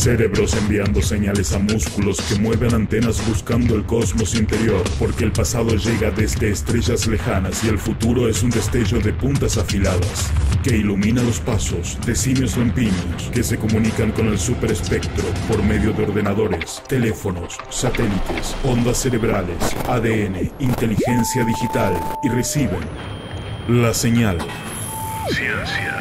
Cerebros enviando señales a músculos que mueven antenas buscando el cosmos interior, porque el pasado llega desde estrellas lejanas y el futuro es un destello de puntas afiladas que ilumina los pasos de simios lampiños que se comunican con el superespectro por medio de ordenadores, teléfonos, satélites, ondas cerebrales, ADN, inteligencia digital y reciben la señal. Ciencia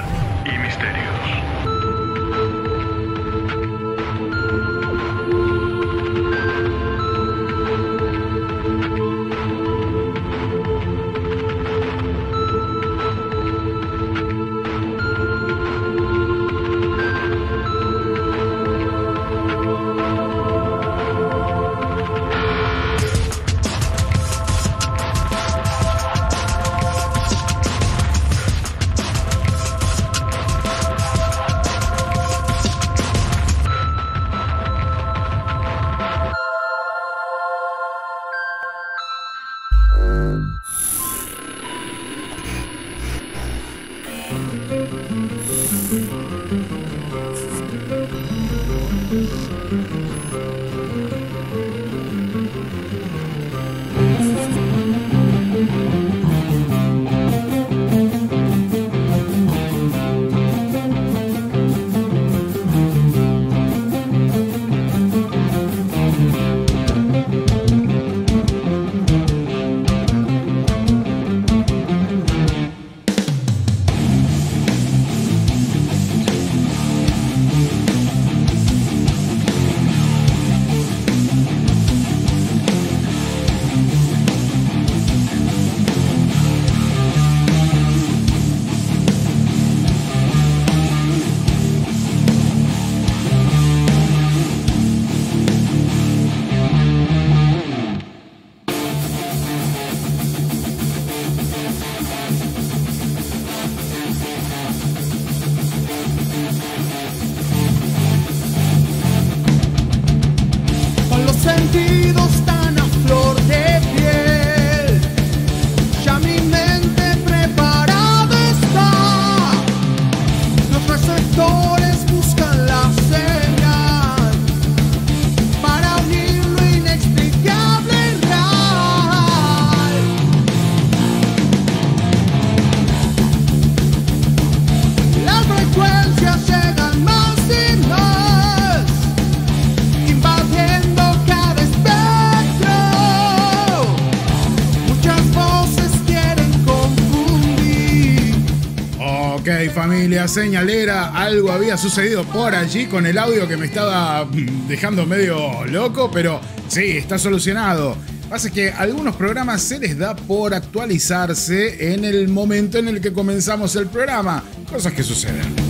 algo había sucedido por allí con el audio que me estaba mm, dejando medio loco, pero sí, está solucionado. Pasa que algunos programas se les da por actualizarse en el momento en el que comenzamos el programa, cosas que suceden.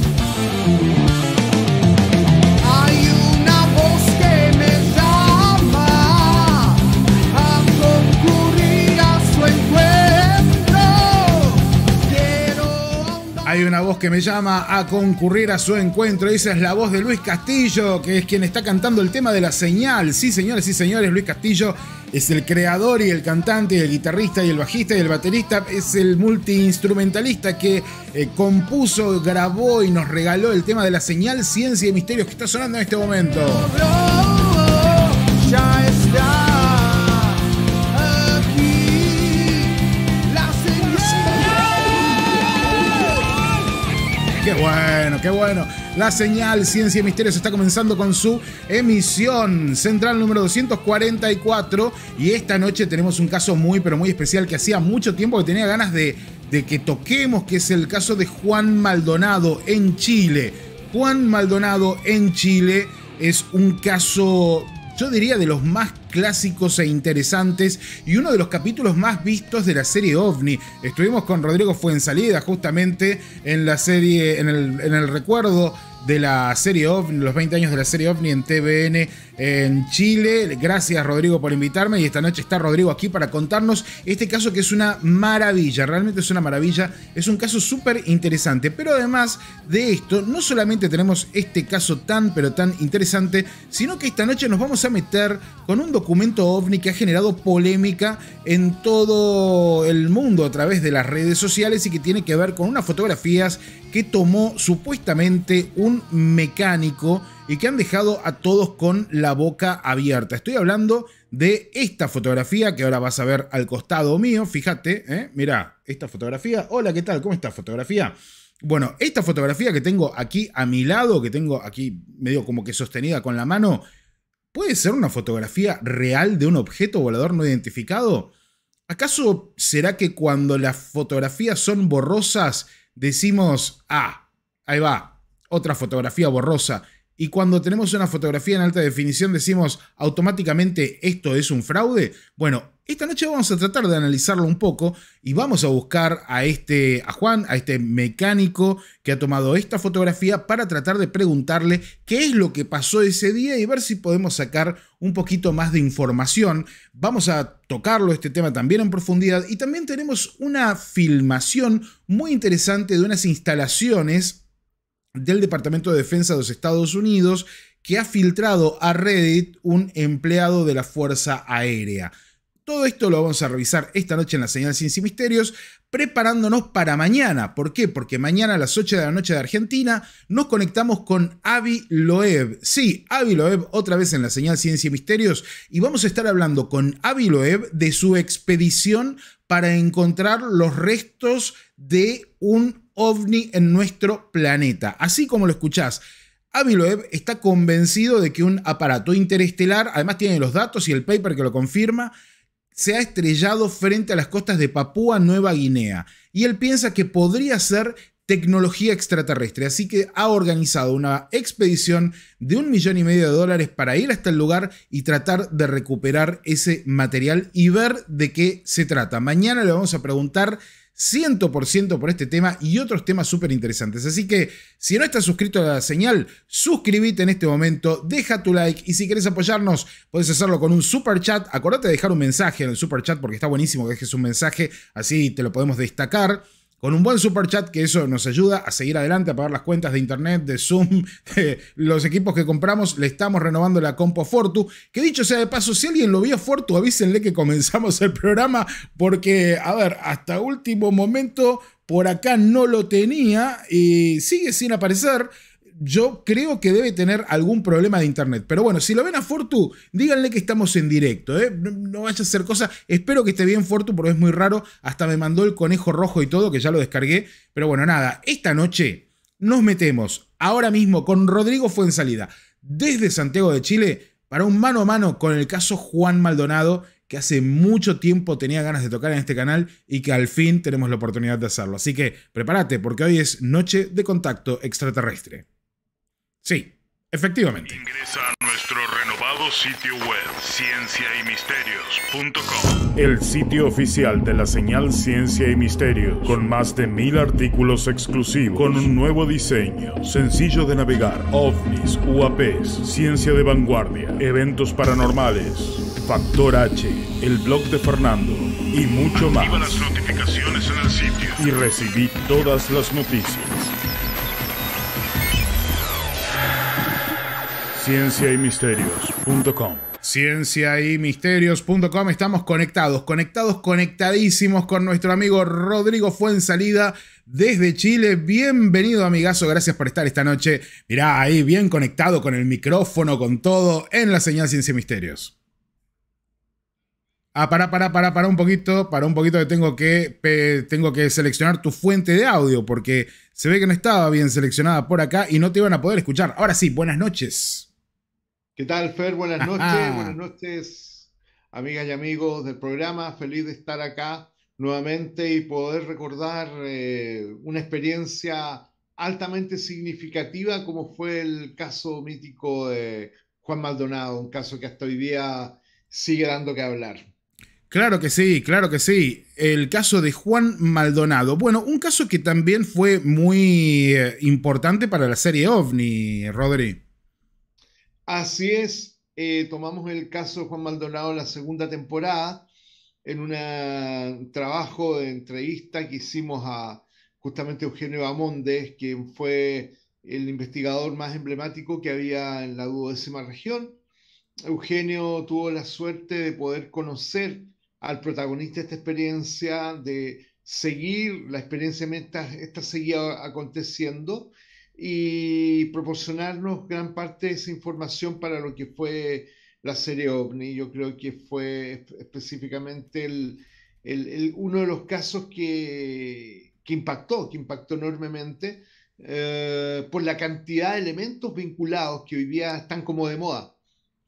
una voz que me llama a concurrir a su encuentro. Esa es la voz de Luis Castillo, que es quien está cantando el tema de la señal. Sí, señores sí, señores, Luis Castillo es el creador y el cantante y el guitarrista y el bajista y el baterista. Es el multiinstrumentalista que eh, compuso, grabó y nos regaló el tema de la señal, ciencia y misterios que está sonando en este momento. bueno, qué bueno. La señal Ciencia y Misterios está comenzando con su emisión central número 244 y esta noche tenemos un caso muy pero muy especial que hacía mucho tiempo que tenía ganas de, de que toquemos, que es el caso de Juan Maldonado en Chile. Juan Maldonado en Chile es un caso yo diría de los más clásicos e interesantes y uno de los capítulos más vistos de la serie OVNI. Estuvimos con Rodrigo Fuensalida justamente en la serie, en el, en el recuerdo de la serie OVNI, los 20 años de la serie OVNI en TVN en Chile. Gracias Rodrigo por invitarme y esta noche está Rodrigo aquí para contarnos este caso que es una maravilla, realmente es una maravilla, es un caso súper interesante, pero además de esto, no solamente tenemos este caso tan pero tan interesante, sino que esta noche nos vamos a meter con un documento ovni que ha generado polémica en todo el mundo a través de las redes sociales y que tiene que ver con unas fotografías que tomó supuestamente un mecánico y que han dejado a todos con la boca abierta. Estoy hablando de esta fotografía que ahora vas a ver al costado mío. Fíjate, ¿eh? mira, esta fotografía. Hola, ¿qué tal? ¿Cómo está fotografía? Bueno, esta fotografía que tengo aquí a mi lado, que tengo aquí medio como que sostenida con la mano, ¿puede ser una fotografía real de un objeto volador no identificado? ¿Acaso será que cuando las fotografías son borrosas decimos, ah, ahí va, otra fotografía borrosa? y cuando tenemos una fotografía en alta definición decimos automáticamente esto es un fraude? Bueno, esta noche vamos a tratar de analizarlo un poco y vamos a buscar a este a Juan, a este mecánico que ha tomado esta fotografía para tratar de preguntarle qué es lo que pasó ese día y ver si podemos sacar un poquito más de información. Vamos a tocarlo este tema también en profundidad y también tenemos una filmación muy interesante de unas instalaciones del Departamento de Defensa de los Estados Unidos que ha filtrado a Reddit un empleado de la Fuerza Aérea. Todo esto lo vamos a revisar esta noche en la señal Ciencia y Misterios, preparándonos para mañana. ¿Por qué? Porque mañana a las 8 de la noche de Argentina nos conectamos con Avi Loeb. Sí, Avi Loeb otra vez en la señal Ciencia y Misterios y vamos a estar hablando con Avi Loeb de su expedición para encontrar los restos de un ovni en nuestro planeta. Así como lo escuchás, Loeb está convencido de que un aparato interestelar, además tiene los datos y el paper que lo confirma, se ha estrellado frente a las costas de Papúa Nueva Guinea. Y él piensa que podría ser tecnología extraterrestre. Así que ha organizado una expedición de un millón y medio de dólares para ir hasta el lugar y tratar de recuperar ese material y ver de qué se trata. Mañana le vamos a preguntar 100% por este tema y otros temas súper interesantes. Así que si no estás suscrito a la señal, suscríbete en este momento, deja tu like y si quieres apoyarnos, puedes hacerlo con un super chat. Acordate de dejar un mensaje en el super chat porque está buenísimo que dejes un mensaje, así te lo podemos destacar. Con un buen super chat que eso nos ayuda a seguir adelante, a pagar las cuentas de internet, de Zoom, de los equipos que compramos, le estamos renovando la compo Fortu. Que dicho sea de paso, si alguien lo vio Fortu, avísenle que comenzamos el programa porque, a ver, hasta último momento por acá no lo tenía y sigue sin aparecer yo creo que debe tener algún problema de internet. Pero bueno, si lo ven a Fortu, díganle que estamos en directo. ¿eh? No, vaya a hacer cosa. Espero que esté bien Fortu, porque es muy raro. Hasta me mandó el conejo rojo y todo, que ya lo descargué. Pero bueno, nada, esta noche nos metemos ahora mismo con Rodrigo Fuensalida desde Santiago de Chile para un mano a mano con el caso Juan Maldonado que hace mucho tiempo tenía ganas de tocar en este canal y que al fin tenemos la oportunidad de hacerlo. Así que prepárate porque hoy es noche de contacto extraterrestre. Sí, efectivamente. Ingresa a nuestro renovado sitio web Cienciaymisterios.com El sitio oficial de la señal Ciencia y Misterios, con más de mil artículos exclusivos, con un nuevo diseño, sencillo de navegar, ovnis, UAPs, ciencia de vanguardia, eventos paranormales, Factor H, el blog de Fernando y mucho Activa más. las notificaciones en el sitio. Y recibí todas las noticias. Ciencia y Misterios.com. Ciencia y Estamos conectados, conectados, conectadísimos con nuestro amigo Rodrigo Fuensalida desde Chile. Bienvenido, amigazo. Gracias por estar esta noche. Mirá, ahí bien conectado con el micrófono, con todo, en la señal Ciencia y Misterios. Ah, para, para, para, para un poquito, para un poquito que tengo que, tengo que seleccionar tu fuente de audio porque se ve que no estaba bien seleccionada por acá y no te iban a poder escuchar. Ahora sí, buenas noches. ¿Qué tal, Fer? Buenas noches, buenas noches, amigas y amigos del programa. Feliz de estar acá nuevamente y poder recordar eh, una experiencia altamente significativa como fue el caso mítico de Juan Maldonado, un caso que hasta hoy día sigue dando que hablar. Claro que sí, claro que sí. El caso de Juan Maldonado. Bueno, un caso que también fue muy eh, importante para la serie OVNI, Rodri. Así es, eh, tomamos el caso de Juan Maldonado la segunda temporada en un trabajo de entrevista que hicimos a justamente Eugenio Amondes, quien fue el investigador más emblemático que había en la duodécima región. Eugenio tuvo la suerte de poder conocer al protagonista de esta experiencia, de seguir la experiencia mientras esta seguía aconteciendo y proporcionarnos gran parte de esa información para lo que fue la serie OVNI. Yo creo que fue específicamente el, el, uno de los casos que, que impactó, que impactó enormemente eh, por la cantidad de elementos vinculados que hoy día están como de moda.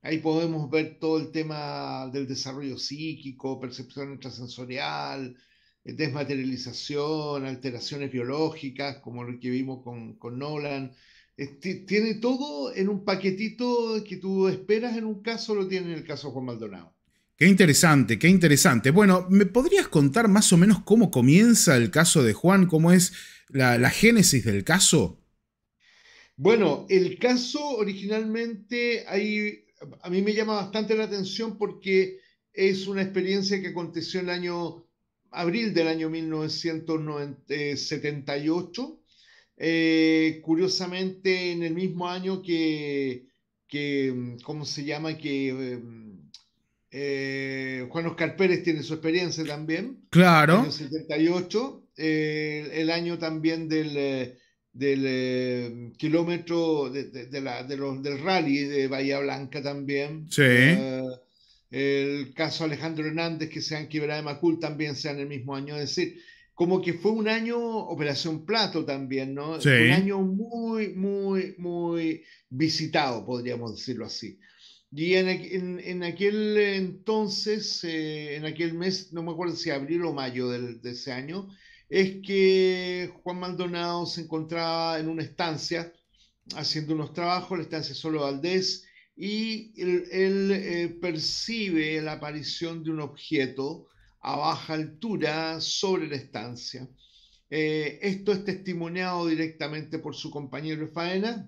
Ahí podemos ver todo el tema del desarrollo psíquico, percepción intrasensorial... Eh, desmaterialización, alteraciones biológicas, como lo que vimos con, Nolan. Este, tiene todo en un paquetito que tú esperas en un caso, lo tiene en el caso de Juan Maldonado. Qué interesante, qué interesante. Bueno, ¿me podrías contar más o menos cómo comienza el caso de Juan? ¿Cómo es la, génesis del caso? Bueno, el caso originalmente ahí a mí me llama bastante la atención porque es una experiencia que aconteció en el año abril del año 1978, eh, curiosamente en el mismo año que, que ¿cómo se llama? Que eh, eh, Juan Oscar Pérez tiene su experiencia también. Claro. En el el año también del del kilómetro de, los, del rally de Bahía Blanca también. Sí. Ah, el caso Alejandro Hernández, que sean han de Macul, también sean en el mismo año. Es decir, como que fue un año Operación Plato también, ¿no? un año muy, muy, muy visitado, podríamos decirlo así. Y en, en, aquel entonces, eh, en aquel mes, no me acuerdo si abril o mayo de ese año, es que Juan Maldonado se encontraba en una estancia haciendo unos trabajos, la estancia Solo Valdés, y él, eh, percibe la aparición de un objeto a baja altura sobre la estancia. Eh, esto es testimoniado directamente por su compañero faena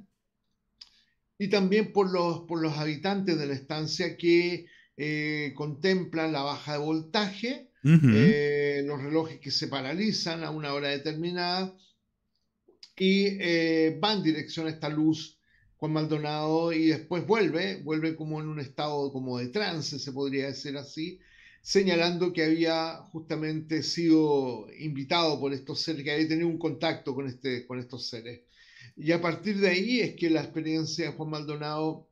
y también por los, por los habitantes de la estancia que eh, contemplan la baja de voltaje, los relojes que se paralizan a una hora determinada y van en dirección a esta luz Juan Maldonado y después vuelve, vuelve como en un estado como de trance, se podría decir así, señalando que había justamente sido invitado por estos seres, que había tenido un contacto con, este, con estos seres. Y a partir de ahí es que la experiencia de Juan Maldonado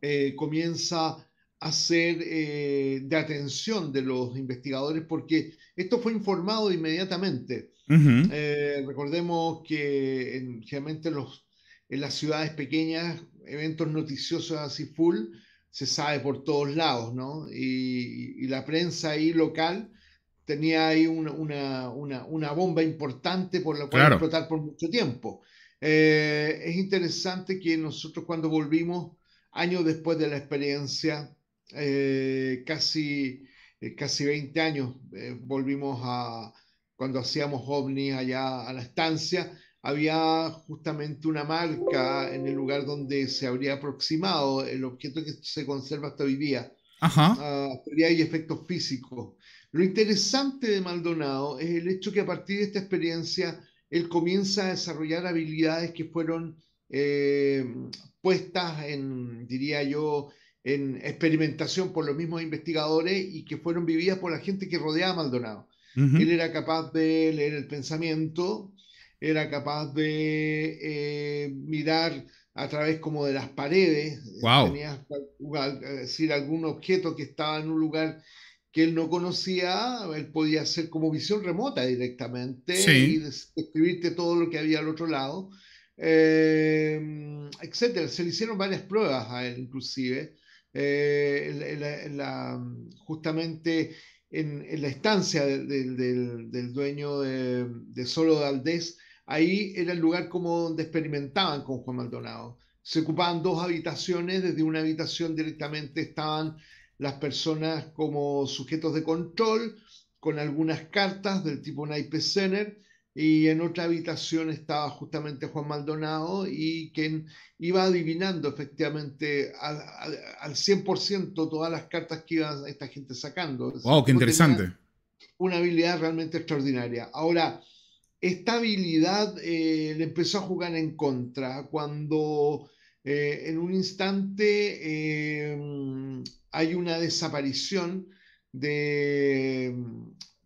eh, comienza a ser eh, de atención de los investigadores porque esto fue informado inmediatamente. Eh, recordemos que en, los en las ciudades pequeñas, eventos noticiosos así full, se sabe por todos lados, ¿no? Y, la prensa ahí local tenía ahí una, una, bomba importante por la cual explotar por mucho tiempo. Eh, es interesante que nosotros cuando volvimos, años después de la experiencia, eh, casi, eh, casi 20 años, volvimos a cuando hacíamos ovnis allá a la estancia, había justamente una marca en el lugar donde se habría aproximado el objeto que se conserva hasta hoy día. Ajá. Ah, efectos físicos. Lo interesante de Maldonado es el hecho que a partir de esta experiencia él comienza a desarrollar habilidades que fueron eh, puestas en, diría yo, en experimentación por los mismos investigadores y que fueron vividas por la gente que rodeaba a Maldonado. Él era capaz de leer el pensamiento, era capaz de eh, mirar a través como de las paredes. Tenía decir, algún objeto que estaba en un lugar que él no conocía, él podía hacer como visión remota directamente y describirte todo lo que había al otro lado, em, etcétera. Se le hicieron varias pruebas a él, inclusive, eh, justamente en, la estancia del, dueño de, Solo de Aldez, Ahí era el lugar como donde experimentaban con Juan Maldonado. Se ocupaban dos habitaciones, desde una habitación directamente estaban las personas como sujetos de control, con algunas cartas del tipo Naipe Center y en otra habitación estaba justamente Juan Maldonado y quien iba adivinando efectivamente al, al 100% todas las cartas que iba esta gente sacando. ¡Wow, qué interesante! Una habilidad realmente extraordinaria. Ahora, esta habilidad eh, le empezó a jugar en contra cuando eh, en un instante em, hay una desaparición de,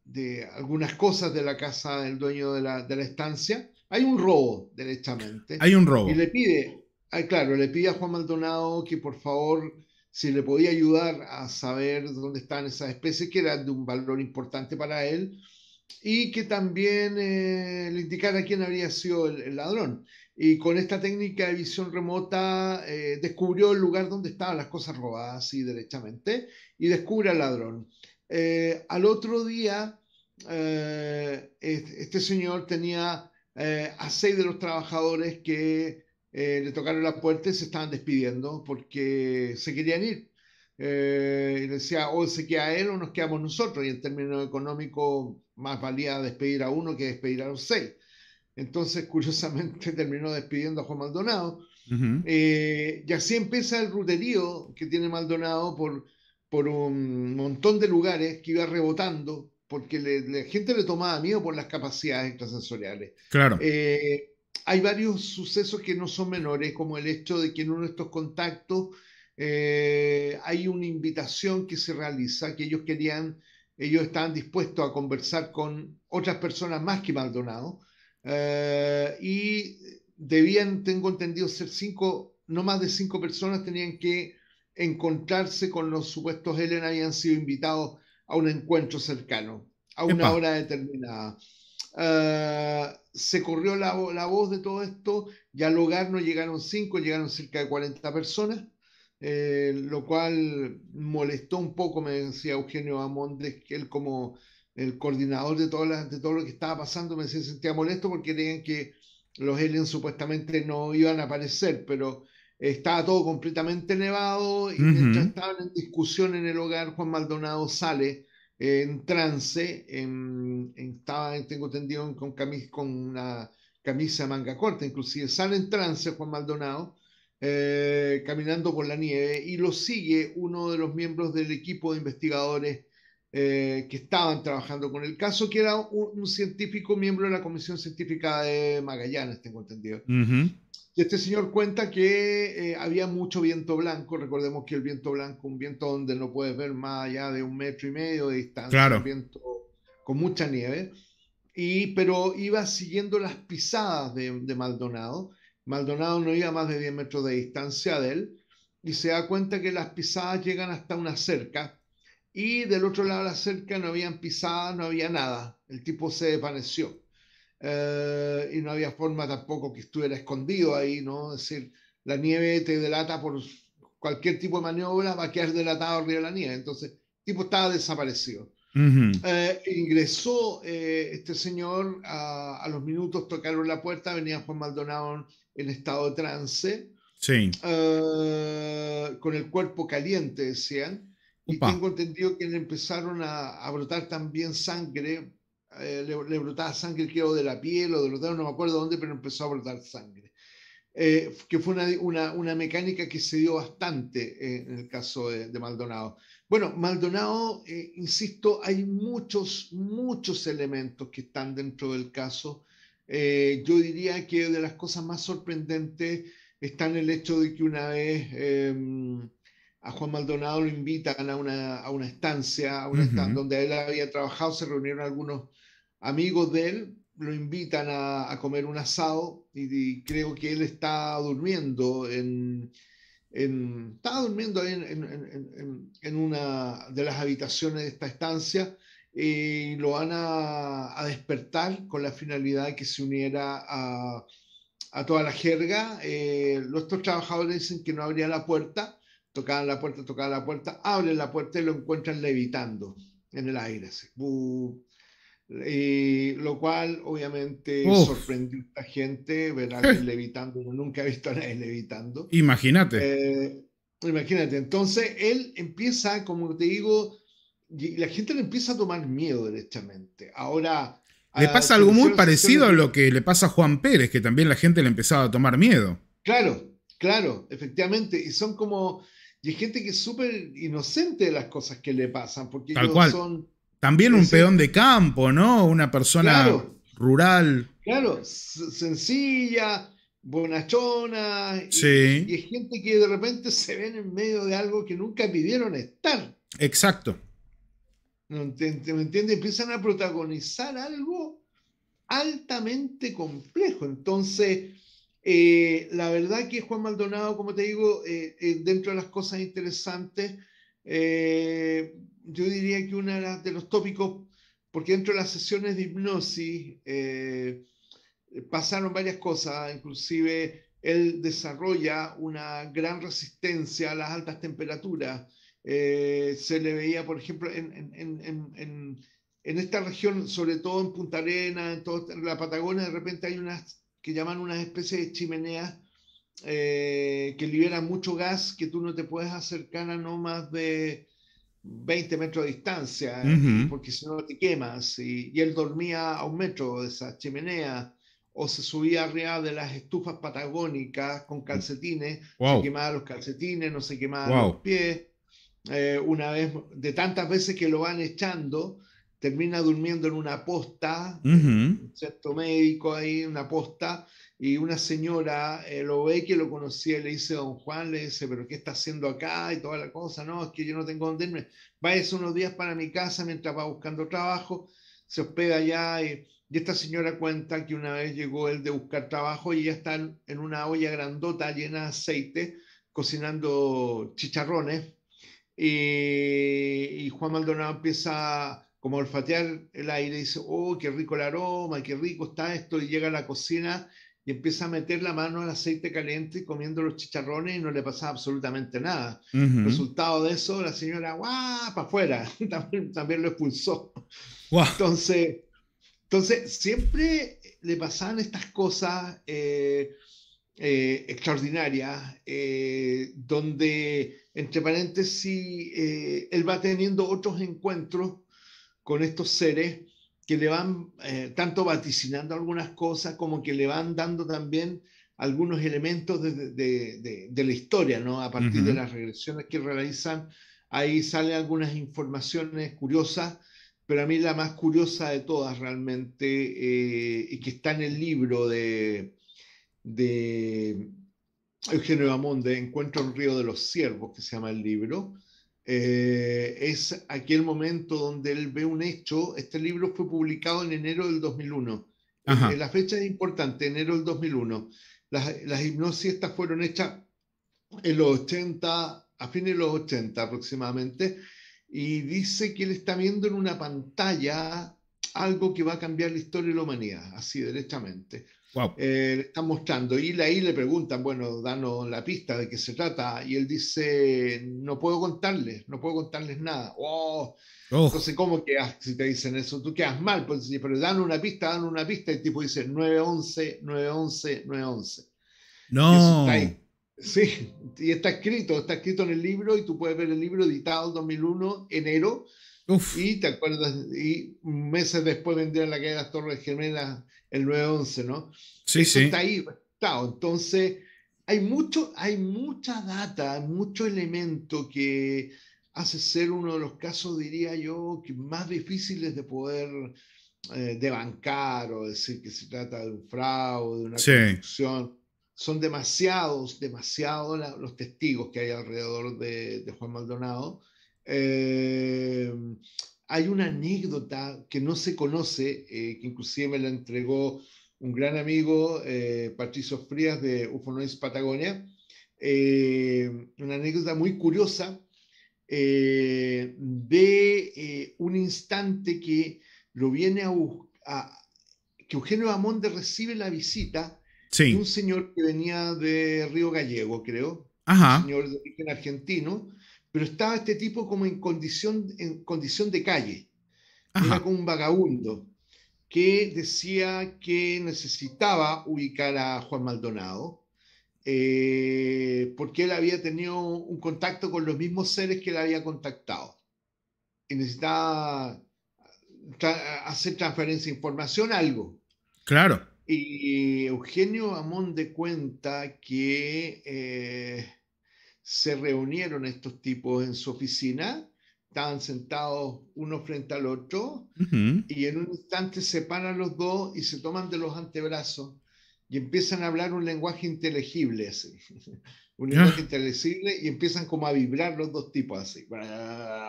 de, algunas cosas de la casa del dueño de la, estancia. Hay un robo, derechamente. Hay un robo. Y le pide, ah, claro, le pide a Juan Maldonado que por favor, si le podía ayudar a saber dónde están esas especies, que eran de un valor importante para él, y que también eh, le indicara quién habría sido el, ladrón. Y con esta técnica de visión remota eh, descubrió el lugar donde estaban las cosas robadas, así derechamente, y descubre al ladrón. Eh, al otro día, este señor tenía a seis de los trabajadores que le tocaron la puerta y se estaban despidiendo porque se querían ir eh, y decía, o se queda él o nos quedamos nosotros. Y en términos económicos, más valía despedir a uno que despedir a los seis. Entonces, curiosamente, terminó despidiendo a Juan Maldonado. Eh, y así empieza el ruterío que tiene Maldonado por, por un montón de lugares que iba rebotando, porque la gente le tomaba miedo por las capacidades extrasensoriales. Claro. Eh, hay varios sucesos que no son menores, como el hecho de que en uno de estos contactos eh, hay una invitación que se realiza, que ellos querían, ellos estaban dispuestos a conversar con otras personas más que Maldonado, eh, y debían, tengo entendido, ser cinco, no más de cinco personas tenían que encontrarse con los supuestos Helen, habían sido invitados a un encuentro cercano, a una hora determinada. Eh, se corrió la, la, voz de todo esto, y al hogar no llegaron cinco, llegaron cerca de 40 personas. Eh, lo cual molestó un poco, me decía Eugenio Amondes, que él como el coordinador de, todas de todo lo que estaba pasando, me decía, sentía molesto porque creían que los aliens supuestamente no iban a aparecer, pero estaba todo completamente nevado y estaban en discusión en el hogar, Juan Maldonado sale en trance, en, estaba, tengo tendido con, con una camisa manga corta, inclusive sale en trance Juan Maldonado eh, caminando por la nieve y lo sigue uno de los miembros del equipo de investigadores eh, que estaban trabajando con el caso, que era un, científico miembro de la Comisión Científica de Magallanes, tengo entendido. Y este señor cuenta que eh, había mucho viento blanco, recordemos que el viento blanco, un viento donde no puedes ver más allá de un metro y medio de distancia, un viento con mucha nieve, y, pero iba siguiendo las pisadas de, de Maldonado Maldonado no iba más de 10 metros de distancia de él y se da cuenta que las pisadas llegan hasta una cerca y del otro lado de la cerca no habían pisadas, no había nada. El tipo se desvaneció eh, y no había forma tampoco que estuviera escondido ahí, ¿no? Es decir, la nieve te delata por cualquier tipo de maniobra, va a quedar delatado arriba de la nieve. Entonces, el tipo estaba desaparecido. Eh, ingresó eh, este señor a, a, los minutos, tocaron la puerta, venía Juan Maldonado en estado de trance. Sí. Ah, con el cuerpo caliente, decían. Y tengo entendido que empezaron a, brotar también sangre. Eh, le, brotaba sangre, creo, de la piel o de los dedos, no me acuerdo dónde, pero empezó a brotar sangre. Eh, que fue una, una, una, mecánica que se dio bastante eh, en el caso de, Maldonado. Bueno, Maldonado, insisto, hay muchos, muchos elementos que están dentro del caso eh, yo diría que de las cosas más sorprendentes están el hecho de que una vez em, a Juan Maldonado lo invitan a una, estancia, donde él había trabajado, se reunieron algunos amigos de él, lo invitan a, comer un asado y, creo que él está durmiendo estaba durmiendo en, una de las habitaciones de esta estancia y lo van a, despertar con la finalidad de que se uniera a, toda la jerga. Eh, trabajadores dicen que no abría la puerta, tocaban la puerta, tocaban la puerta, abren la puerta y lo encuentran levitando en el aire. Uh, lo cual obviamente sorprendió a la gente ver a alguien levitando, nunca he visto a nadie levitando. Imagínate. Eh, imagínate, entonces él empieza, como te digo, y la gente le empieza a tomar miedo directamente Ahora... Le ah, pasa algo muy parecido a lo que le pasa a Juan Pérez, que también la gente le empezaba a tomar miedo. Claro, claro, efectivamente. Y son como... Y hay gente que es súper inocente de las cosas que le pasan, porque son... También un peón de campo, ¿no? Una persona rural. Claro, sencilla, bonachona. Sí. Y, y, gente que de repente se ven en medio de algo que nunca pidieron estar. Exacto, ¿Me entiende? Empiezan a protagonizar algo altamente complejo. Entonces, eh, la verdad que Juan Maldonado, como te digo, eh, eh, dentro de las cosas interesantes, yo diría que uno de, de, los tópicos, porque dentro de las sesiones de hipnosis pasaron varias cosas, inclusive él desarrolla una gran resistencia a las altas temperaturas eh, se le veía, por ejemplo, en, esta región, sobre todo en Punta Arena, en, la Patagonia, de repente hay unas que llaman unas especies de chimeneas eh, que liberan mucho gas que tú no te puedes acercar a no más de 20 metros de distancia, eh, porque si no te quemas. Y, él dormía a un metro de esa chimenea o se subía arriba de las estufas patagónicas con mm. calcetines, se quemaba los calcetines, no se quemaba los pies. Eh, una vez, de tantas veces que lo van echando, termina durmiendo en una posta, cierto un médico ahí, en una posta, y una señora eh, lo ve que lo conocía, le dice, don Juan, le dice, pero ¿qué está haciendo acá? Y toda la cosa, no, es que yo no tengo dónde irme, váyase unos días para mi casa mientras va buscando trabajo, se hospeda allá, y, esta señora cuenta que una vez llegó él de buscar trabajo y ya están en una olla grandota llena de aceite, cocinando chicharrones, eh, y Juan Maldonado empieza como a olfatear el aire y dice, oh, qué rico el aroma, qué rico está esto, y llega a la cocina y empieza a meter la mano al aceite caliente comiendo los chicharrones y no le pasa absolutamente nada. Resultado de eso, la señora, ¡guau! para afuera, también, lo expulsó. Entonces, entonces, siempre le pasaban estas cosas. Eh, eh, extraordinaria, eh, donde, entre paréntesis, eh, él va teniendo otros encuentros con estos seres que le van tanto vaticinando algunas cosas como que le van dando también algunos elementos de, la historia, ¿no? A partir de las regresiones que realizan, ahí salen algunas informaciones curiosas, pero a mí la más curiosa de todas realmente, y que está en el libro de, de Eugenio Amonde, Encuentro en Río de los Ciervos, que se llama el libro, eh, es aquel momento donde él ve un hecho. Este libro fue publicado en enero del 2001. Eh, la fecha es importante, enero del 2001. Las, las hipnosis estas fueron hechas en los 80, a fines de los 80 aproximadamente, y dice que él está viendo en una pantalla algo que va a cambiar la historia de la humanidad, así derechamente le eh, están mostrando y ahí le preguntan, bueno, danos la pista de qué se trata y él dice, no puedo contarles, no puedo contarles nada. Oh. oh. sé ¿cómo quedas si te dicen eso? Tú quedas mal, pues, pero dan una pista, dan una pista y el tipo dice 911, 911, 911. No. está Sí, y está escrito, está escrito en el libro y tú puedes ver el libro editado 2001, enero. Uf. Y te acuerdas, y meses después en la caída de las Torres Gemelas el 9-11, ¿no? Sí, sí. Está ahí, está. Entonces, hay, mucho, hay mucha data, mucho elemento que hace ser uno de los casos, diría yo, que más difíciles de poder eh, debancar o decir que se trata de un fraude, de una corrupción. Son demasiados, demasiados los testigos que hay alrededor de, Juan Maldonado. Eh, hay una anécdota que no se conoce, eh, que inclusive me la entregó un gran amigo, eh, Patricio Frías de Ufonois Patagonia, eh, una anécdota muy curiosa de un instante que lo viene a, que Eugenio Amonde recibe la visita de un señor que venía de Río Gallego, creo, Ajá. un señor de origen argentino, pero estaba este tipo como en condición, en condición de calle, era como un vagabundo, que decía que necesitaba ubicar a Juan Maldonado, eh, porque él había tenido un contacto con los mismos seres que le había contactado, y necesitaba hacer transferencia de información, algo. Claro. Y Eugenio Amón de cuenta que... Eh, se reunieron estos tipos en su oficina, estaban sentados uno frente al otro y en un instante se paran los dos y se toman de los antebrazos y empiezan a hablar un lenguaje inteligible, un lenguaje ah. inteligible y empiezan como a vibrar los dos tipos así,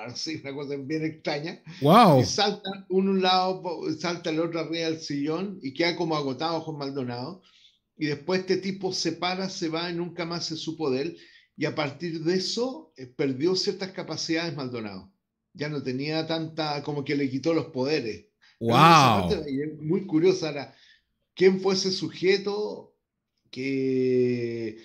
así una cosa bien extraña. Wow. Y saltan uno un lado, salta el otro arriba del sillón y queda como agotado con Maldonado. Y después este tipo se para, se va y nunca más es su poder y a partir de eso eh, perdió ciertas capacidades Maldonado. Ya no tenía tanta, como que le quitó los poderes. ¡Wow! es muy curioso era quién fue ese sujeto que...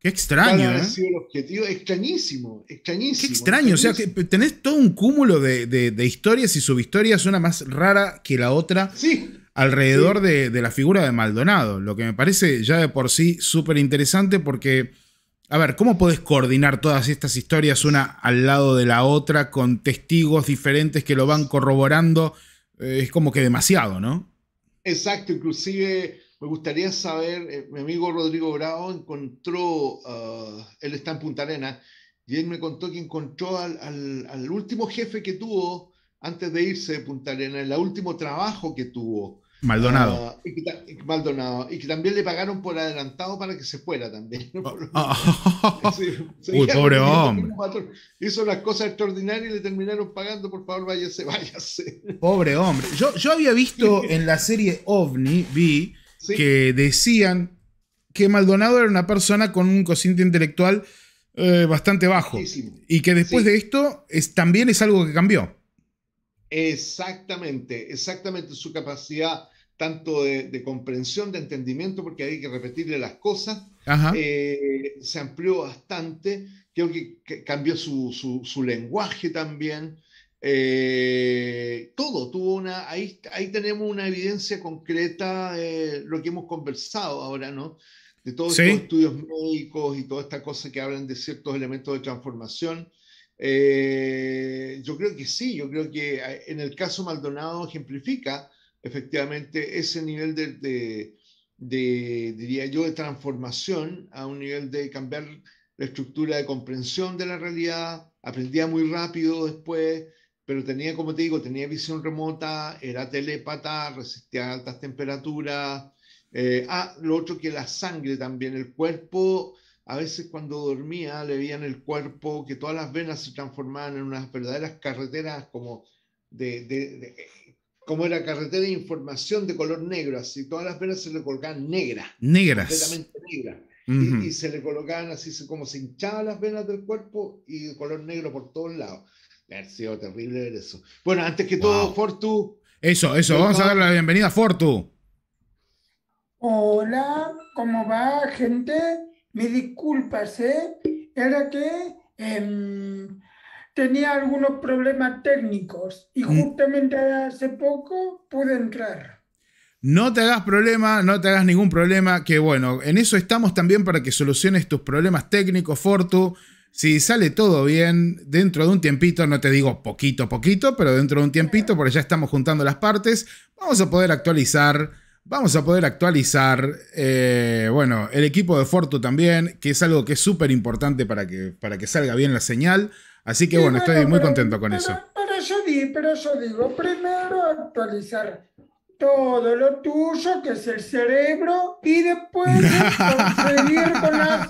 Qué extraño. ¿eh? Sido el objetivo? Extrañísimo, extrañísimo. Qué extraño. O sea, que tenés todo un cúmulo de, historias y subhistorias, una más rara que la otra. Alrededor de, la figura de Maldonado, lo que me parece ya de por sí súper interesante porque a ver, ¿cómo podés coordinar todas estas historias una al lado de la otra con testigos diferentes que lo van corroborando? Eh, es como que demasiado, ¿no? Exacto, inclusive me gustaría saber, eh, mi amigo Rodrigo Bravo encontró, ah, él está en Punta Arenas, y él me contó que encontró al, último jefe que tuvo antes de irse de Punta Arenas, el último trabajo que tuvo. Maldonado. Ah, y Maldonado. Y que también le pagaron por adelantado para que se fuera también. Ah. pobre hombre. Hizo las cosas extraordinarias y le terminaron pagando, por favor, váyase, váyase. Pobre hombre. Yo, yo había visto en la serie OVNI, vi que decían que Maldonado era una persona con un cociente intelectual eh, bastante bajo. Y que después de esto también es algo que cambió. Exactamente, exactamente. Su capacidad tanto de, comprensión, de entendimiento, porque hay que repetirle las cosas, eh, se amplió bastante, creo que, cambió su, su, lenguaje también, eh, todo tuvo una, ahí, ahí tenemos una evidencia concreta lo que hemos conversado ahora, ¿no? De todos estos estudios médicos y toda esta cosa que hablan de ciertos elementos de transformación. Eh, yo creo que sí, yo creo que en el caso Maldonado ejemplifica efectivamente ese nivel de, de, diría yo, de transformación a un nivel de cambiar la estructura de comprensión de la realidad, aprendía muy rápido después, pero tenía, como te digo, tenía visión remota, era telépata, resistía a altas temperaturas. Eh, ah, lo otro que la sangre también, el cuerpo, a veces cuando dormía le veían el cuerpo, que todas las venas se transformaban en unas verdaderas carreteras como de, como era carretera de información de color negro, así todas las venas se le colocaban negras. Negras. Completamente negras. y, se le colocaban así como se hinchaban las venas del cuerpo y de color negro por todos lados. Ha sido terrible ver eso. Bueno, antes que todo, Fortu. Eso, eso, vamos a darle la bienvenida a Fortu. Hola, ¿cómo va, gente? Me disculpas, ¿eh? Era que em, tenía algunos problemas técnicos y mm. justamente hace poco pude entrar. No te hagas problema, no te hagas ningún problema, que bueno, en eso estamos también para que soluciones tus problemas técnicos, Fortu. Si sale todo bien, dentro de un tiempito, no te digo poquito, poquito, pero dentro de un tiempito, porque ya estamos juntando las partes, vamos a poder actualizar vamos a poder actualizar, eh, bueno, el equipo de Fortu también, que es algo que es súper importante para que, para que salga bien la señal. Así que bueno, estoy muy contento con eso. Pero yo, digo, primero actualizar todo lo tuyo, que es el cerebro, y después seguir con las,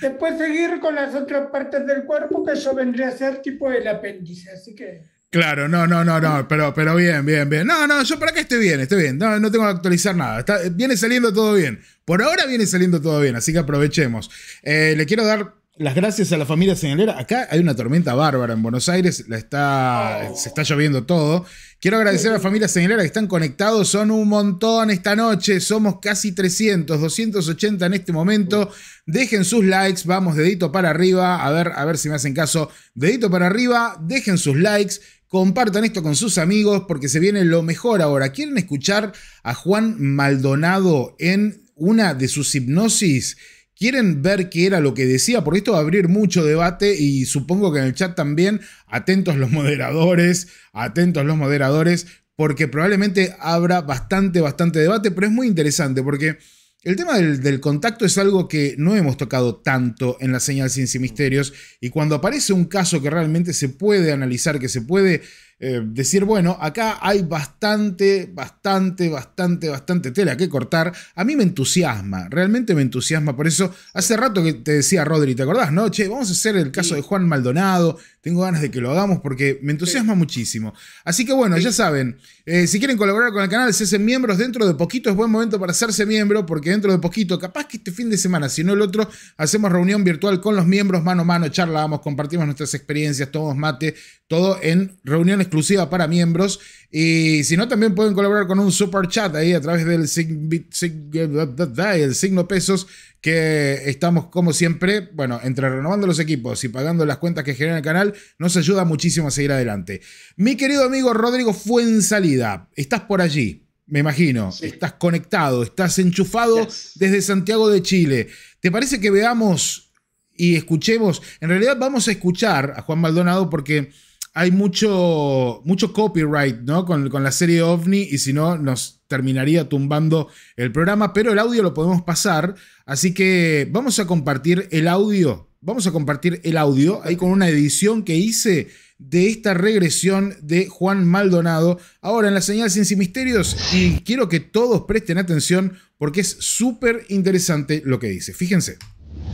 después seguir con las otras partes del cuerpo, que yo vendría a ser tipo el apéndice, así que... Claro, no, no, no, no, pero, pero bien, bien, bien. No, no, yo para que estoy bien, estoy bien. No, tengo que actualizar nada. viene saliendo todo bien. Por ahora viene saliendo todo bien, así que aprovechemos. Eh, le quiero dar las gracias a la familia señalera. Acá hay una tormenta bárbara en Buenos Aires, la está, oh. se está lloviendo todo. Quiero agradecer a la familia señalera que están conectados, son un montón esta noche, somos casi 300, 280 en este momento. Dejen sus likes, vamos dedito para arriba, a ver, a ver si me hacen caso. Dedito para arriba, dejen sus likes. Compartan esto con sus amigos porque se viene lo mejor ahora. ¿Quieren escuchar a Juan Maldonado en una de sus hipnosis? ¿Quieren ver qué era lo que decía? Porque esto va a abrir mucho debate y supongo que en el chat también, atentos los moderadores, atentos los moderadores, porque probablemente habrá bastante, bastante debate, pero es muy interesante porque el tema del, contacto es algo que no hemos tocado tanto en la señal Ciencia y Misterios y cuando aparece un caso que realmente se puede analizar, que se puede eh, decir, bueno, acá hay bastante, bastante, bastante, bastante tela que cortar. A mí me entusiasma, realmente me entusiasma. Por eso, hace rato que te decía Rodri, ¿te acordás, no? Che, vamos a hacer el caso de Juan Maldonado, tengo ganas de que lo hagamos porque me entusiasma muchísimo. Así que bueno, ya saben, eh, si quieren colaborar con el canal, se hacen miembros. Dentro de poquito es buen momento para hacerse miembro, porque dentro de poquito, capaz que este fin de semana, si no el otro, hacemos reunión virtual con los miembros mano a mano, charlamos, compartimos nuestras experiencias, tomamos mate, todo en reunión exclusiva para miembros. Y si no, también pueden colaborar con un super chat ahí a través del eh, signo pesos que estamos como siempre, bueno, entre renovando los equipos y pagando las cuentas que genera el canal, nos ayuda muchísimo a seguir adelante. Mi querido amigo Rodrigo Fuensalida, estás por allí, me imagino, estás conectado, estás enchufado desde Santiago de Chile. ¿Te parece que veamos y escuchemos? En realidad vamos a escuchar a Juan Maldonado porque hay mucho, mucho copyright ¿no? Con, con, la serie OVNI y si no nos terminaría tumbando el programa, pero el audio lo podemos pasar, así que vamos a compartir el audio, vamos a compartir el audio ahí con una edición que hice de esta regresión de Juan Maldonado, ahora en la señal Sin Misterios y quiero que todos presten atención porque es súper interesante lo que dice, fíjense.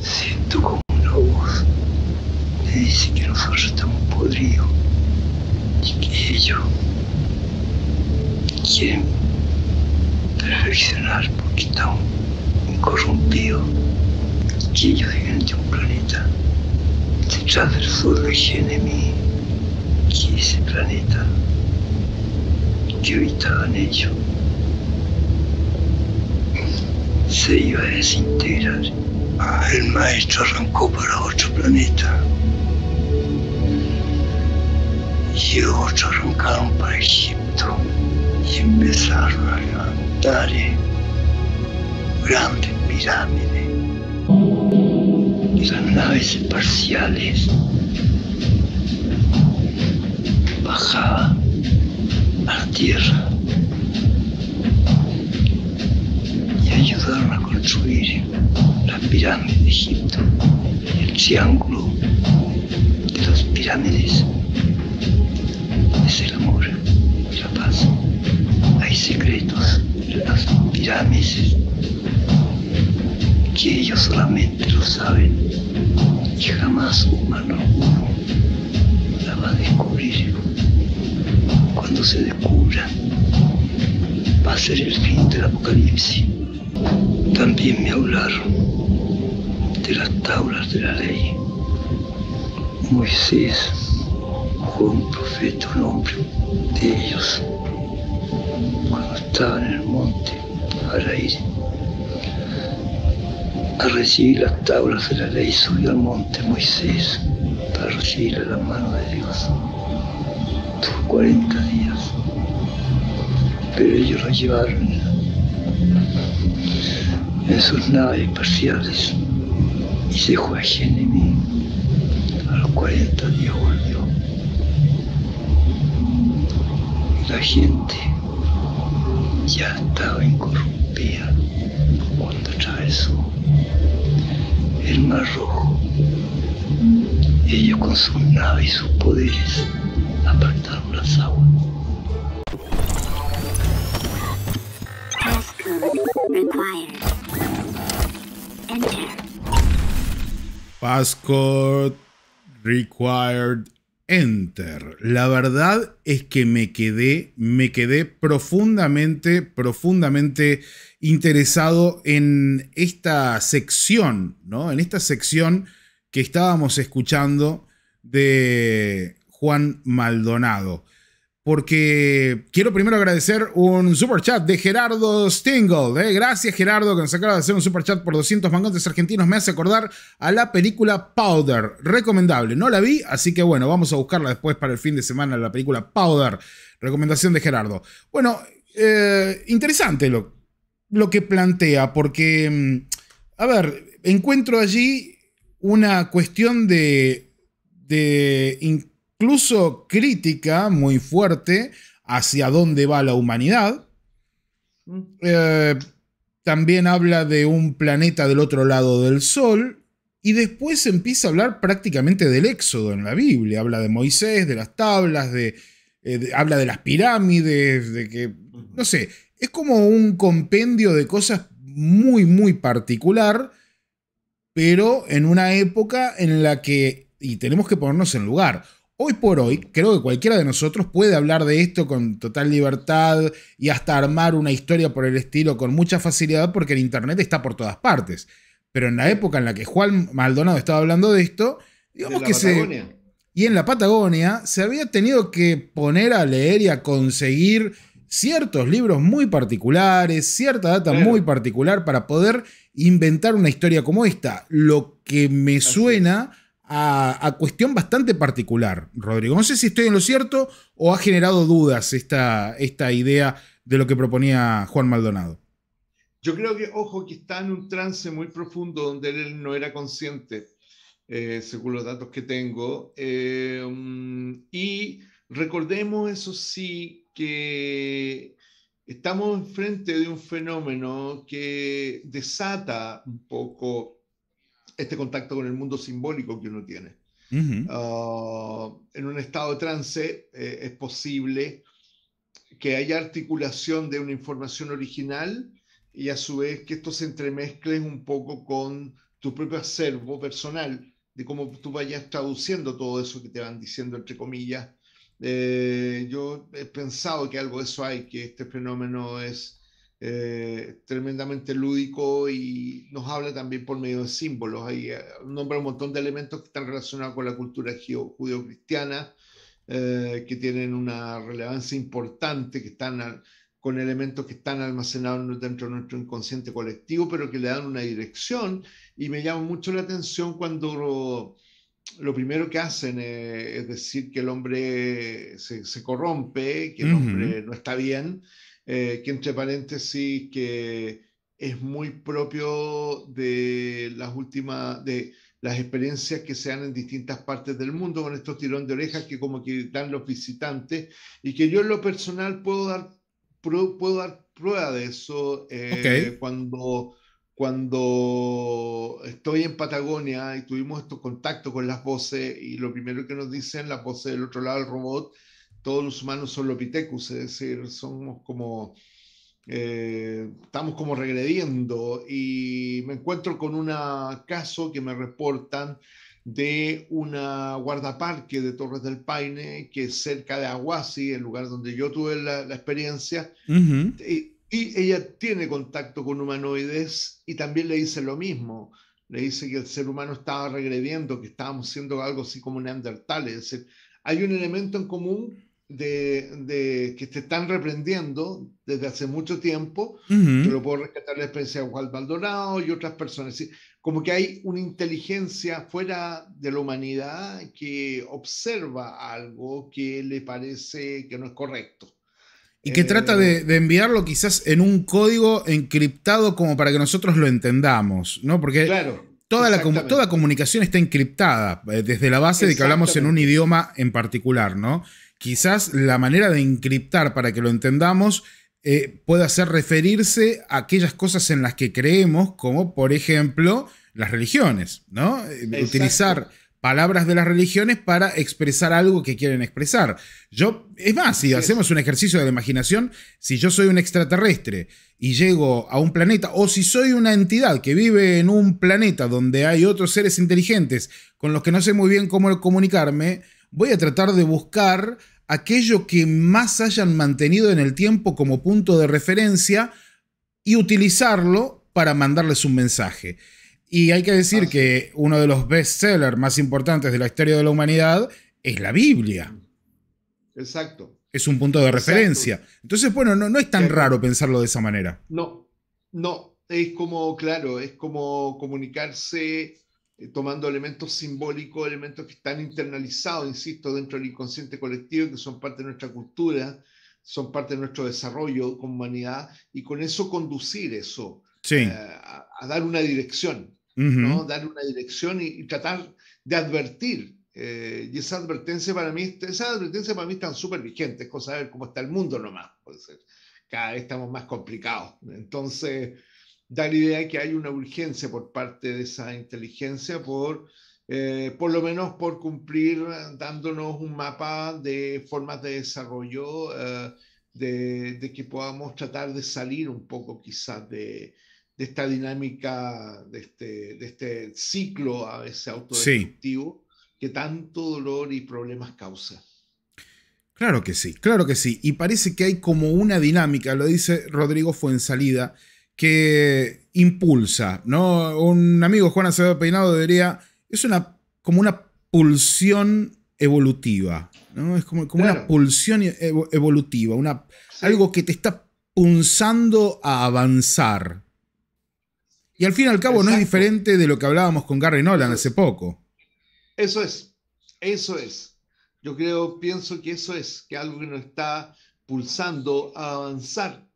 Siento como una voz dice que nosotros estamos podridos y que ellos quieren perfeccionar porque están corrompidos que ellos vienen de un planeta detrás del sur de mí que ese planeta que en ellos se iba a desintegrar ah, el maestro arrancó para otro planeta ...y para Egipto y empezaron a levantar eh, grandes pirámides. las naves espaciales. ...bajaban... a la tierra. Y ayudaron a construir la pirámide de Egipto, el triángulo de las pirámides es el amor, la paz. Hay secretos en las pirámides que ellos solamente lo saben y jamás humano la va a descubrir. Cuando se descubra, va a ser el fin del apocalipsis. También me hablaron de las tablas de la ley. Moisés un profeta, un hombre de ellos, cuando estaba en el monte para ir a recibir las tablas de la ley, subió al monte Moisés para recibir a la mano de Dios por 40 días. Pero ellos lo llevaron en sus naves parciales y se fue a Génemi A los 40 días volvió. La gente ya estaba incorrompida cuando atravesó el mar rojo. Ellos con su naves y sus poderes apartaron las aguas. Passcode required Enter. La verdad es que me quedé, me quedé profundamente, profundamente interesado en esta sección, ¿no? En esta sección que estábamos escuchando de Juan Maldonado porque quiero primero agradecer un super chat de Gerardo Stingle. ¿eh? Gracias Gerardo que nos acaba de hacer un super chat por 200 mangotes argentinos. Me hace acordar a la película Powder. Recomendable. No la vi, así que bueno, vamos a buscarla después para el fin de semana, la película Powder. Recomendación de Gerardo. Bueno, eh, interesante lo, lo que plantea, porque, mm, a ver, encuentro allí una cuestión de... de incluso crítica muy fuerte hacia dónde va la humanidad. Mm. Eh, también habla de un planeta del otro lado del Sol. Y después empieza a hablar prácticamente del éxodo en la Biblia. Habla de Moisés, de las tablas, eh, habla de las pirámides, de que, no sé, es como un compendio de cosas muy, muy particular, pero en una época en la que, y tenemos que ponernos en lugar, Hoy por hoy, creo que cualquiera de nosotros puede hablar de esto con total libertad y hasta armar una historia por el estilo con mucha facilidad porque el Internet está por todas partes. Pero en la época en la que Juan Maldonado estaba hablando de esto, digamos que se... Y en la Patagonia se había tenido que poner a leer y a conseguir ciertos libros muy particulares, cierta data muy particular para poder inventar una historia como esta. Lo que me suena a, cuestión bastante particular, Rodrigo. No sé si estoy en lo cierto o ha generado dudas esta, esta idea de lo que proponía Juan Maldonado. Yo creo que, ojo, que está en un trance muy profundo donde él no era consciente, eh, según los datos que tengo. Eh, um, y recordemos, eso sí, que estamos enfrente de un fenómeno que desata un poco este contacto con el mundo simbólico que uno tiene. Ah, en un estado de trance eh, es posible que haya articulación de una información original y a su vez que esto se entremezcle un poco con tu propio acervo personal, de cómo tú vayas traduciendo todo eso que te van diciendo, entre comillas. Eh, yo he pensado que algo de eso hay, que este fenómeno es eh, tremendamente lúdico y nos habla también por medio de símbolos. Ahí eh, nombra un montón de elementos que están relacionados con la cultura judeocristiana, cristiana eh, que tienen una relevancia importante, que están con elementos que están almacenados dentro de nuestro inconsciente colectivo, pero que le dan una dirección. Y me llama mucho la atención cuando lo, primero que hacen es decir que el hombre se, corrompe, que el hombre no está bien eh, que entre paréntesis que es muy propio de las últimas, de las experiencias que se dan en distintas partes del mundo con estos tirón de orejas que como que dan los visitantes y que yo en lo personal puedo dar, puedo dar prueba de eso eh, cuando cuando estoy en Patagonia y tuvimos estos contactos con las voces y lo primero que nos dicen las voces del otro lado del robot todos los humanos son lopitecus, es decir, somos como, eh, estamos como regrediendo y me encuentro con un caso que me reportan de una guardaparque de Torres del Paine, que es cerca de Aguasi, el lugar donde yo tuve la, experiencia, y, y, ella tiene contacto con humanoides y también le dice lo mismo, le dice que el ser humano estaba regrediendo, que estábamos siendo algo así como neandertales, es decir, hay un elemento en común de, que te están reprendiendo desde hace mucho tiempo, pero puedo rescatar la experiencia de Juan y otras personas. Sí, como que hay una inteligencia fuera de la humanidad que observa algo que le parece que no es correcto. Y que trata de, eh, enviarlo quizás en un código encriptado como para que nosotros lo entendamos, ¿no? Porque toda, la, toda comunicación está encriptada eh, desde la base de que hablamos en un idioma en particular, ¿no? quizás la manera de encriptar para que lo entendamos eh, puede pueda referirse a aquellas cosas en las que creemos, como por ejemplo las religiones, ¿no? Eh, utilizar palabras de las religiones para expresar algo que quieren expresar. Yo, es más, si hacemos un ejercicio de la imaginación, si yo soy un extraterrestre y llego a un planeta, o si soy una entidad que vive en un planeta donde hay otros seres inteligentes con los que no sé muy bien cómo comunicarme, voy a tratar de buscar aquello que más hayan mantenido en el tiempo como punto de referencia y utilizarlo para mandarles un mensaje. Y hay que decir ah, que uno de los bestsellers más importantes de la historia de la humanidad es la Biblia. Exacto. Es un punto de referencia. Entonces, bueno, no, no es tan raro pensarlo de esa manera. No, no, es como, claro, es como comunicarse eh, tomando elementos simbólicos, elementos que están internalizados, insisto, dentro del inconsciente colectivo, que son parte de nuestra cultura, son parte de nuestro desarrollo como humanidad, y con eso conducir eso, eh, a, dar una dirección, ¿no? dar una dirección y, tratar de advertir. Eh, y esa advertencia para mí, esa advertencia para mí están súper vigente, es cosa de cómo está el mundo nomás, puede ser. Cada vez estamos más complicados. Entonces, da la idea de que hay una urgencia por parte de esa inteligencia por, eh, por lo menos por cumplir eh, dándonos un mapa de formas de desarrollo, eh, de, que podamos tratar de salir un poco quizás de, esta dinámica, de este, este ciclo a veces autodestructivo que tanto dolor y problemas causa. Claro que sí, claro que sí. Y parece que hay como una dinámica, lo dice Rodrigo Fuensalida, salida que impulsa, ¿no? Un amigo, Juan Acevedo Peinado, diría, es una, como una pulsión evolutiva, ¿no? Es como, como una pulsión evolutiva, una, algo que te está punzando a avanzar. Y al fin y al cabo no es diferente de lo que hablábamos con Gary Nolan hace poco. Eso es, eso es. Yo creo, pienso que eso es, que algo que nos está pulsando a avanzar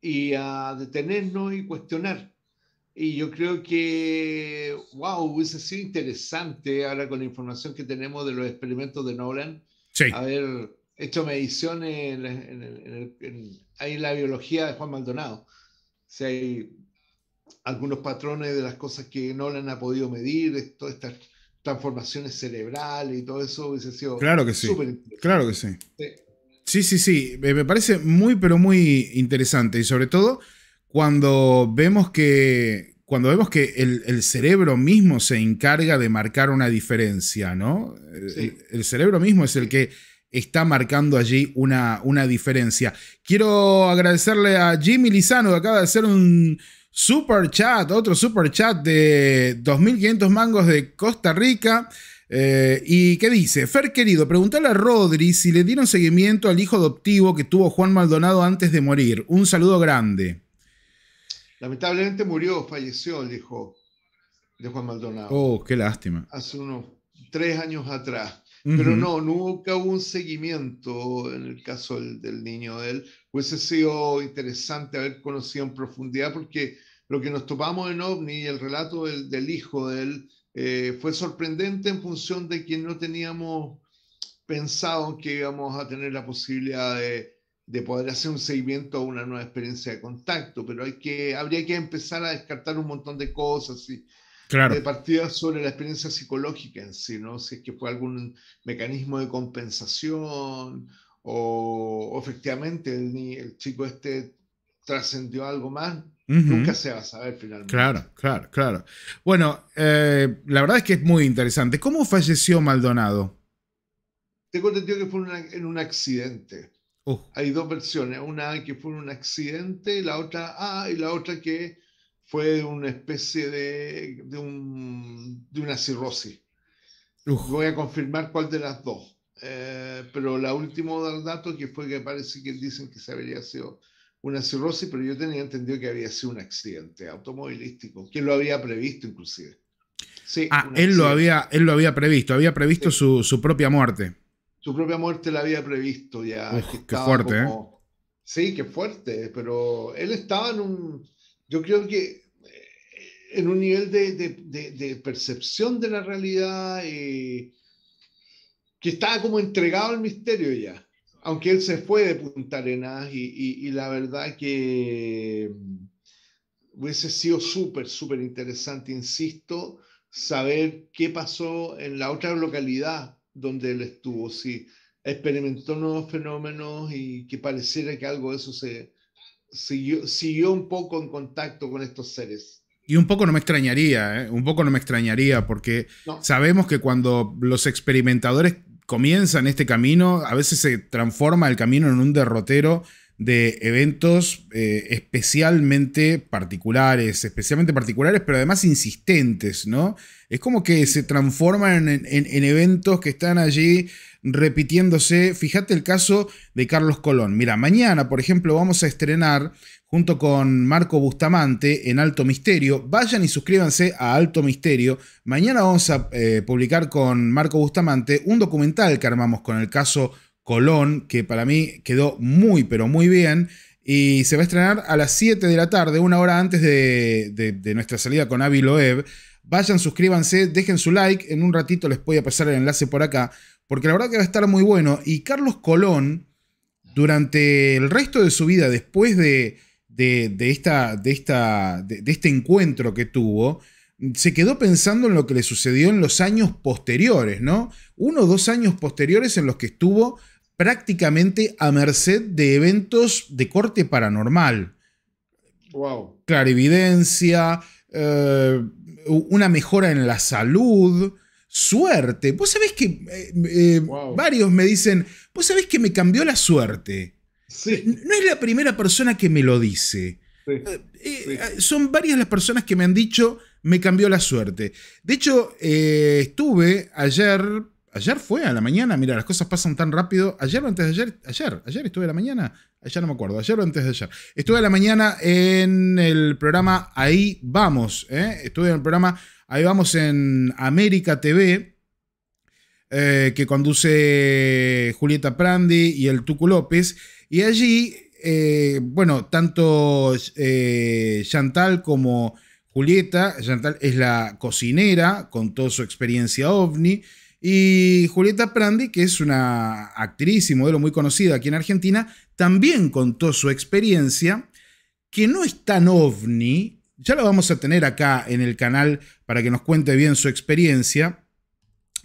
y a detenernos y cuestionar. Y yo creo que, wow, hubiese sido interesante ahora con la información que tenemos de los experimentos de Nolan, haber hecho mediciones en, en, la biología de Juan Maldonado. Si hay algunos patrones de las cosas que Nolan ha podido medir, todas estas transformaciones cerebrales y todo eso hubiese sido claro que sí. Claro que sí. Sí, sí, sí. Me parece muy, pero muy interesante. Y sobre todo cuando vemos que, cuando vemos que el, cerebro mismo se encarga de marcar una diferencia, ¿no? El, cerebro mismo es el que está marcando allí una, una diferencia. Quiero agradecerle a Jimmy Lizano que acaba de hacer un super chat, otro super chat de 2.500 mangos de Costa Rica. Eh, ¿Y qué dice? Fer querido, preguntale a Rodri si le dieron seguimiento al hijo adoptivo que tuvo Juan Maldonado antes de morir. Un saludo grande. Lamentablemente murió, falleció el hijo de Juan Maldonado. Oh, qué lástima. Hace unos tres años atrás. Pero no, nunca hubo un seguimiento en el caso del, niño de él. Hubiese sido interesante haber conocido en profundidad porque lo que nos topamos en OVNI y el relato del hijo de él eh, fue sorprendente en función de que no teníamos pensado que íbamos a tener la posibilidad de, de poder hacer un seguimiento a una nueva experiencia de contacto, pero hay que, habría que empezar a descartar un montón de cosas y de partida sobre la experiencia psicológica en sí, ¿no? Si es que fue algún mecanismo de compensación o, efectivamente el chico este trascendió algo más, Nunca se va a saber finalmente. Claro, claro, claro. Bueno, eh, la verdad es que es muy interesante. ¿Cómo falleció Maldonado? Tengo entendido que fue en un accidente. Oh. Hay dos versiones, una que fue en un accidente la otra, ah, y la otra que fue una especie de, de, un, de una cirrosis. Voy a confirmar cuál de las dos. Eh, pero la última del dato que fue que parece que dicen que se habría sido una cirrosis, pero yo tenía entendido que había sido un accidente automovilístico. ¿Quién lo había previsto inclusive? Sí, ah, él lo, había, él lo había previsto, había previsto su, propia muerte. Su propia muerte la había previsto ya. qué fuerte, ¿eh? Sí, qué fuerte, pero él estaba en un, yo creo que eh, en un nivel de, de, percepción de la realidad y eh, que estaba como entregado al misterio ya aunque él se fue de Punta Arenas y, la verdad que mm, hubiese sido súper, súper interesante, insisto, saber qué pasó en la otra localidad donde él estuvo, si experimentó nuevos fenómenos y que pareciera que algo de eso se siguió, un poco en contacto con estos seres. Y un poco no me extrañaría, ¿eh? un poco no me extrañaría, porque sabemos que cuando los experimentadores comienzan este camino, a veces se transforma el camino en un derrotero de eventos eh, especialmente particulares, especialmente particulares, pero además insistentes, ¿no? Es como que se transforman en eventos que están allí repitiéndose. Fíjate el caso de Carlos Colón. Mira, mañana, por ejemplo, vamos a estrenar junto con Marco Bustamante en Alto Misterio. Vayan y suscríbanse a Alto Misterio. Mañana vamos a eh, publicar con Marco Bustamante un documental que armamos con el caso Colón, que para mí quedó muy, pero muy bien. Y se va a estrenar a las 7 de la tarde, una hora antes de, nuestra salida con Avi Loeb. Vayan, suscríbanse, dejen su like. En un ratito les voy a pasar el enlace por acá porque la verdad que va a estar muy bueno. Y Carlos Colón, durante el resto de su vida, después de, esta, de, este encuentro que tuvo, se quedó pensando en lo que le sucedió en los años posteriores, ¿no? Uno o dos años posteriores en los que estuvo prácticamente a merced de eventos de corte paranormal. Clarividencia, eh, una mejora en la salud, suerte. Vos sabés que eh, eh, varios me dicen, vos sabés que me cambió la suerte. No es la primera persona que me lo dice. Eh, ah, son varias las personas que me han dicho, me cambió la suerte. De hecho, estuve ayer, ayer fue a la mañana, mira, las cosas pasan tan rápido. Ayer o antes de ayer, ayer, ayer estuve a la mañana, ayer no me acuerdo, ayer o antes de ayer. Estuve a la mañana en el programa Ahí Vamos, estuve en el programa Ahí vamos en América TV, eh, que conduce Julieta Prandi y el Tucu López. Y allí, eh, bueno, tanto eh, Chantal como Julieta, Chantal es la cocinera con toda su experiencia ovni, y Julieta Prandi, que es una actriz y modelo muy conocida aquí en Argentina, también contó su experiencia, que no es tan ovni, ya lo vamos a tener acá en el canal para que nos cuente bien su experiencia,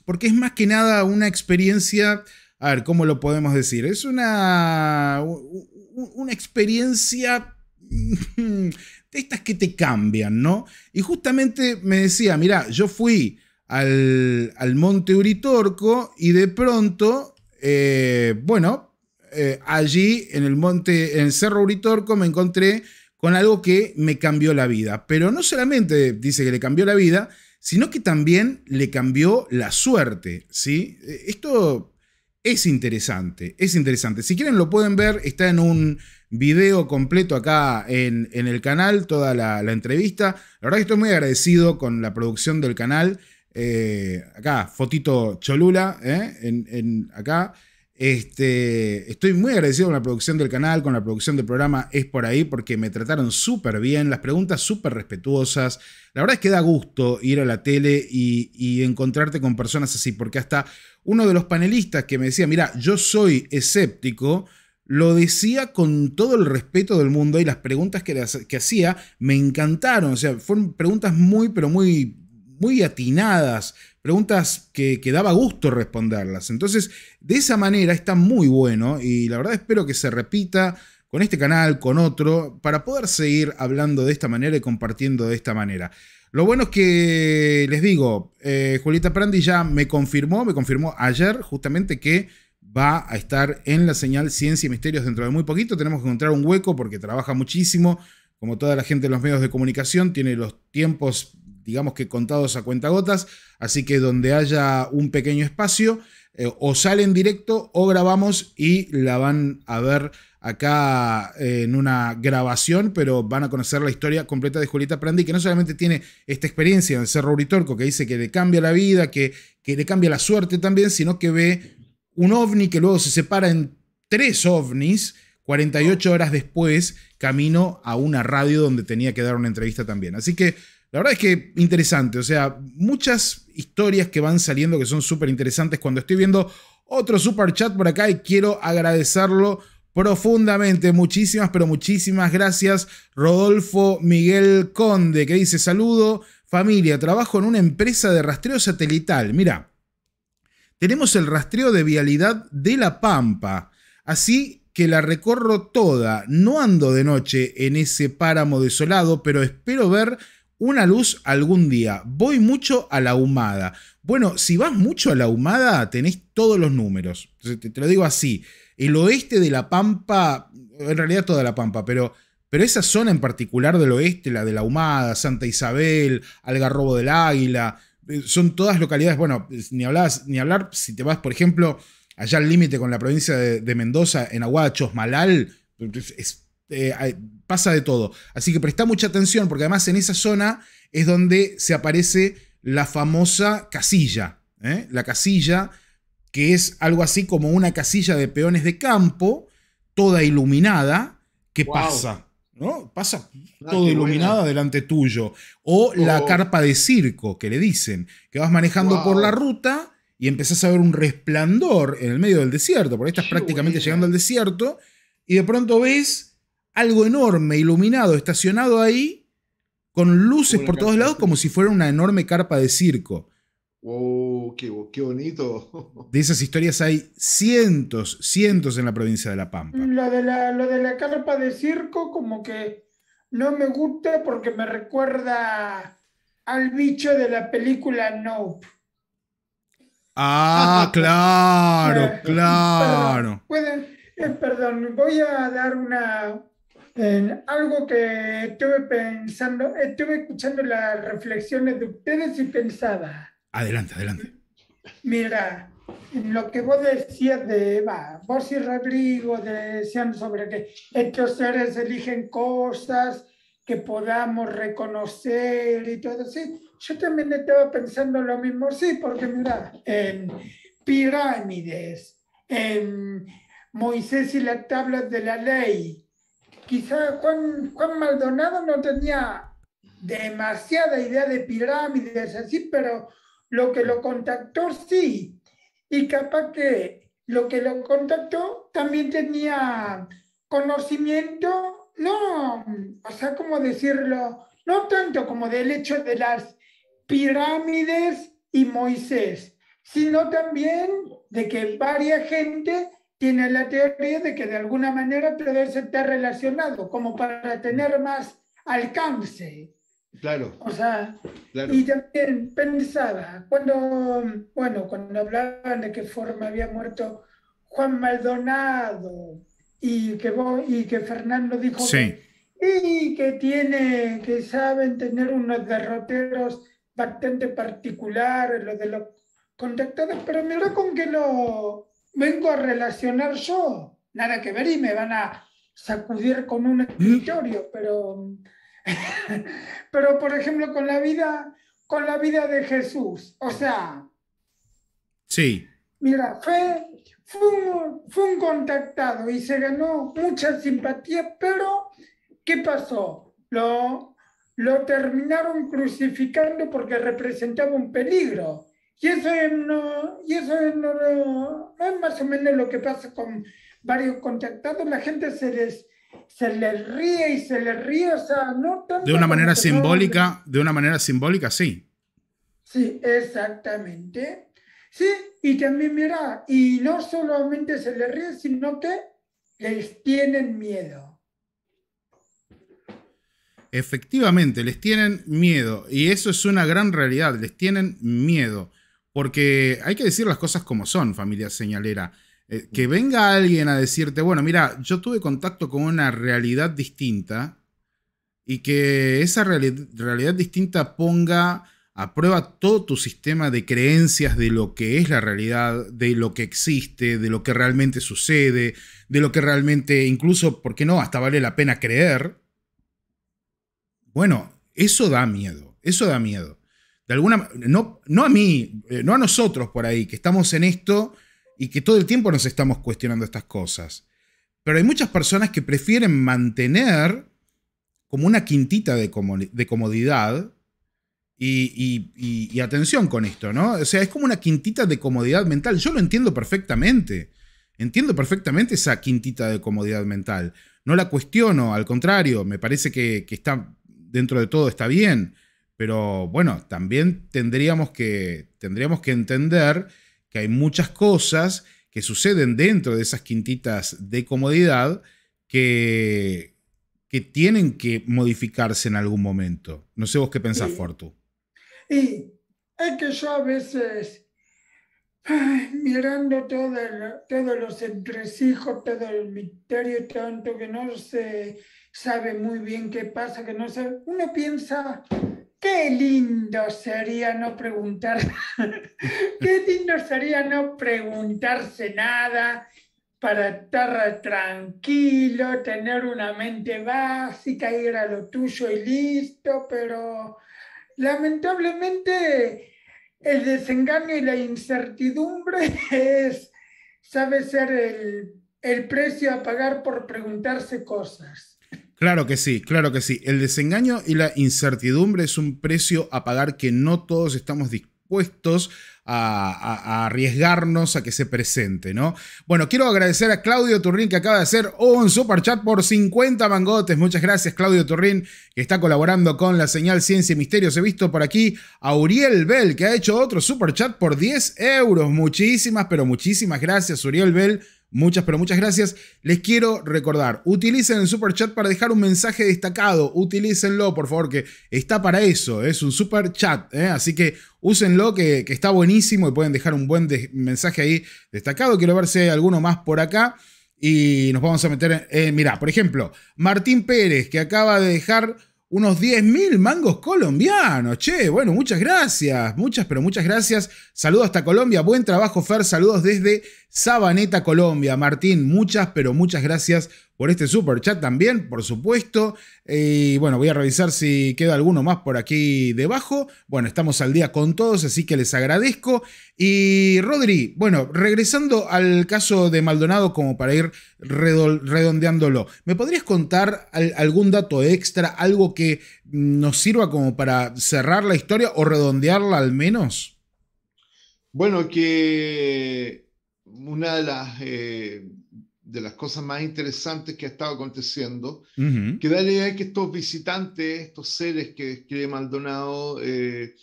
porque es más que nada una experiencia, a ver, ¿cómo lo podemos decir? Es una, una experiencia mm, de estas que te cambian, ¿no? Y justamente me decía, mira, yo fui al, Monte Uritorco y de pronto, eh, bueno, eh, allí en el monte, en el Cerro Uritorco me encontré con algo que me cambió la vida. Pero no solamente dice que le cambió la vida, sino que también le cambió la suerte, ¿sí? Eh, esto es interesante, es interesante. Si quieren lo pueden ver, está en un video completo acá en, el canal, toda la, entrevista. La verdad que estoy muy agradecido con la producción del canal. Eh, acá, fotito Cholula, ¿eh? en, acá. Este, estoy muy agradecido con la producción del canal, con la producción del programa Es por ahí, porque me trataron súper bien, las preguntas súper respetuosas. La verdad es que da gusto ir a la tele y, encontrarte con personas así, porque hasta uno de los panelistas que me decía, mira, yo soy escéptico, lo decía con todo el respeto del mundo y las preguntas que, que hacía me encantaron, o sea, fueron preguntas muy, pero muy, muy atinadas, preguntas que, daba gusto responderlas. Entonces, de esa manera está muy bueno y la verdad espero que se repita con este canal, con otro, para poder seguir hablando de esta manera y compartiendo de esta manera. Lo bueno es que, les digo, eh, Julieta Prandi ya me confirmó, me confirmó ayer justamente que va a estar en la señal Ciencia y Misterios dentro de muy poquito. Tenemos que encontrar un hueco porque trabaja muchísimo, como toda la gente de los medios de comunicación, tiene los tiempos digamos que contados a cuentagotas, así que donde haya un pequeño espacio, eh, o sale en directo o grabamos y la van a ver acá eh, en una grabación, pero van a conocer la historia completa de Julieta Prandi, que no solamente tiene esta experiencia en el Cerro Uritorco, que dice que le cambia la vida, que, que le cambia la suerte también, sino que ve un ovni que luego se separa en tres ovnis, 48 horas después, camino a una radio donde tenía que dar una entrevista también. Así que la verdad es que interesante, o sea, muchas historias que van saliendo que son súper interesantes. Cuando estoy viendo otro super chat por acá y quiero agradecerlo profundamente. Muchísimas, pero muchísimas gracias, Rodolfo Miguel Conde, que dice: Saludo, familia, trabajo en una empresa de rastreo satelital. Mira, tenemos el rastreo de vialidad de La Pampa. Así que la recorro toda. No ando de noche en ese páramo desolado, pero espero ver una luz algún día. Voy mucho a la Humada. Bueno, si vas mucho a la Humada, tenés todos los números. Te, lo digo así. El oeste de la Pampa, en realidad toda la Pampa, pero, pero esa zona en particular del oeste, la de la Humada, Santa Isabel, Algarrobo del Águila, eh, son todas localidades, bueno, ni, ni hablar si te vas, por ejemplo, allá al límite con la provincia de, Mendoza, en Aguachos Malal es, eh, pasa de todo. Así que presta mucha atención porque además en esa zona es donde se aparece la famosa casilla. ¿eh? La casilla que es algo así como una casilla de peones de campo, toda iluminada, que pasa. ¿no? Pasa ah, toda iluminada delante tuyo. O la oh. carpa de circo, que le dicen, que vas manejando por la ruta y empezás a ver un resplandor en el medio del desierto, porque estás prácticamente llegando al desierto, y de pronto ves algo enorme, iluminado, estacionado ahí, con luces por todos lados, como si fuera una enorme carpa de circo. ¡Oh, Qué, bonito! De esas historias hay cientos, cientos en la provincia de La Pampa. Lo de la, carpa de circo, como que no me gusta porque me recuerda al bicho de la película Nope. Ah, claro, claro. Eh, perdón, voy a dar una, en algo que estuve pensando, estuve escuchando las reflexiones de ustedes y pensaba. Adelante, adelante. Mira, lo que vos decías de Eva, vos y Rodrigo decían sobre que estos seres eligen cosas que podamos reconocer y todo así. Yo también estaba pensando lo mismo, sí, porque mira, en pirámides, en Moisés y las tablas de la ley, quizá Juan, Maldonado no tenía demasiada idea de pirámides, así, pero lo que lo contactó sí. Y capaz que lo que lo contactó también tenía conocimiento, no, o sea, ¿cómo decirlo? No tanto como del hecho de las pirámides y Moisés, sino también de que varias gente tiene la teoría de que de alguna manera puede ser relacionado, como para tener más alcance. Claro. O sea, y también pensaba, cuando, bueno, cuando hablaban de qué forma había muerto Juan Maldonado y que, y que Fernando dijo sí. y que tiene, que saben tener unos derroteros bastante particulares, los de los contactados, pero mira con que lo vengo a relacionar yo, nada que ver y me van a sacudir con un mm. escritorio, pero, pero por ejemplo con la vida, con la vida de Jesús, o sea, sí. Mira, fue, fue, un, contactado y se ganó mucha simpatía, pero ¿qué pasó? Lo, lo terminaron crucificando porque representaba un peligro. Y eso no, es más o menos lo que pasa con varios contactados. La gente se les, se les ríe y se les ríe, no De una manera simbólica, de una manera simbólica, sí. Sí, exactamente. Sí, y también mira, y no solamente se les ríe, sino que les tienen miedo. Efectivamente, les tienen miedo. Y eso es una gran realidad, les tienen miedo. Porque hay que decir las cosas como son, familia señalera. Eh, que venga alguien a decirte, bueno, mira, yo tuve contacto con una realidad distinta y que esa realidad distinta ponga a prueba todo tu sistema de creencias de lo que es la realidad, de lo que existe, de lo que realmente sucede, de lo que realmente, incluso, ¿por qué no? Hasta vale la pena creer. Bueno, eso da miedo, eso da miedo de alguna no, no a mí, eh, no a nosotros por ahí, que estamos en esto y que todo el tiempo nos estamos cuestionando estas cosas. Pero hay muchas personas que prefieren mantener como una quintita de, comodidad. Y, atención con esto, ¿no? O sea, es como una quintita de comodidad mental. Yo lo entiendo perfectamente. Entiendo perfectamente esa quintita de comodidad mental. No la cuestiono, al contrario, me parece que, que está, dentro de todo está bien pero bueno, también tendríamos que, tendríamos que entender que hay muchas cosas que suceden dentro de esas quintitas de comodidad que, que tienen que modificarse en algún momento. No sé vos qué pensás, Fortu. Y es que yo a veces, mirando todo todos los entresijos, todo el misterio, tanto que no se sabe muy bien qué pasa, que no se... Uno piensa, Qué lindo sería no preguntar, qué lindo sería no preguntarse nada para estar tranquilo, tener una mente básica, ir a lo tuyo y listo, pero lamentablemente el desengaño y la incertidumbre es, sabe ser el, el precio a pagar por preguntarse cosas. Claro que sí, claro que sí. El desengaño y la incertidumbre es un precio a pagar que no todos estamos dispuestos a, arriesgarnos a que se presente, ¿no? Bueno, quiero agradecer a Claudio Turrín que acaba de hacer un super chat por 50 mangotes. Muchas gracias, Claudio Turrín, que está colaborando con la señal Ciencia y Misterios. He visto por aquí a Uriel Bell, que ha hecho otro super chat por 10 euros. Muchísimas, pero muchísimas gracias, Uriel Bell Muchas, pero muchas gracias. Les quiero recordar, utilicen el super chat para dejar un mensaje destacado. Utilícenlo, por favor, que está para eso. Es un super chat. ¿eh? Así que úsenlo, que, que, está buenísimo y pueden dejar un buen mensaje ahí destacado. Quiero ver si hay alguno más por acá. Y nos vamos a meter eh, mirá, por ejemplo, Martín Pérez, que acaba de dejar unos 10.000 mangos colombianos. Che, bueno, muchas gracias, muchas, pero muchas gracias. Saludos hasta Colombia, buen trabajo Fer, saludos desde Sabaneta, Colombia. Martín, muchas, pero muchas gracias por este super chat también, por supuesto. Eh, y bueno, voy a revisar si queda alguno más por aquí debajo. Bueno, estamos al día con todos, así que les agradezco. Y Rodri, bueno, regresando al caso de Maldonado como para ir redondeándolo, ¿me podrías contar algún dato extra, algo que nos sirva como para cerrar la historia o redondearla al menos? Bueno, que una de las... Eh, de las cosas más interesantes que ha estado aconteciendo, que da la idea de que estos visitantes, estos seres que escribe Maldonado, eh,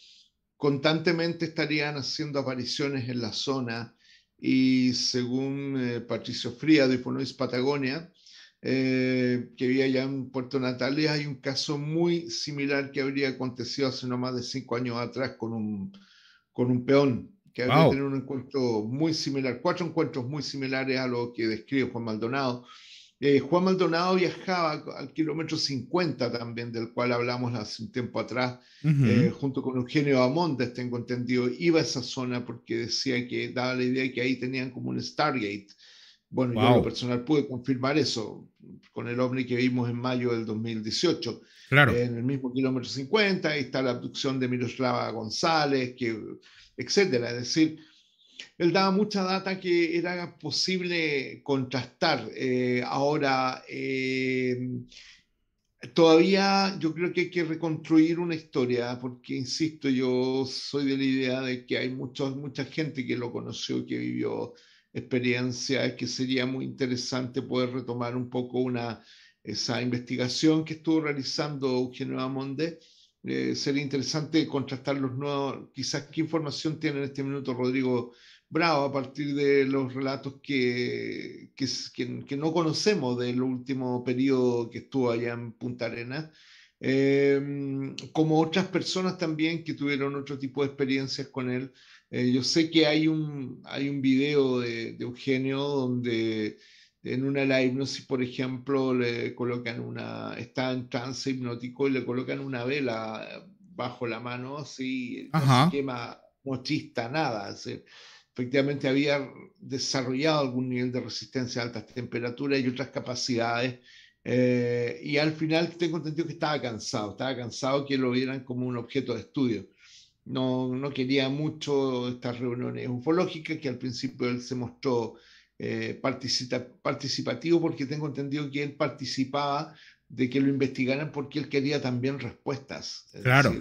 constantemente estarían haciendo apariciones en la zona y según eh, Patricio Fría de Fonois Patagonia, eh, que había allá en Puerto Natales, hay un caso muy similar que habría acontecido hace no más de cinco años atrás con un, con un peón que wow. había un encuentro muy similar, cuatro encuentros muy similares a lo que describe Juan Maldonado. Eh, Juan Maldonado viajaba al kilómetro 50 también, del cual hablamos hace un tiempo atrás, eh, junto con Eugenio Amontes, tengo entendido, iba a esa zona porque decía que daba la idea que ahí tenían como un Stargate. Bueno, yo personal pude confirmar eso con el ovni que vimos en mayo del 2018. Claro. en el mismo kilómetro 50, está la abducción de Miroslava González, que etcétera. Es decir, él daba mucha data que era posible contrastar. Eh, ahora, eh, todavía yo creo que hay que reconstruir una historia, porque, insisto, yo soy de la idea de que hay muchos, mucha gente que lo conoció, que vivió experiencias, que sería muy interesante poder retomar un poco esa investigación que estuvo realizando Eugenio Amondé, eh, sería interesante contrastar los nuevos, quizás qué información tiene en este minuto Rodrigo Bravo a partir de los relatos que, que, no conocemos del último periodo que estuvo allá en Punta Arenas, em, como otras personas también que tuvieron otro tipo de experiencias con él. Eh, yo sé que hay un, hay un video de Eugenio donde en una la hipnosis, por ejemplo, le colocan una, está en trance hipnótico y le colocan una vela bajo la mano, así, no se quema, nada. efectivamente había desarrollado algún nivel de resistencia a altas temperaturas y otras capacidades. Eh, y al final tengo entendido que estaba cansado, estaba cansado que lo vieran como un objeto de estudio. No, no quería mucho estas reuniones ufológicas que al principio él se mostró eh, participativo porque tengo entendido que él participaba de que lo investigaran porque él quería también respuestas. claro.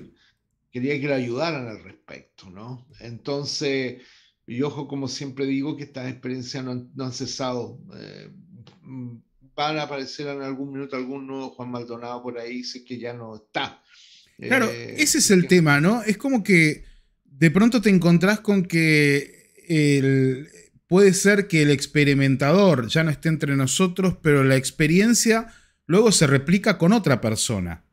quería que le ayudaran al respecto, ¿no? Entonces, y ojo, como siempre digo, que estas experiencias no han, cesado. Eh, mm, van a aparecer en algún minuto algún nuevo Juan Maldonado por ahí, sé que ya no está. Claro, eh, ese es el tema, ¿no? Es como que de pronto te encontrás con que el, puede ser que el experimentador ya no esté entre nosotros, pero la experiencia luego se replica con otra persona.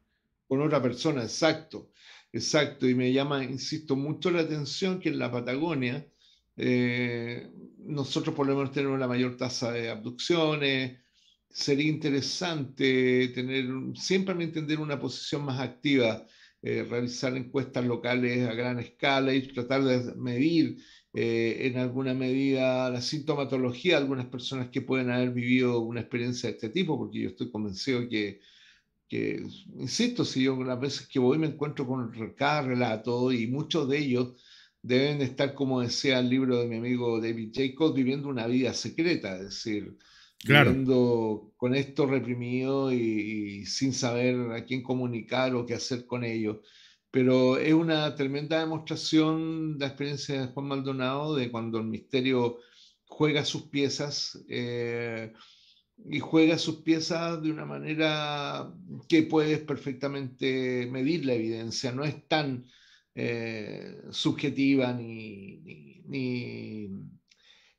Con otra persona, exacto, exacto. Y me llama, insisto, mucho la atención que en la Patagonia eh, nosotros por lo menos tenemos la mayor tasa de abducciones. Sería interesante tener, siempre entender, una posición más activa, eh, realizar encuestas locales a gran escala y tratar de medir eh, en alguna medida la sintomatología algunas personas que pueden haber vivido una experiencia de este tipo, porque yo estoy convencido que, insisto, si yo las veces que voy me encuentro con cada relato y muchos de ellos deben estar, como decía el libro de mi amigo David Jacobs, viviendo una vida secreta, es decir, viviendo con esto reprimido y, sin saber a quién comunicar o qué hacer con ellos. Pero es una tremenda demostración de la experiencia de Juan Maldonado de cuando el misterio juega sus piezas eh, y juega sus piezas de una manera que puedes perfectamente medir la evidencia. No es tan eh, subjetiva ni,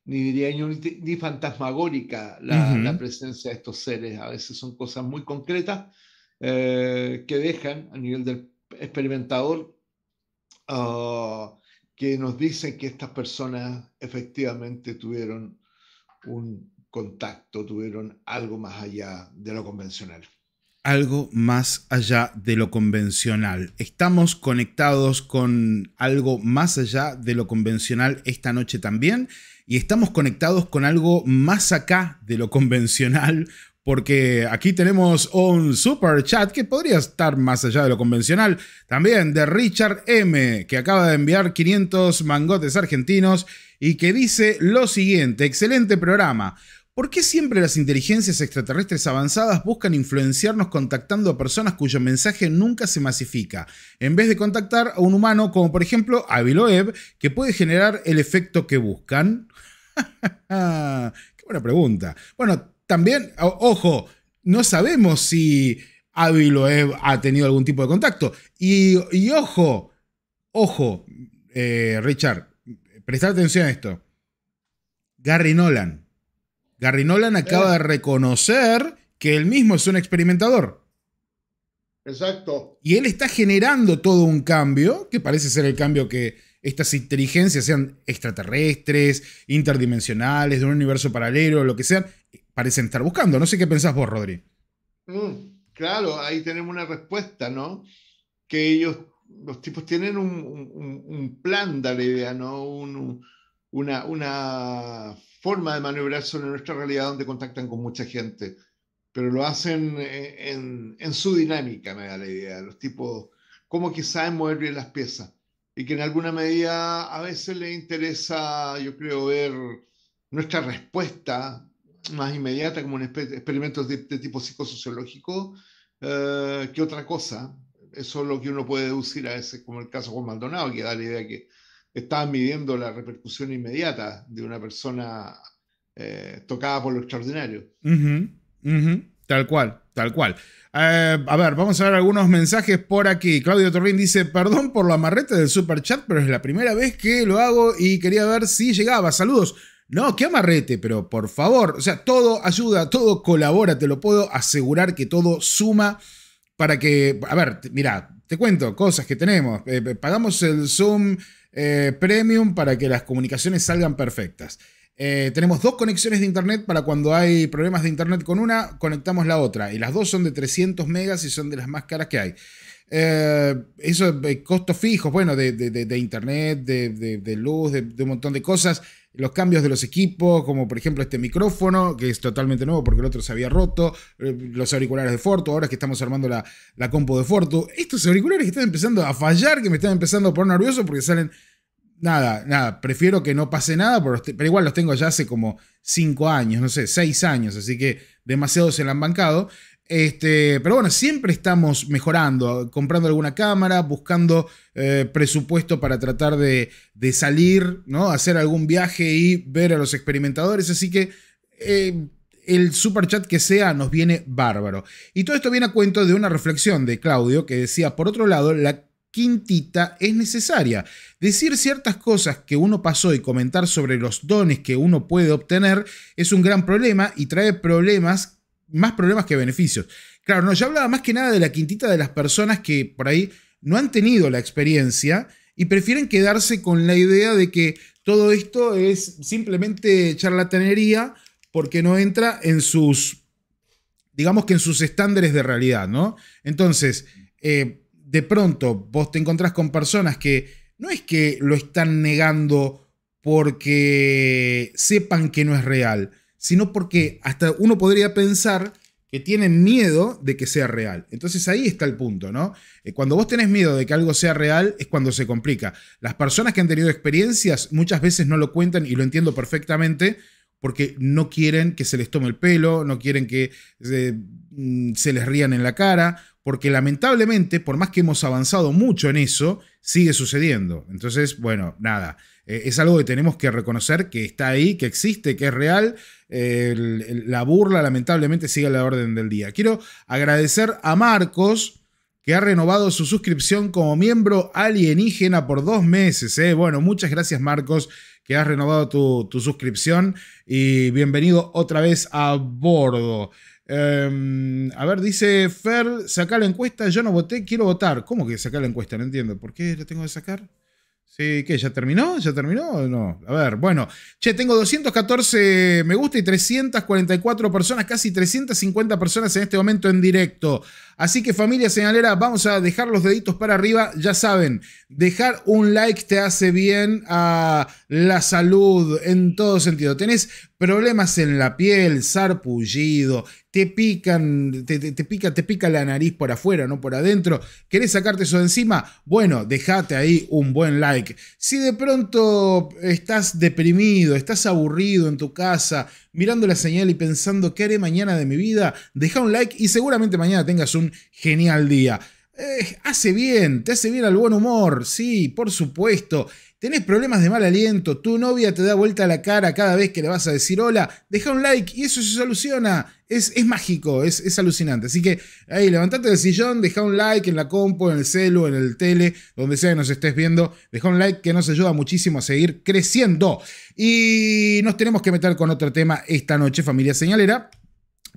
diría ni fantasmagórica la, presencia de estos seres. A veces son cosas muy concretas eh, que dejan a nivel del experimentador ah, que nos dice que estas personas efectivamente tuvieron un contacto, tuvieron algo más allá de lo convencional. Algo más allá de lo convencional. Estamos conectados con algo más allá de lo convencional esta noche también y estamos conectados con algo más acá de lo convencional porque aquí tenemos un super chat que podría estar más allá de lo convencional. También de Richard M, que acaba de enviar 500 mangotes argentinos y que dice lo siguiente, excelente programa. ¿Por qué siempre las inteligencias extraterrestres avanzadas buscan influenciarnos contactando a personas cuyo mensaje nunca se masifica, en vez de contactar a un humano como por ejemplo Aviloev, que puede generar el efecto que buscan? Qué buena pregunta. Bueno, también, ojo, no sabemos si Avi lo ha tenido algún tipo de contacto. Y, ojo, ojo, eh, Richard, prestar atención a esto. Gary Nolan. Gary Nolan acaba eh. de reconocer que él mismo es un experimentador. Exacto. Y él está generando todo un cambio, que parece ser el cambio que estas inteligencias sean extraterrestres, interdimensionales, de un universo paralelo, lo que sean, parecen estar buscando. No sé qué pensás vos, Rodri. Mm, claro, ahí tenemos una respuesta, ¿no? Que ellos, los tipos tienen un, plan da la idea, ¿no? una, una forma de maniobrar sobre nuestra realidad donde contactan con mucha gente, pero lo hacen en, su dinámica, me da la idea. Los tipos, como que saben mover bien las piezas y que en alguna medida a veces les interesa, yo creo, ver nuestra respuesta más inmediata, como un experimentos de, tipo psicosociológico, eh, que otra cosa. Eso es lo que uno puede deducir a veces, como el caso con Juan Maldonado, que da la idea que estaban midiendo la repercusión inmediata de una persona eh, tocada por lo extraordinario. tal cual, tal cual. Eh, a ver, vamos a ver algunos mensajes por aquí. Claudio Torrín dice, perdón por la marreta del super chat, pero es la primera vez que lo hago y quería ver si llegaba. Saludos. No, qué amarrete, pero por favor, o sea, todo ayuda, todo colabora, te lo puedo asegurar que todo suma para que, a ver, mira, te cuento cosas que tenemos. Eh, eh, pagamos el Zoom eh, Premium para que las comunicaciones salgan perfectas. tenemos dos conexiones de internet para cuando hay problemas de internet con una, conectamos la otra. Y las dos son de 300 megas y son de las más caras que hay. eso, costos fijos, bueno, de, de internet, de, luz, de, un montón de cosas los cambios de los equipos, como por ejemplo este micrófono, que es totalmente nuevo porque el otro se había roto, eh, los auriculares de Fortu, ahora que estamos armando la, la compo de Fortu. Estos auriculares que están empezando a fallar, que me están empezando a poner nervioso porque salen... Nada, nada, prefiero que no pase nada, pero, pero igual los tengo ya hace como 5 años, no sé, 6 años, así que demasiado se la han bancado. Este, pero bueno, siempre estamos mejorando, comprando alguna cámara, buscando eh, presupuesto para tratar de, salir, ¿no? Hacer algún viaje y ver a los experimentadores. Así que eh, el super chat que sea nos viene bárbaro. Y todo esto viene a cuento de una reflexión de Claudio que decía, por otro lado, la quintita es necesaria. Decir ciertas cosas que uno pasó y comentar sobre los dones que uno puede obtener es un gran problema y trae problemas más problemas que beneficios. Claro, no, yo hablaba más que nada de la quintita de las personas que por ahí no han tenido la experiencia y prefieren quedarse con la idea de que todo esto es simplemente charlatanería porque no entra en sus, digamos que en sus estándares de realidad, ¿no? Entonces, eh, de pronto vos te encontrás con personas que no es que lo están negando porque sepan que no es real, sino porque hasta uno podría pensar que tienen miedo de que sea real. Entonces ahí está el punto, ¿no? Eh, cuando vos tenés miedo de que algo sea real es cuando se complica. Las personas que han tenido experiencias muchas veces no lo cuentan y lo entiendo perfectamente porque no quieren que se les tome el pelo, no quieren que se, eh, mm, se les rían en la cara, porque lamentablemente, por más que hemos avanzado mucho en eso, sigue sucediendo. Entonces, bueno, nada, eh, es algo que tenemos que reconocer que está ahí, que existe, que es real la burla lamentablemente sigue la orden del día. Quiero agradecer a Marcos, que ha renovado su suscripción como miembro alienígena por dos meses. ¿eh? Bueno, muchas gracias Marcos, que has renovado tu, suscripción y bienvenido otra vez a bordo. Em, a ver, dice Fer, saca la encuesta, yo no voté, quiero votar. ¿Cómo que saca la encuesta? No entiendo. ¿Por qué la tengo que sacar? ¿qué? ¿Ya terminó? ¿Ya terminó? No. A ver, bueno. Che, tengo 214 me gusta y 344 personas, casi 350 personas en este momento en directo. Así que familia señalera, vamos a dejar los deditos para arriba. Ya saben, dejar un like te hace bien a la salud en todo sentido. Tenés problemas en la piel, sarpullido, te pican, te, pica, te pica la nariz por afuera, no por adentro. ¿Querés sacarte eso de encima? Bueno, dejate ahí un buen like. Si de pronto estás deprimido, estás aburrido en tu casa, mirando la señal y pensando qué haré mañana de mi vida, deja un like y seguramente mañana tengas un genial día. Eh, hace bien, te hace bien al buen humor, sí, por supuesto. ¿Tenés problemas de mal aliento? ¿Tu novia te da vuelta la cara cada vez que le vas a decir hola? Deja un like y eso se soluciona. Es, es mágico, es, alucinante. Así que, ahí, levantate del sillón, deja un like en la compu, en el celu, en el tele, donde sea que nos estés viendo. Deja un like que nos ayuda muchísimo a seguir creciendo. Y nos tenemos que meter con otro tema esta noche, familia señalera.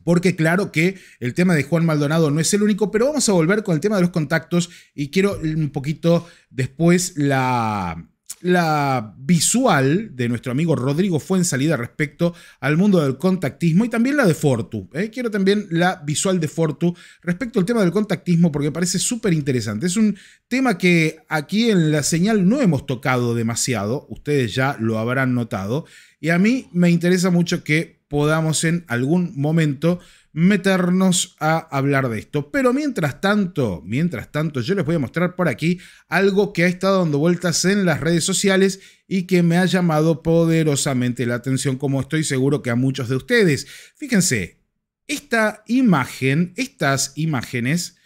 Porque claro que el tema de Juan Maldonado no es el único, pero vamos a volver con el tema de los contactos y quiero un poquito después la, la visual de nuestro amigo Rodrigo fue en salida respecto al mundo del contactismo y también la de Fortu. ¿eh? Quiero también la visual de Fortu respecto al tema del contactismo porque parece súper interesante. Es un tema que aquí en la señal no hemos tocado demasiado, ustedes ya lo habrán notado, y a mí me interesa mucho que podamos en algún momento meternos a hablar de esto. Pero mientras tanto, mientras tanto, yo les voy a mostrar por aquí algo que ha estado dando vueltas en las redes sociales y que me ha llamado poderosamente la atención, como estoy seguro que a muchos de ustedes. Fíjense, esta imagen, estas imágenes,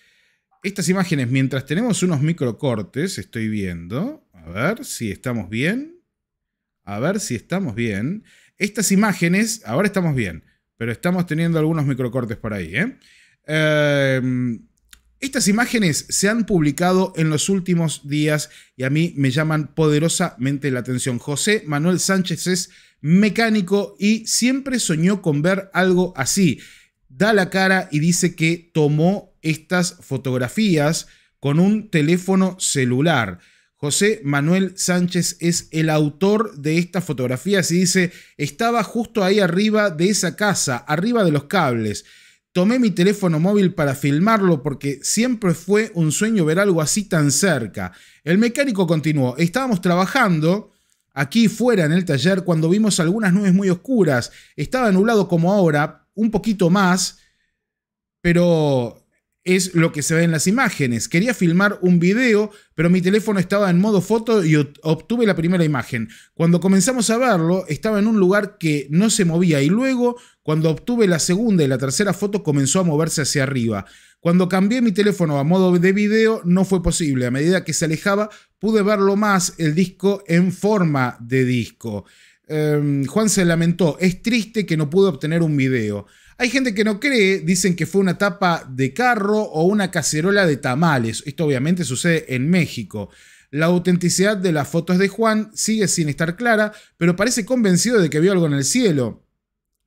estas imágenes, mientras tenemos unos microcortes, estoy viendo, a ver si estamos bien, a ver si estamos bien. Estas imágenes, ahora estamos bien pero estamos teniendo algunos microcortes por ahí. ¿eh? Em, estas imágenes se han publicado en los últimos días y a mí me llaman poderosamente la atención. José Manuel Sánchez es mecánico y siempre soñó con ver algo así. Da la cara y dice que tomó estas fotografías con un teléfono celular. José Manuel Sánchez es el autor de esta fotografía. y dice, estaba justo ahí arriba de esa casa, arriba de los cables. Tomé mi teléfono móvil para filmarlo porque siempre fue un sueño ver algo así tan cerca. El mecánico continuó, estábamos trabajando aquí fuera en el taller cuando vimos algunas nubes muy oscuras. Estaba nublado como ahora, un poquito más, pero es lo que se ve en las imágenes. Quería filmar un video, pero mi teléfono estaba en modo foto y obtuve la primera imagen. Cuando comenzamos a verlo, estaba en un lugar que no se movía y luego, cuando obtuve la segunda y la tercera foto, comenzó a moverse hacia arriba. Cuando cambié mi teléfono a modo de video, no fue posible. A medida que se alejaba, pude verlo más el disco en forma de disco. Em, Juan se lamentó, es triste que no pudo obtener un video. Hay gente que no cree, dicen que fue una tapa de carro o una cacerola de tamales. Esto obviamente sucede en México. La autenticidad de las fotos de Juan sigue sin estar clara, pero parece convencido de que vio algo en el cielo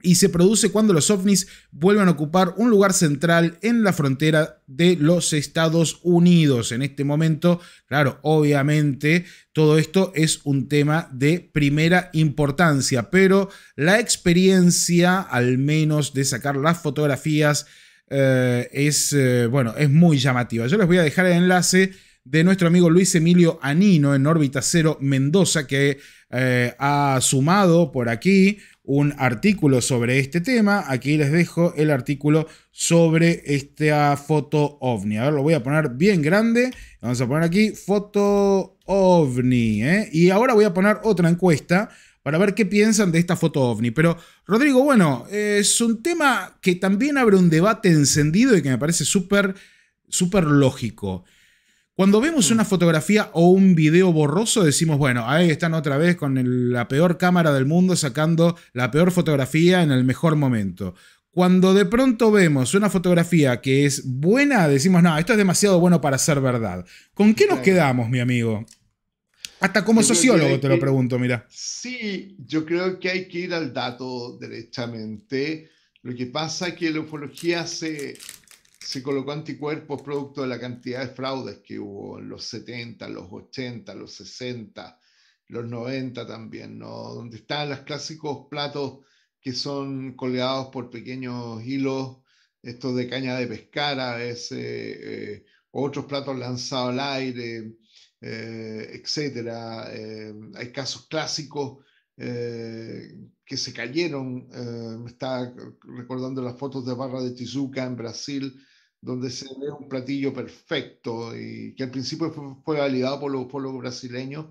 y se produce cuando los ovnis vuelven a ocupar un lugar central en la frontera de los Estados Unidos. En este momento, claro, obviamente todo esto es un tema de primera importancia, pero la experiencia, al menos de sacar las fotografías, eh, es, eh, bueno, es muy llamativa. Yo les voy a dejar el enlace de nuestro amigo Luis Emilio Anino en órbita cero Mendoza, que eh, ha sumado por aquí un artículo sobre este tema. Aquí les dejo el artículo sobre esta foto ovni. Ahora lo voy a poner bien grande. Vamos a poner aquí foto ovni. ¿eh? Y ahora voy a poner otra encuesta para ver qué piensan de esta foto ovni. Pero, Rodrigo, bueno, es un tema que también abre un debate encendido y que me parece súper, súper lógico. Cuando vemos una fotografía o un video borroso, decimos, bueno, ahí están otra vez con la peor cámara del mundo sacando la peor fotografía en el mejor momento. Cuando de pronto vemos una fotografía que es buena, decimos, no, esto es demasiado bueno para ser verdad. ¿Con qué nos quedamos, mi amigo? Hasta como sociólogo te lo pregunto, mira. Sí, yo creo que hay que ir al dato derechamente. Lo que pasa es que la ufología se, se colocó anticuerpos producto de la cantidad de fraudes que hubo en los 70, los 80, los 60, los 90 también, Donde están los clásicos platos que son colgados por pequeños hilos, estos de caña de pescar ese, eh, otros platos lanzados al aire, eh, etc. Eh, hay casos clásicos que se cayeron. me está recordando las fotos de Barra de Tizuca en Brasil, donde se ve un platillo perfecto y que al principio fue, validado por los, por brasileños.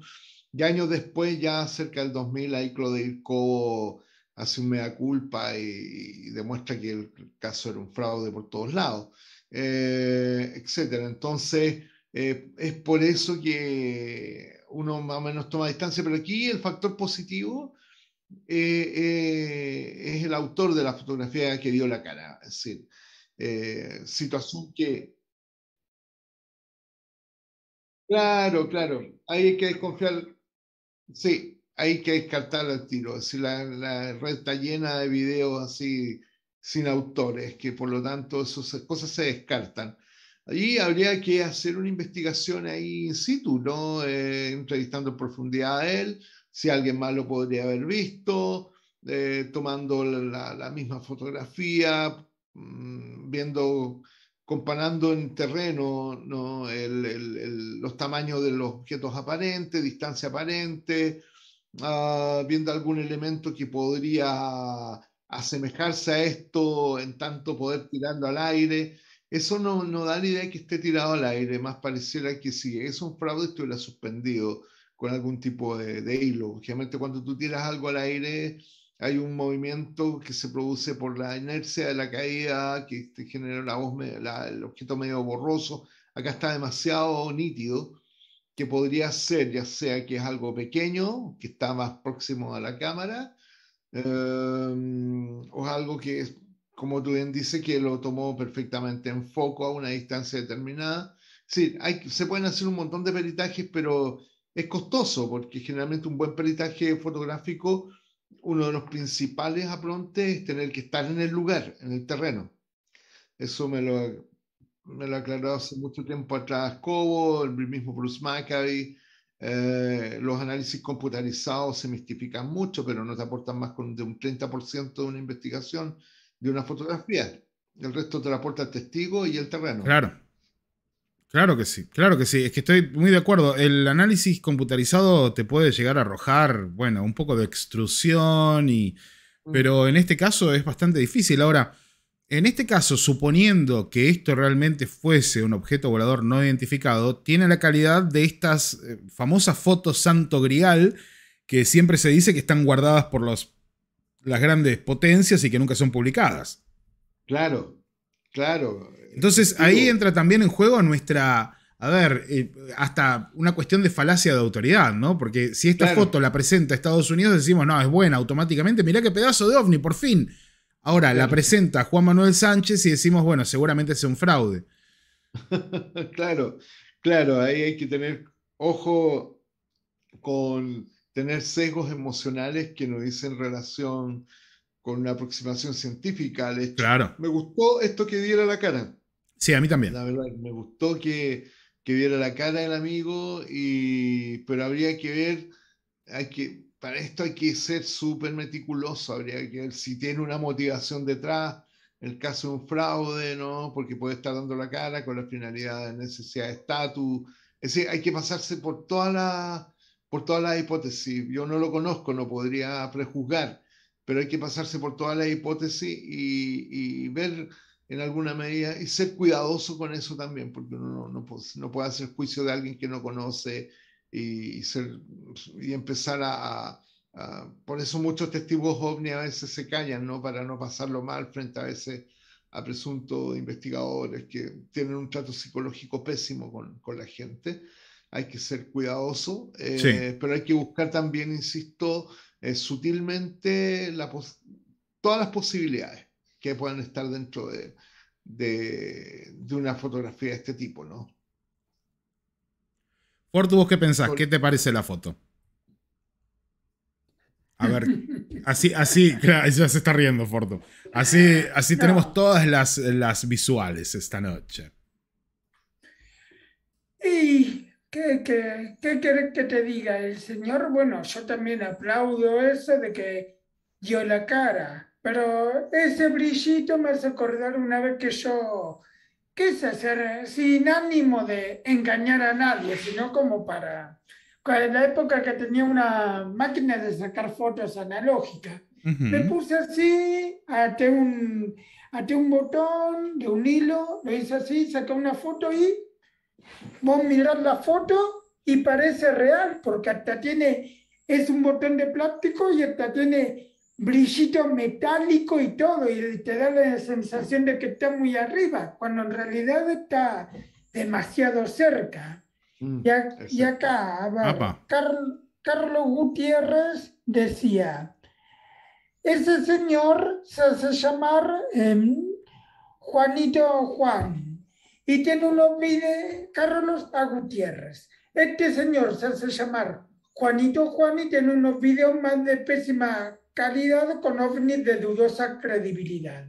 Y años después, ya cerca del 2000, ahí Claude Cobo hace un mea culpa y, demuestra que el caso era un fraude por todos lados, eh, etcétera. Entonces, eh, es por eso que uno más o menos toma distancia, pero aquí el factor positivo eh, es el autor de la fotografía que dio la cara. Es decir, eh, situación que... Claro, claro, ahí hay que desconfiar, sí, hay que descartar el tiro, si la, la, red está llena de videos así sin autores, que por lo tanto esas cosas se descartan. Allí habría que hacer una investigación ahí in situ, ¿no? Eh, entrevistando en profundidad a él, si alguien más lo podría haber visto, eh, tomando la, misma fotografía, Mm, viendo, comparando en terreno los tamaños de los objetos aparentes, distancia aparente, ah, viendo algún elemento que podría asemejarse a esto en tanto poder tirando al aire. Eso no, no da la idea que esté tirado al aire, más pareciera que si es un fraude estuviera suspendido con algún tipo de hilo. Obviamente cuando tú tiras algo al aire hay un movimiento que se produce por la inercia de la caída, que este, genera la voz, el objeto medio borroso. Acá está demasiado nítido, que podría ser, ya sea que es algo pequeño, que está más próximo a la cámara, em, o algo que como tú bien dices, que lo tomó perfectamente en foco a una distancia determinada. Sí, hay, se pueden hacer un montón de peritajes, pero es costoso porque generalmente un buen peritaje fotográfico uno de los principales aprontes es tener que estar en el lugar, en el terreno. Eso me lo, me lo aclaró hace mucho tiempo atrás Cobo, el mismo Bruce McAvey. Eh, los análisis computarizados se mistifican mucho, pero no te aportan más con de un 30% de una investigación de una fotografía. El resto te lo aporta el testigo y el terreno. Claro. Claro que sí, claro que sí. Es que estoy muy de acuerdo. El análisis computarizado te puede llegar a arrojar, bueno, un poco de extrusión y. Mm. Pero en este caso es bastante difícil. Ahora, en este caso, suponiendo que esto realmente fuese un objeto volador no identificado, tiene la calidad de estas eh, famosas fotos santo grial que siempre se dice que están guardadas por las grandes potencias y que nunca son publicadas. Claro, claro. Entonces ahí entra también en juego nuestra, a ver, eh, hasta una cuestión de falacia de autoridad, ¿no? Porque si esta foto la presenta Estados Unidos, decimos, no, es buena automáticamente, mirá qué pedazo de ovni, por fin. Ahora la presenta Juan Manuel Sánchez y decimos, bueno, seguramente es un fraude. claro, claro, ahí hay que tener ojo con tener sesgos emocionales que nos dicen relación con una aproximación científica Claro. Me gustó esto que diera la cara. Sí, a mí también. La verdad, me gustó que, que viera la cara del amigo, y, pero habría que ver, hay que, para esto hay que ser súper meticuloso, habría que ver si tiene una motivación detrás, el caso de un fraude, ¿no? Porque puede estar dando la cara con la finalidad de necesidad de estatus. Es decir, hay que pasarse por todas las por todas hipótesis. Yo no lo conozco, no podría prejuzgar, pero hay que pasarse por todas las hipótesis y, y ver en alguna medida y ser cuidadoso con eso también, porque uno no, no, puede hacer juicio de alguien que no conoce y, ser, y empezar a, Por eso muchos testigos ovni a veces se callan, ¿no? Para no pasarlo mal frente a veces a presuntos investigadores que tienen un trato psicológico pésimo con, con la gente. Hay que ser cuidadoso, eh, pero hay que buscar también, insisto, eh, sutilmente la todas las posibilidades que puedan estar dentro de, una fotografía de este tipo, ¿no? Fortu, ¿vos qué pensás? ¿Qué te parece la foto? A ver, así, así, ya se está riendo Fortu. Así, así tenemos todas las, las, visuales esta noche. ¿Y qué, qué, qué querés que te diga el señor? Bueno, yo también aplaudo eso de que dio la cara. Pero ese brillito me hace acordar una vez que yo quise hacer, eh, sin ánimo de engañar a nadie, sino como para, en la época que tenía una máquina de sacar fotos analógica, Me puse así, até un, un botón de un hilo, lo hice así, sacé una foto y vos mirar la foto y parece real, porque hasta tiene, es un botón de plástico y hasta tiene brillito metálico y todo, y te da la sensación de que está muy arriba, cuando en realidad está demasiado cerca. Mm, y, acá, Carlos Gutiérrez decía, ese señor se hace llamar em, Juanito Juan, y tiene unos videos Carlos a Gutiérrez. Este señor se hace llamar Juanito Juan y tiene unos videos más de pésima calidad con ovnis de dudosa credibilidad.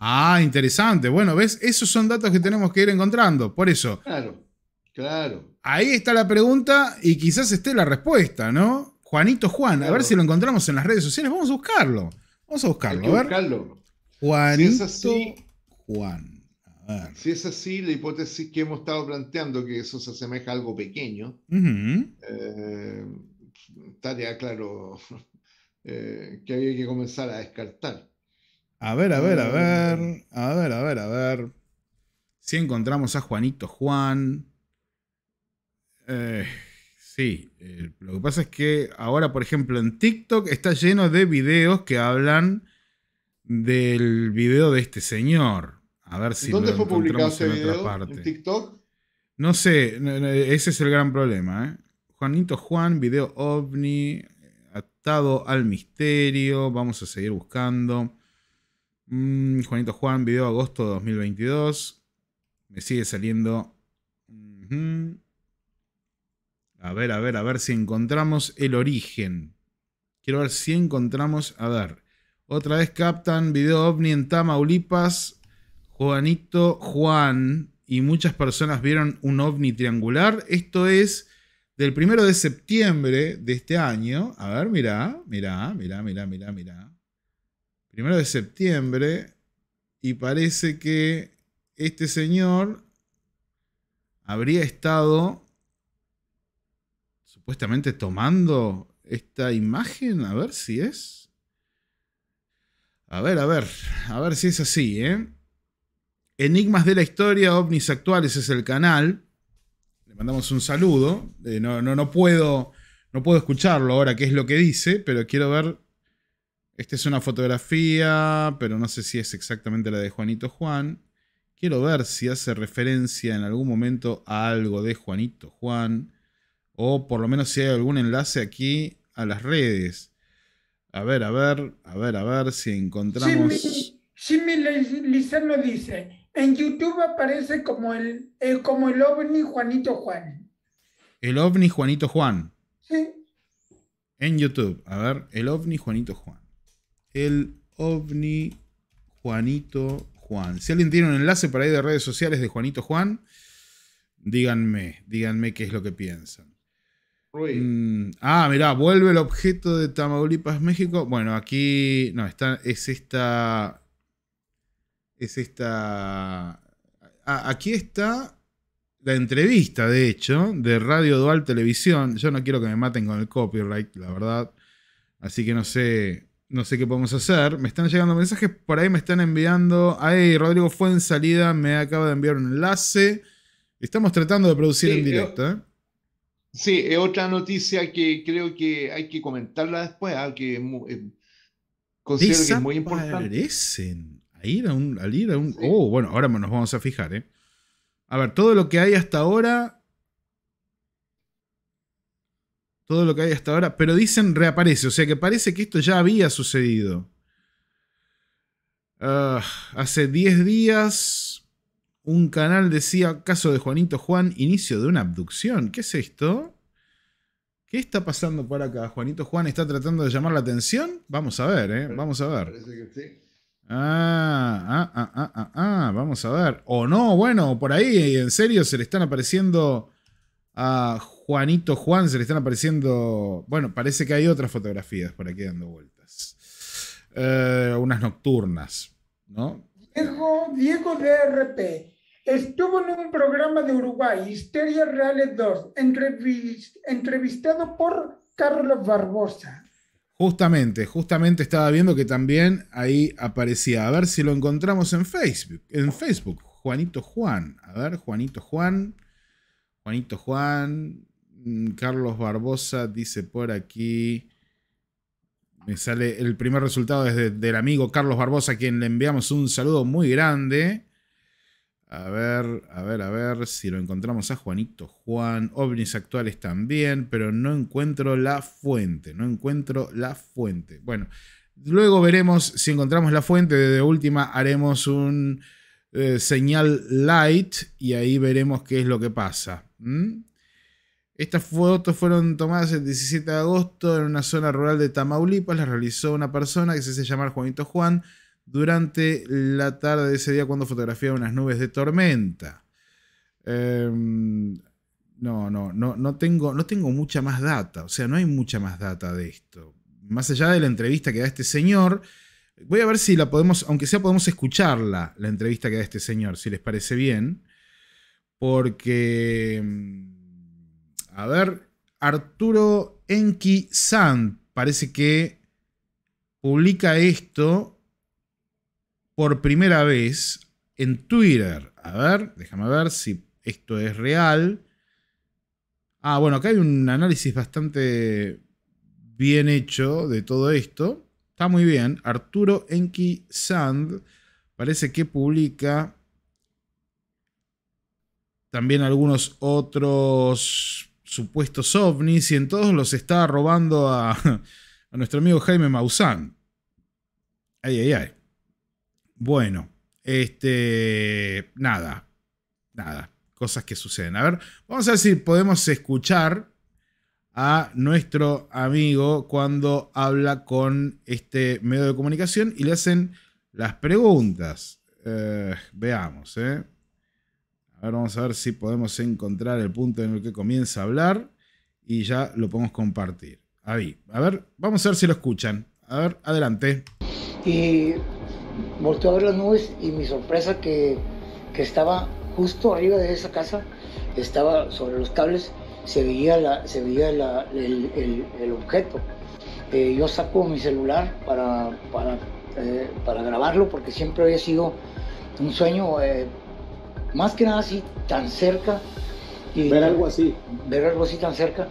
Ah, interesante. Bueno, ves, esos son datos que tenemos que ir encontrando. Por eso. Claro, claro. Ahí está la pregunta y quizás esté la respuesta, ¿no? Juanito Juan, a ver si lo encontramos en las redes sociales. Vamos a buscarlo. Vamos a buscarlo. a ver. buscarlo. Juanito si es así, Juan. Si es así, la hipótesis que hemos estado planteando, que eso se asemeja a algo pequeño, eh, claro eh, que había que comenzar a descartar. A ver, a ver, a eh, ver, a ver, a ver, a ver. Si encontramos a Juanito Juan. Eh, sí, lo que pasa es que ahora, por ejemplo, en TikTok está lleno de videos que hablan del video de este señor. A ver si ¿Dónde fue publicado ese video? ¿En TikTok? No sé, ese es el gran problema. Juanito Juan, video ovni, al Misterio. Vamos a seguir buscando. Mm, Juanito Juan, video agosto 2022. Me sigue saliendo. A ver, a ver, a ver si encontramos el origen. Quiero ver si encontramos. A ver. Otra vez captan video ovni en Tamaulipas. Juanito Juan y muchas personas vieron un ovni triangular. Esto es del primero de septiembre de este año. A ver, mirá, mirá, mirá, mirá, mirá, mirá. Primero de septiembre. Y parece que este señor habría estado supuestamente tomando esta imagen. A ver si es. A ver, a ver, a ver si es así, ¿eh? Enigmas de la historia, ovnis actuales es el canal mandamos un saludo. Eh, no, no, puedo, no puedo escucharlo ahora, qué es lo que dice, pero quiero ver. Esta es una fotografía, pero no sé si es exactamente la de Juanito Juan. Quiero ver si hace referencia en algún momento a algo de Juanito Juan. O por lo menos si hay algún enlace aquí a las redes. A ver, a ver, a ver, a ver si encontramos. Jimmy, Jimmy lo dice: en YouTube aparece como el, eh, como el ovni Juanito Juan. El ovni Juanito Juan. Sí. En YouTube. A ver, el ovni Juanito Juan. El ovni Juanito Juan. Si alguien tiene un enlace para ahí de redes sociales de Juanito Juan, díganme, díganme qué es lo que piensan. Mm, ah, mirá, vuelve el objeto de Tamaulipas, México. Bueno, aquí no, está, es esta es esta... aquí está la entrevista, de hecho, de Radio Dual Televisión. Yo no quiero que me maten con el copyright, la verdad. Así que no sé, no sé qué podemos hacer. Me están llegando mensajes, por ahí me están enviando. Ay, Rodrigo fue en salida, me acaba de enviar un enlace. Estamos tratando de producir en eh, directo. ¿eh? Sí, es otra noticia que creo que hay que comentarla después, ah, que eh, considero que es muy importante ahí ir a un. Al a un Oh, bueno, ahora nos vamos a fijar, ¿eh? A ver, todo lo que hay hasta ahora. Todo lo que hay hasta ahora. Pero dicen reaparece. O sea que parece que esto ya había sucedido. Ah, hace 10 días. Un canal decía: caso de Juanito Juan, inicio de una abducción. ¿Qué es esto? ¿Qué está pasando por acá? ¿Juanito Juan está tratando de llamar la atención? Vamos a ver, ¿eh? Vamos a ver. Parece que sí. Ah, ah, ah, ah, ah, vamos a ver. O no, bueno, por ahí, en serio, se le están apareciendo a Juanito Juan, se le están apareciendo... Bueno, parece que hay otras fotografías por aquí dando vueltas. unas nocturnas, ¿no? Diego, Diego DRP. Estuvo en un programa de Uruguay, Histeria Reales 2, entrevistado por Carlos Barbosa. Justamente, justamente estaba viendo que también ahí aparecía. A ver si lo encontramos en Facebook. En Facebook, Juanito Juan. A ver, Juanito Juan. Juanito Juan. Mm, Carlos Barbosa dice por aquí. Me sale el primer resultado desde del amigo Carlos Barbosa, a quien le enviamos un saludo muy grande. A ver, a ver, a ver si lo encontramos a Juanito Juan. OVNIs actuales también, pero no encuentro la fuente. No encuentro la fuente. Bueno, luego veremos si encontramos la fuente. De última haremos un eh, señal light y ahí veremos qué es lo que pasa. Estas fotos fueron tomadas el 17 de agosto en una zona rural de Tamaulipas. Las realizó una persona que se hace llamar Juanito Juan durante la tarde de ese día cuando fotografía unas nubes de tormenta. Em, no, no, no, no tengo, no tengo mucha más data, o sea, no hay mucha más data de esto. Más allá de la entrevista que da este señor, voy a ver si la podemos, aunque sea podemos escucharla, la entrevista que da este señor, si les parece bien, porque, a ver, Arturo Enki San... parece que publica esto por primera vez en Twitter. A ver, déjame ver si esto es real. Ah, bueno, acá hay un análisis bastante bien hecho de todo esto. Está muy bien. Arturo Enki Sand parece que publica también algunos otros supuestos ovnis y en todos los está robando a, nuestro amigo Jaime Maussan. Ay, ay, ay. Bueno, este, nada, nada, cosas que suceden. A ver, vamos a ver si podemos escuchar a nuestro amigo cuando habla con este medio de comunicación y le hacen las preguntas. Eh, veamos, ¿eh? A ver, vamos a ver si podemos encontrar el punto en el que comienza a hablar y ya lo podemos compartir. Ahí, a ver, vamos a ver si lo escuchan. A ver, adelante. Volteó a ver las nubes y mi sorpresa que, que estaba justo arriba de esa casa, estaba sobre los cables, se veía, la, se veía el, el, objeto. Eh, yo saco mi celular para, para, eh, para, grabarlo porque siempre había sido un sueño, eh, más que nada así, tan cerca. Y, ver algo así. Ver algo así tan cerca.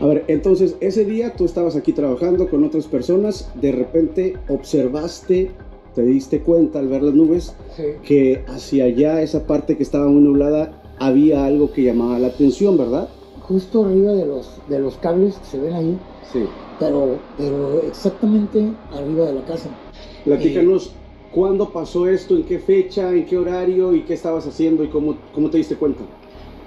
A ver, entonces ese día tú estabas aquí trabajando con otras personas, de repente observaste te diste cuenta al ver las nubes que hacia allá, esa parte que estaba muy nublada, había algo que llamaba la atención, ¿verdad? Justo arriba de los, de los cables que se ven ahí. Sí. Pero, pero exactamente arriba de la casa. Platícanos, eh, ¿cuándo pasó esto? ¿En qué fecha? ¿En qué horario? ¿Y qué estabas haciendo? ¿Y cómo, cómo te diste cuenta?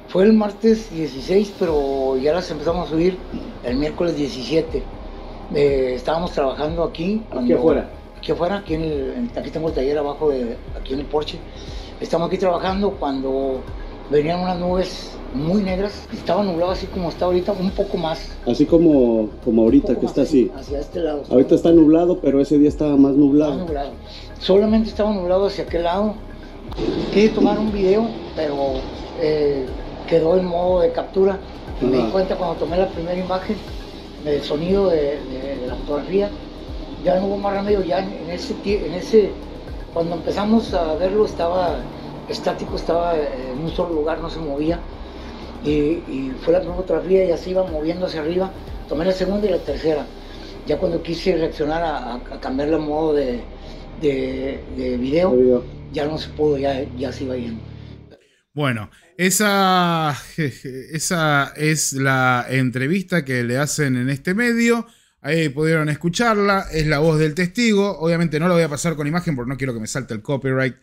Fue el martes 16, pero ya las empezamos a subir el miércoles 17. Eh, estábamos trabajando aquí. aquí afuera fuera, aquí, en aquí tengo el taller abajo, de, aquí en el porche. Estamos aquí trabajando cuando venían unas nubes muy negras, estaba nublado así como está ahorita, un poco más. Así como, como ahorita que está así. Hacia este lado. Ahorita está nublado, pero ese día estaba más nublado. Solamente estaba nublado hacia aquel lado. Quise tomar un video, pero eh, quedó en modo de captura. Me di cuenta cuando tomé la primera imagen del sonido de, de, de la fotografía ya no hubo más remedio, ya en ese, en ese cuando empezamos a verlo estaba estático, estaba en un solo lugar, no se movía. Y, y fue la primera fotografía y así iba moviendo hacia arriba. Tomé la segunda y la tercera. Ya cuando quise reaccionar a, a cambiarle el modo de, de, video, video, ya no se pudo, ya, ya se iba yendo. Bueno, esa, esa es la entrevista que le hacen en este medio. Ahí pudieron escucharla, es la voz del testigo. Obviamente no lo voy a pasar con imagen porque no quiero que me salte el copyright.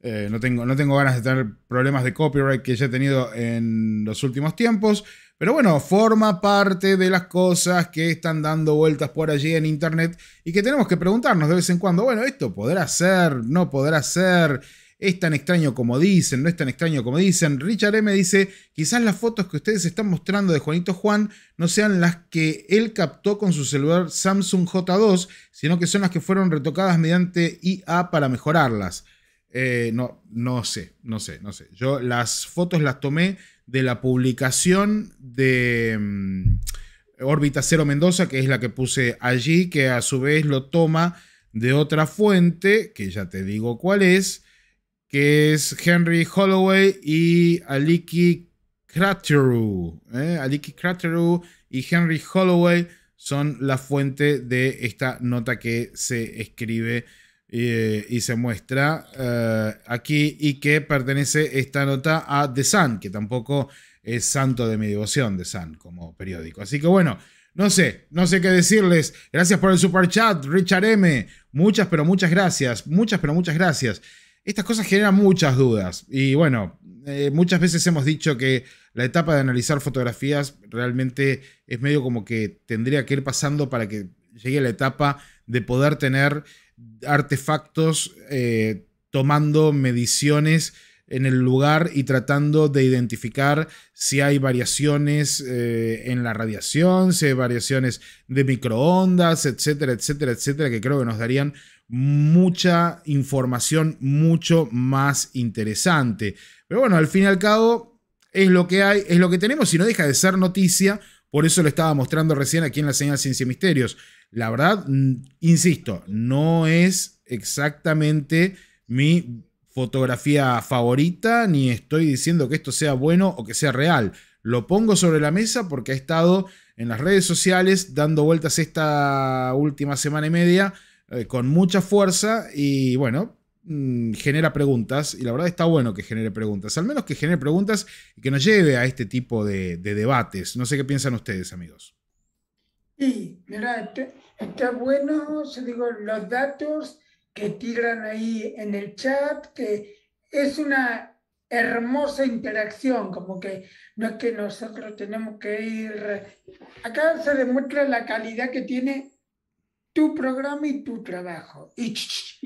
Eh, no, tengo, no tengo ganas de tener problemas de copyright que ya he tenido en los últimos tiempos. Pero bueno, forma parte de las cosas que están dando vueltas por allí en Internet y que tenemos que preguntarnos de vez en cuando, bueno, ¿esto podrá ser? ¿No podrá ser? es tan extraño como dicen, no es tan extraño como dicen. Richard M. dice, quizás las fotos que ustedes están mostrando de Juanito Juan no sean las que él captó con su celular Samsung J2, sino que son las que fueron retocadas mediante IA para mejorarlas. Eh, no, no sé, no sé, no sé. Yo las fotos las tomé de la publicación de... Mm, Órbita Cero Mendoza, que es la que puse allí, que a su vez lo toma de otra fuente, que ya te digo cuál es, que es Henry Holloway y Aliki Krateru. ¿eh? Aliki Krateru y Henry Holloway son la fuente de esta nota que se escribe eh, y se muestra eh, aquí y que pertenece esta nota a The Sun, que tampoco es santo de mi devoción, The Sun, como periódico. Así que bueno, no sé, no sé qué decirles. Gracias por el super chat, Richard M. Muchas, pero muchas gracias. Muchas, pero muchas gracias estas cosas generan muchas dudas. Y bueno, eh, muchas veces hemos dicho que la etapa de analizar fotografías realmente es medio como que tendría que ir pasando para que llegue la etapa de poder tener artefactos eh, tomando mediciones en el lugar y tratando de identificar si hay variaciones eh, en la radiación, si hay variaciones de microondas, etcétera, etcétera, etcétera, que creo que nos darían mucha información mucho más interesante. Pero bueno, al fin y al cabo es lo que hay, es lo que tenemos y no deja de ser noticia. Por eso lo estaba mostrando recién aquí en la señal Ciencia y Misterios. La verdad, insisto, no es exactamente mi fotografía favorita, ni estoy diciendo que esto sea bueno o que sea real. Lo pongo sobre la mesa porque ha estado en las redes sociales dando vueltas esta última semana y media eh, con mucha fuerza y bueno, mm, genera preguntas y la verdad está bueno que genere preguntas, al menos que genere preguntas y que nos lleve a este tipo de, debates. No sé qué piensan ustedes, amigos. Sí, mira, este, está, bueno, se digo, los datos que tiran ahí en el chat, que es una hermosa interacción, como que no es que nosotros tenemos que ir, acá se demuestra la calidad que tiene tu programa y tu trabajo. Y,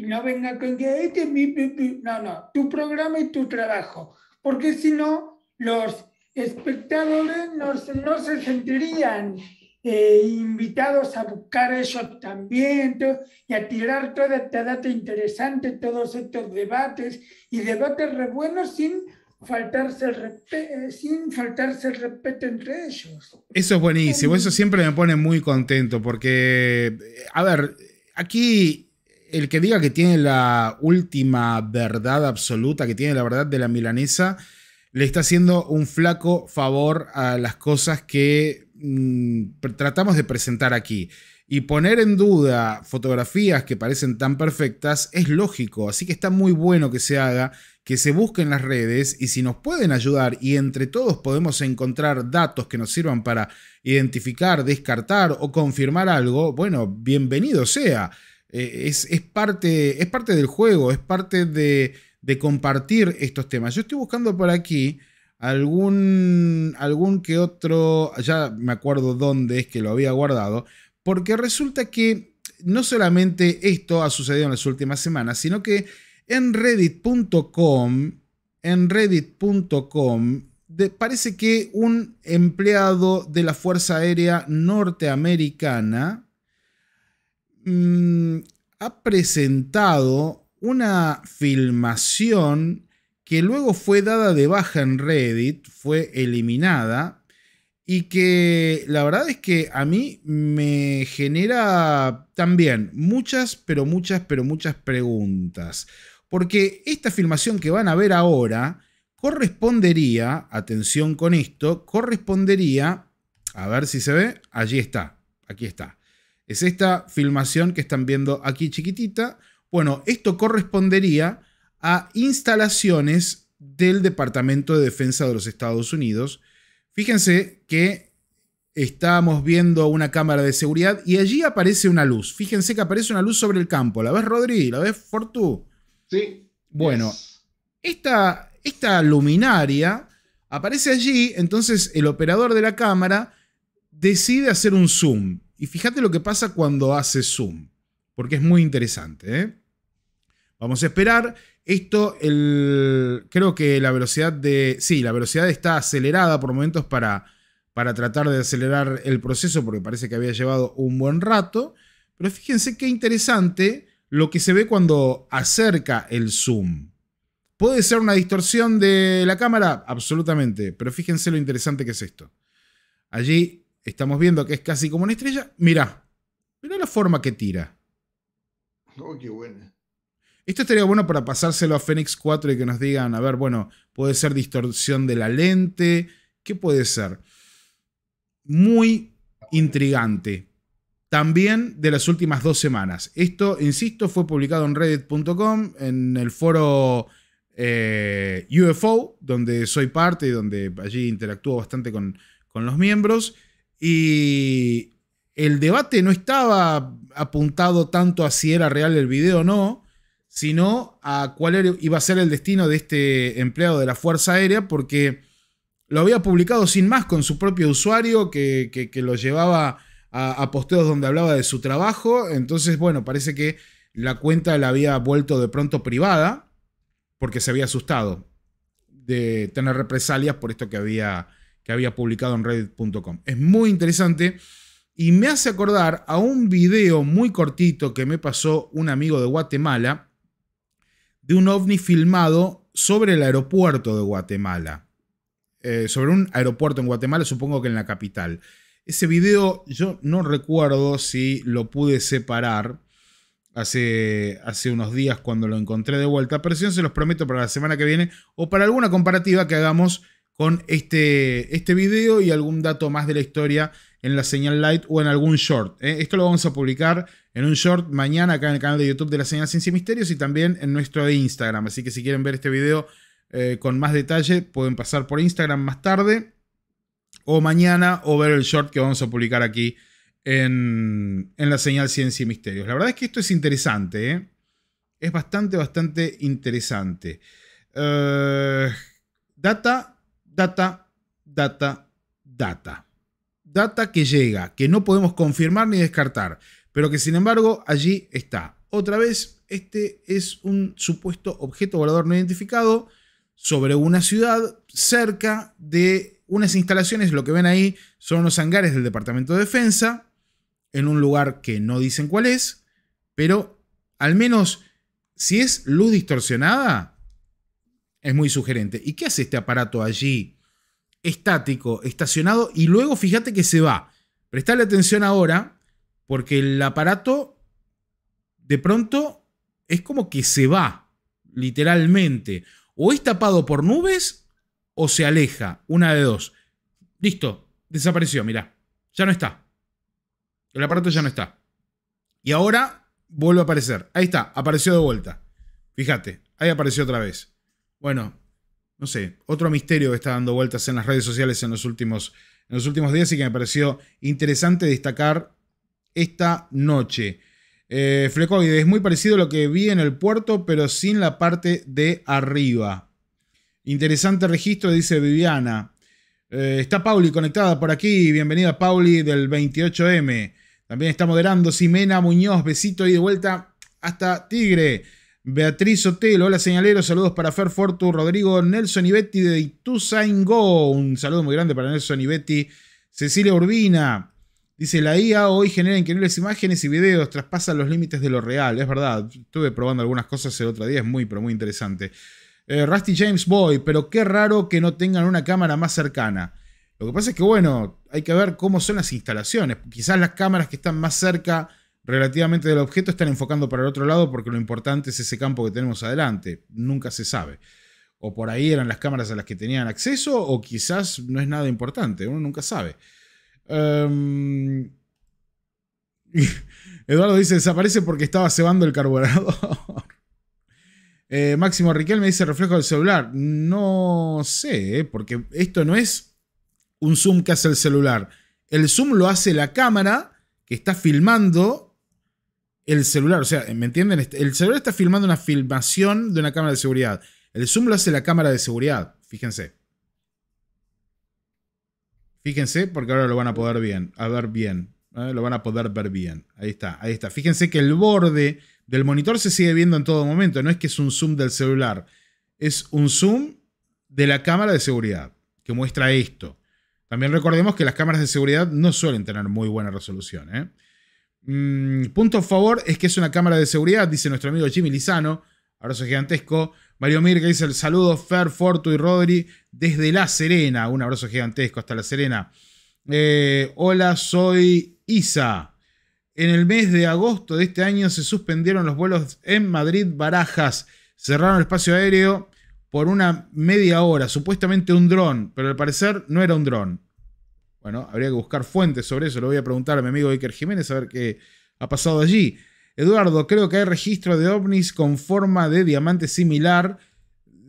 no venga con que este mi, No, no, tu programa y tu trabajo. Porque si no, los espectadores no, no se sentirían eh, invitados a buscar eso también y a tirar toda esta data interesante, todos estos debates y debates re buenos sin faltarse el eh, sin faltarse el respeto entre ellos. Eso es buenísimo, eso siempre me pone muy contento, porque, eh, a ver, aquí el que diga que tiene la última verdad absoluta, que tiene la verdad de la milanesa, le está haciendo un flaco favor a las cosas que mm, tratamos de presentar aquí. Y poner en duda fotografías que parecen tan perfectas es lógico, así que está muy bueno que se haga, que se busquen las redes y si nos pueden ayudar y entre todos podemos encontrar datos que nos sirvan para identificar, descartar o confirmar algo, bueno, bienvenido sea. Eh, es, parte, es parte del juego, es parte de, compartir estos temas. Yo estoy buscando por aquí algún, algún que otro, ya me acuerdo dónde es que lo había guardado, porque resulta que no solamente esto ha sucedido en las últimas semanas, sino que en reddit.com, en reddit.com, parece que un empleado de la Fuerza Aérea Norteamericana mm, ha presentado una filmación que luego fue dada de baja en Reddit, fue eliminada, y que la verdad es que a mí me genera también muchas, pero muchas, pero muchas preguntas. Porque esta filmación que van a ver ahora correspondería, atención con esto, correspondería, a ver si se ve, allí está, aquí está. Es esta filmación que están viendo aquí chiquitita. Bueno, esto correspondería a instalaciones del Departamento de Defensa de los Estados Unidos, Fíjense que estamos viendo una cámara de seguridad y allí aparece una luz. Fíjense que aparece una luz sobre el campo. ¿La ves, Rodri? ¿La ves, Fortu? Sí. Bueno, esta, luminaria aparece allí, entonces el operador de la cámara decide hacer un zoom. Y fíjate lo que pasa cuando hace zoom, porque es muy interesante. ¿eh? Vamos a esperar esto, el, creo que la velocidad de. Sí, la velocidad está acelerada por momentos para, para tratar de acelerar el proceso, porque parece que había llevado un buen rato. Pero fíjense qué interesante lo que se ve cuando acerca el zoom. ¿Puede ser una distorsión de la cámara? Absolutamente, pero fíjense lo interesante que es esto. Allí estamos viendo que es casi como una estrella. Mirá, mirá la forma que tira. Oh, qué buena. Esto estaría bueno para pasárselo a Fénix 4 y que nos digan, a ver, bueno, puede ser distorsión de la lente, ¿qué puede ser? Muy intrigante. También de las últimas dos semanas. Esto, insisto, fue publicado en reddit.com, en el foro eh, UFO, donde soy parte, y donde allí interactúo bastante con, con los miembros. Y el debate no estaba apuntado tanto a si era real el video o no, sino a cuál iba a ser el destino de este empleado de la Fuerza Aérea, porque lo había publicado sin más con su propio usuario que, lo llevaba a, posteos donde hablaba de su trabajo. Entonces, bueno, parece que la cuenta la había vuelto de pronto privada porque se había asustado de tener represalias por esto que había, que había publicado en reddit.com. Es muy interesante y me hace acordar a un video muy cortito que me pasó un amigo de Guatemala de un ovni filmado sobre el aeropuerto de Guatemala. Eh, sobre un aeropuerto en Guatemala, supongo que en la capital. Ese video yo no recuerdo si lo pude separar hace, hace unos días cuando lo encontré de vuelta, pero si se los prometo para la semana que viene o para alguna comparativa que hagamos con este, este video y algún dato más de la historia en la señal light o en algún short. ¿eh? Esto lo vamos a publicar en un short mañana acá en el canal de YouTube de la señal Ciencia y Misterios y también en nuestro Instagram. Así que si quieren ver este video eh, con más detalle, pueden pasar por Instagram más tarde o mañana o ver el short que vamos a publicar aquí en, la señal Ciencia y Misterios. La verdad es que esto es interesante, ¿eh? es bastante, bastante interesante. data, data, data, data data que llega, que no podemos confirmar ni descartar, pero que sin embargo allí está. Otra vez, este es un supuesto objeto volador no identificado sobre una ciudad cerca de unas instalaciones, lo que ven ahí son los hangares del Departamento de Defensa, en un lugar que no dicen cuál es, pero al menos si es luz distorsionada, es muy sugerente. ¿Y qué hace este aparato allí estático, estacionado y luego fíjate que se va. Prestale atención ahora porque el aparato de pronto es como que se va, literalmente. O es tapado por nubes o se aleja, una de dos. Listo, desapareció, mirá. Ya no está. El aparato ya no está. Y ahora vuelve a aparecer. Ahí está, apareció de vuelta. Fíjate, ahí apareció otra vez. Bueno, no sé, otro misterio que está dando vueltas en las redes sociales en los últimos, en los últimos días y que me pareció interesante destacar esta noche. Eh, Flecoide, es muy parecido a lo que vi en el puerto, pero sin la parte de arriba. Interesante registro, dice Viviana. Eh, está Pauli conectada por aquí. Bienvenida Pauli del 28M. También está moderando Simena Muñoz. Besito y de vuelta hasta Tigre. Beatriz Otelo, hola señalero, saludos para Fer Fortu, Rodrigo Nelson y Betty de Go, un saludo muy grande para Nelson y Betty, Cecilia Urbina, dice la IA hoy genera increíbles imágenes y videos, traspasan los límites de lo real, es verdad, estuve probando algunas cosas el otro día, es muy, pero muy interesante. Eh, Rusty James Boy, pero qué raro que no tengan una cámara más cercana. Lo que pasa es que, bueno, hay que ver cómo son las instalaciones, quizás las cámaras que están más cerca relativamente del objeto están enfocando para el otro lado porque lo importante es ese campo que tenemos adelante. Nunca se sabe. O por ahí eran las cámaras a las que tenían acceso, o quizás no es nada importante, uno nunca sabe. Em, Eduardo dice, desaparece porque estaba cebando el carburador. Eh, Máximo Riquel me dice reflejo del celular. No sé, eh, porque esto no es un zoom que hace el celular. El zoom lo hace la cámara que está filmando el celular. O sea, ¿me entienden? Este, el celular está filmando una filmación de una cámara de seguridad. El zoom lo hace la cámara de seguridad. Fíjense. Fíjense, porque ahora lo van a poder bien, a ver bien. ¿eh? Lo van a poder ver bien. Ahí está, ahí está. Fíjense que el borde del monitor se sigue viendo en todo momento. No es que es un zoom del celular. Es un zoom de la cámara de seguridad que muestra esto. También recordemos que las cámaras de seguridad no suelen tener muy buena resolución. ¿eh? Mm, punto a favor es que es una cámara de seguridad, dice nuestro amigo Jimmy Lizano. Abrazo gigantesco. Mario que dice el saludo, Fer, Fortu y Rodri desde La Serena. Un abrazo gigantesco hasta La Serena. Eh, hola, soy Isa. En el mes de agosto de este año se suspendieron los vuelos en Madrid Barajas. Cerraron el espacio aéreo por una media hora, supuestamente un dron, pero al parecer no era un dron. Bueno, habría que buscar fuentes sobre eso. lo voy a preguntar a mi amigo Iker Jiménez a ver qué ha pasado allí. Eduardo, creo que hay registro de ovnis con forma de diamante similar.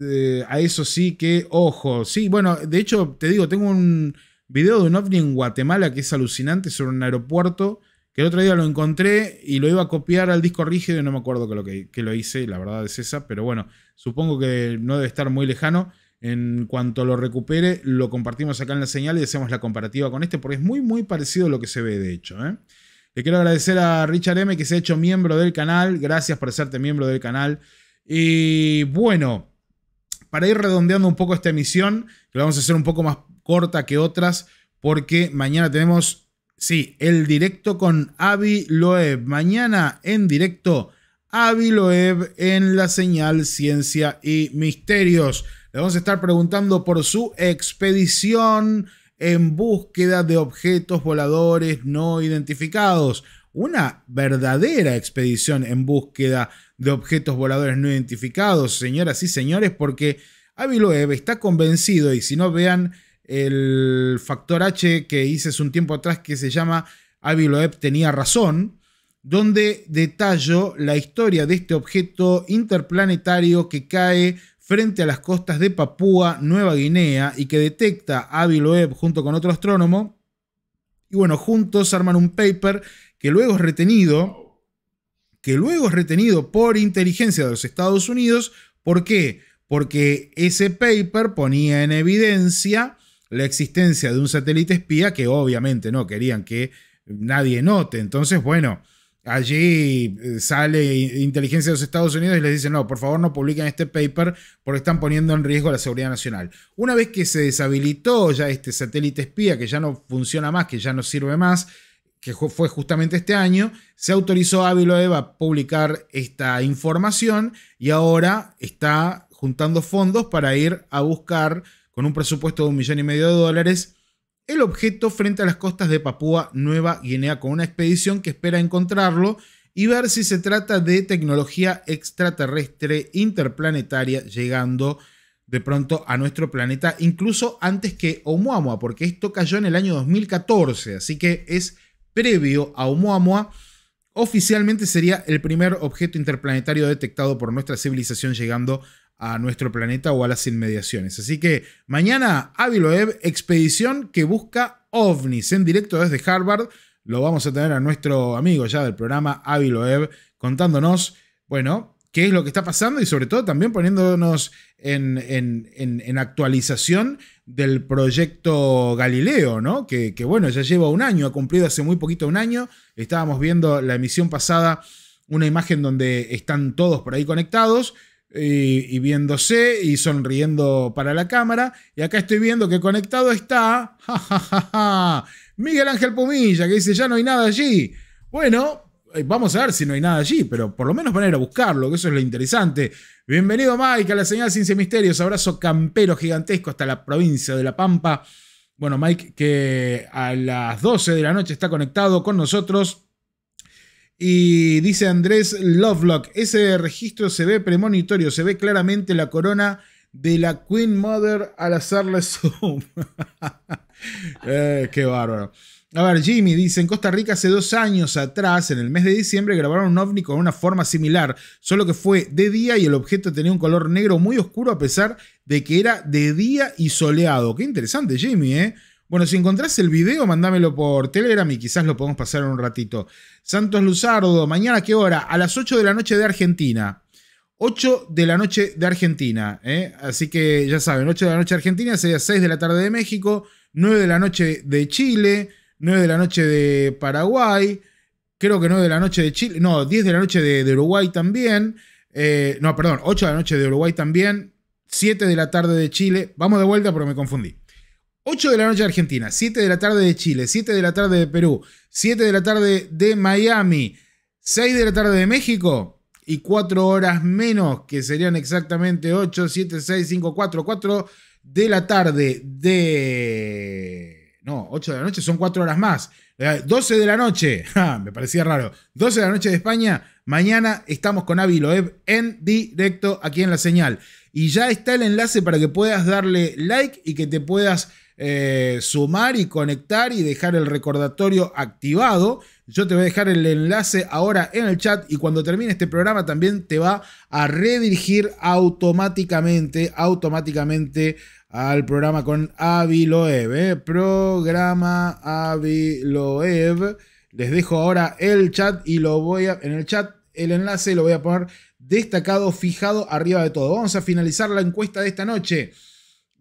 Eh, a eso sí que, ojo. Sí, bueno, de hecho, te digo, tengo un video de un ovni en Guatemala que es alucinante sobre un aeropuerto. Que el otro día lo encontré y lo iba a copiar al disco rígido y no me acuerdo que lo, que, que lo hice, la verdad es esa, pero bueno, supongo que no debe estar muy lejano. En cuanto lo recupere, lo compartimos acá en la señal y hacemos la comparativa con este, porque es muy, muy parecido a lo que se ve, de hecho. ¿eh? Le quiero agradecer a Richard M que se ha hecho miembro del canal. Gracias por hacerte miembro del canal. Y bueno, para ir redondeando un poco esta emisión, que la vamos a hacer un poco más corta que otras, porque mañana tenemos, sí, el directo con Avi Loeb. Mañana en directo, Avi Loeb en la señal Ciencia y Misterios. Le vamos a estar preguntando por su expedición en búsqueda de objetos voladores no identificados. Una verdadera expedición en búsqueda de objetos voladores no identificados, señoras y señores, porque Avi Loeb está convencido, y si no vean el factor H que hice hace un tiempo atrás que se llama Avi Loeb tenía razón, donde detallo la historia de este objeto interplanetario que cae frente a las costas de Papúa Nueva Guinea y que detecta a junto con otro astrónomo. Y bueno, juntos arman un paper que luego es retenido, que luego es retenido por inteligencia de los Estados Unidos. ¿Por qué? Porque ese paper ponía en evidencia la existencia de un satélite espía que obviamente no querían que nadie note. Entonces, bueno, Allí eh, sale inteligencia de los Estados Unidos y les dice, no, por favor no publiquen este paper porque están poniendo en riesgo la seguridad nacional. Una vez que se deshabilitó ya este satélite espía, que ya no funciona más, que ya no sirve más, que fue justamente este año, se autorizó a Eva a publicar esta información y ahora está juntando fondos para ir a buscar con un presupuesto de un millón y medio de dólares el objeto frente a las costas de Papúa Nueva Guinea con una expedición que espera encontrarlo y ver si se trata de tecnología extraterrestre interplanetaria llegando de pronto a nuestro planeta, incluso antes que Oumuamua, porque esto cayó en el año 2014, así que es previo a Oumuamua. Oficialmente sería el primer objeto interplanetario detectado por nuestra civilización llegando a nuestro planeta o a las inmediaciones. Así que mañana Aviloeb, expedición que busca ovnis en directo desde Harvard. Lo vamos a tener a nuestro amigo ya del programa Aviloeb contándonos, bueno, qué es lo que está pasando y sobre todo también poniéndonos en, actualización del proyecto Galileo, ¿no? que bueno, ya lleva un año, ha cumplido hace muy poquito un año. Estábamos viendo la emisión pasada una imagen donde están todos por ahí conectados y, viéndose y sonriendo para la cámara. Y acá estoy viendo que conectado está Miguel Ángel Pumilla, que dice, ya no hay nada allí. Bueno, eh, vamos a ver si no hay nada allí, pero por lo menos van a ir a buscarlo, que eso es lo interesante. Bienvenido Mike a la señal Ciencia Misterios, abrazo campero gigantesco hasta la provincia de La Pampa. Bueno, Mike, que a las 12 de la noche está conectado con nosotros y dice Andrés Lovelock, ese registro se ve premonitorio, se ve claramente la corona de la Queen Mother al hacerle zoom. Eh, qué bárbaro. A ver, Jimmy dice, en Costa Rica hace dos años atrás, en el mes de diciembre, grabaron un ovni con una forma similar, solo que fue de día y el objeto tenía un color negro muy oscuro a pesar de que era de día y soleado. Qué interesante, Jimmy, ¿eh? Bueno, si encontrás el video, mandámelo por Telegram y quizás lo podemos pasar en un ratito. Santos Luzardo, mañana qué hora? A las 8 de la noche de Argentina. 8 de la noche de Argentina. Así que ya saben, 8 de la noche de Argentina sería 6 de la tarde de México, 9 de la noche de Chile, 9 de la noche de Paraguay, creo que 9 de la noche de Chile, no, 10 de la noche de, Uruguay también. no, perdón, 8 de la noche de Uruguay también, 7 de la tarde de Chile. Vamos de vuelta porque me confundí. 8 de la noche de Argentina, 7 de la tarde de Chile, 7 de la tarde de Perú, 7 de la tarde de Miami, 6 de la tarde de México y 4 horas menos, que serían exactamente 8, 7, 6, 5, 4, 4 de la tarde de... No, 8 de la noche son 4 horas más. 12 eh, de la noche, me parecía raro. 12 de la noche de España, mañana estamos con Avi Loeb en directo aquí en la señal. Y ya está el enlace para que puedas darle like y que te puedas eh, sumar y conectar y dejar el recordatorio activado. Yo te voy a dejar el enlace ahora en el chat y cuando termine este programa también te va a redirigir automáticamente, automáticamente al programa con Aviloev. ¿eh? Programa Aviloev. Les dejo ahora el chat y lo voy a, en el chat el enlace lo voy a poner destacado, fijado arriba de todo. Vamos a finalizar la encuesta de esta noche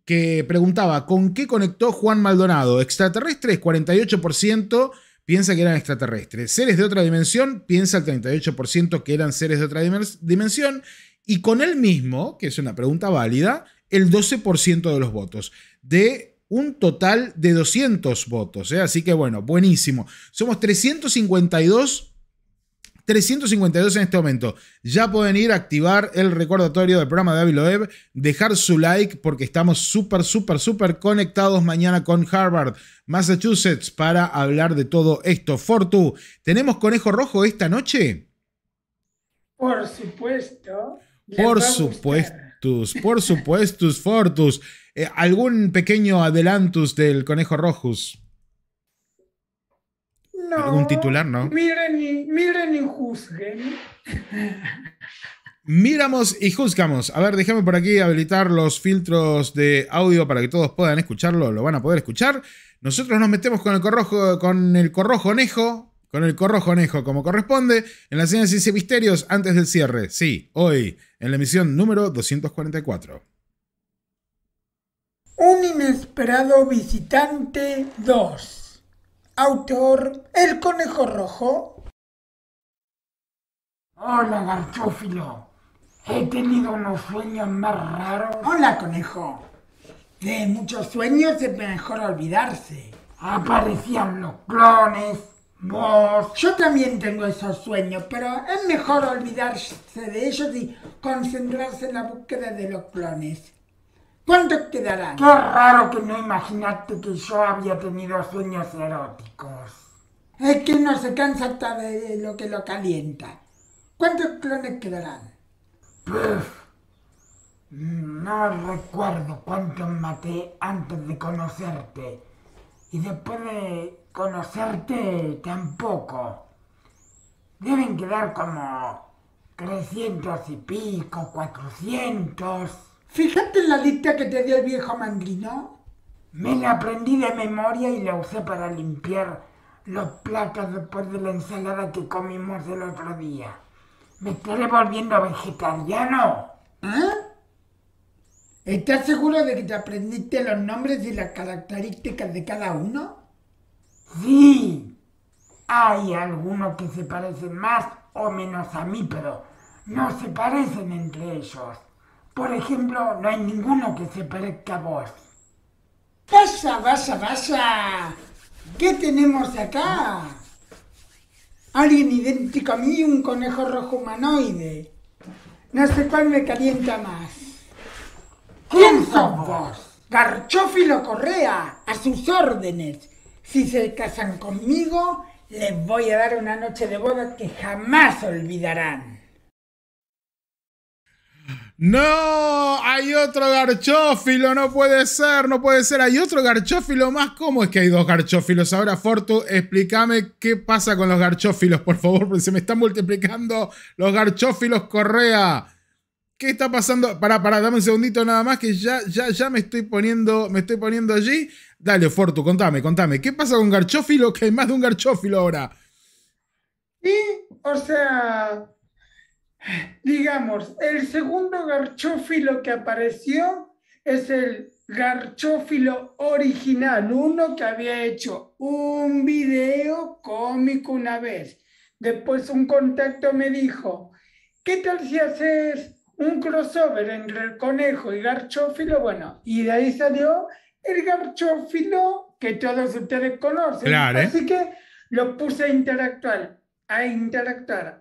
que preguntaba, ¿con qué conectó Juan Maldonado? Extraterrestres, 48% piensa que eran extraterrestres. Seres de otra dimensión, piensa el 38% que eran seres de otra dimensión. Y con él mismo, que es una pregunta válida, el 12% de los votos. De un total de 200 votos. ¿eh? Así que bueno, buenísimo. Somos 352 352 en este momento. Ya pueden ir a activar el recordatorio del programa de Loeb dejar su like porque estamos súper, súper, súper conectados mañana con Harvard, Massachusetts, para hablar de todo esto. Fortu, ¿tenemos conejo rojo esta noche? Por supuesto. Por supuestos, por supuestos, Fortus. Eh, ¿Algún pequeño adelantus del conejo rojus? algún titular, ¿no? Miren y, miren y juzguen. Miramos y juzgamos. A ver, déjame por aquí habilitar los filtros de audio para que todos puedan escucharlo, lo van a poder escuchar. Nosotros nos metemos con el corrojo, con el corrojo conejo con el corrojo conejo como corresponde, en la señal y Misterios antes del cierre. Sí, hoy, en la emisión número 244. Un inesperado visitante 2. Autor El Conejo Rojo. Hola, oh, Garchófilo. He tenido unos sueños más raros. Hola, conejo. De muchos sueños es mejor olvidarse. Aparecían los clones, vos. Yo también tengo esos sueños, pero es mejor olvidarse de ellos y concentrarse en la búsqueda de los clones. ¿Cuántos quedarán? Qué raro que no imaginaste que yo había tenido sueños eróticos. Es que no se cansa hasta de lo que lo calienta. ¿Cuántos clones quedarán? No recuerdo cuántos maté antes de conocerte. Y después de conocerte tampoco. Deben quedar como 300 y pico, 400. Fíjate en la lista que te dio el viejo manguino? Me la aprendí de memoria y la usé para limpiar los platos después de la ensalada que comimos el otro día. Me estoy volviendo vegetariano. ¿Eh? ¿Estás seguro de que te aprendiste los nombres y las características de cada uno? Sí. Hay algunos que se parecen más o menos a mí, pero no se parecen entre ellos. Por ejemplo, no hay ninguno que se parezca a vos. vaya, vaya! vaya ¿Qué tenemos acá? Alguien idéntico a mí, un conejo rojo humanoide. No sé cuál me calienta más. ¿Quién sos vos? Garchófilo Correa, a sus órdenes. Si se casan conmigo, les voy a dar una noche de boda que jamás olvidarán. No, hay otro garchófilo, no puede ser, no puede ser, hay otro garchófilo más. ¿Cómo es que hay dos garchófilos? Ahora, Fortu, explícame qué pasa con los garchófilos, por favor, porque se me están multiplicando los garchófilos Correa. ¿Qué está pasando? Para, para, dame un segundito nada más que ya, ya, ya me estoy poniendo, me estoy poniendo allí. Dale, Fortu, contame, contame. ¿Qué pasa con garchófilo? Que hay más de un garchófilo ahora. Y, o sea, Digamos, el segundo garchófilo que apareció es el garchófilo original, uno que había hecho un video cómico una vez. Después un contacto me dijo, ¿qué tal si haces un crossover entre el conejo y garchófilo? Bueno, y de ahí salió el garchófilo que todos ustedes conocen. ¿eh? Así que lo puse a interactuar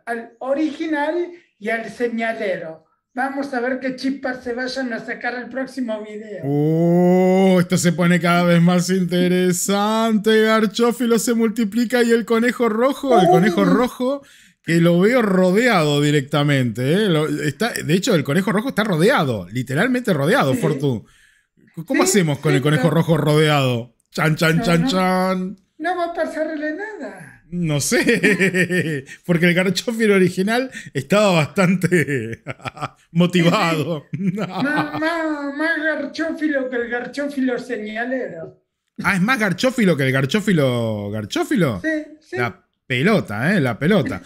al original y al señalero. Vamos a ver qué chispas se vayan a sacar el próximo video. ¡Oh! Esto se pone cada vez más interesante. Archófilo se multiplica y el conejo rojo, el conejo oh. rojo que lo veo rodeado directamente. ¿eh? de hecho, el conejo rojo está rodeado, literalmente rodeado, por ¿Cómo hacemos con el conejo rojo rodeado? Chan, chan, chan, chan. No va a pasarle nada. No sé, porque el garchófilo original estaba bastante motivado. más, más, garchófilo que el garchófilo señalero. Ah, es más garchófilo que el garchófilo garchófilo. Sí, sí. La pelota, ¿eh? La pelota.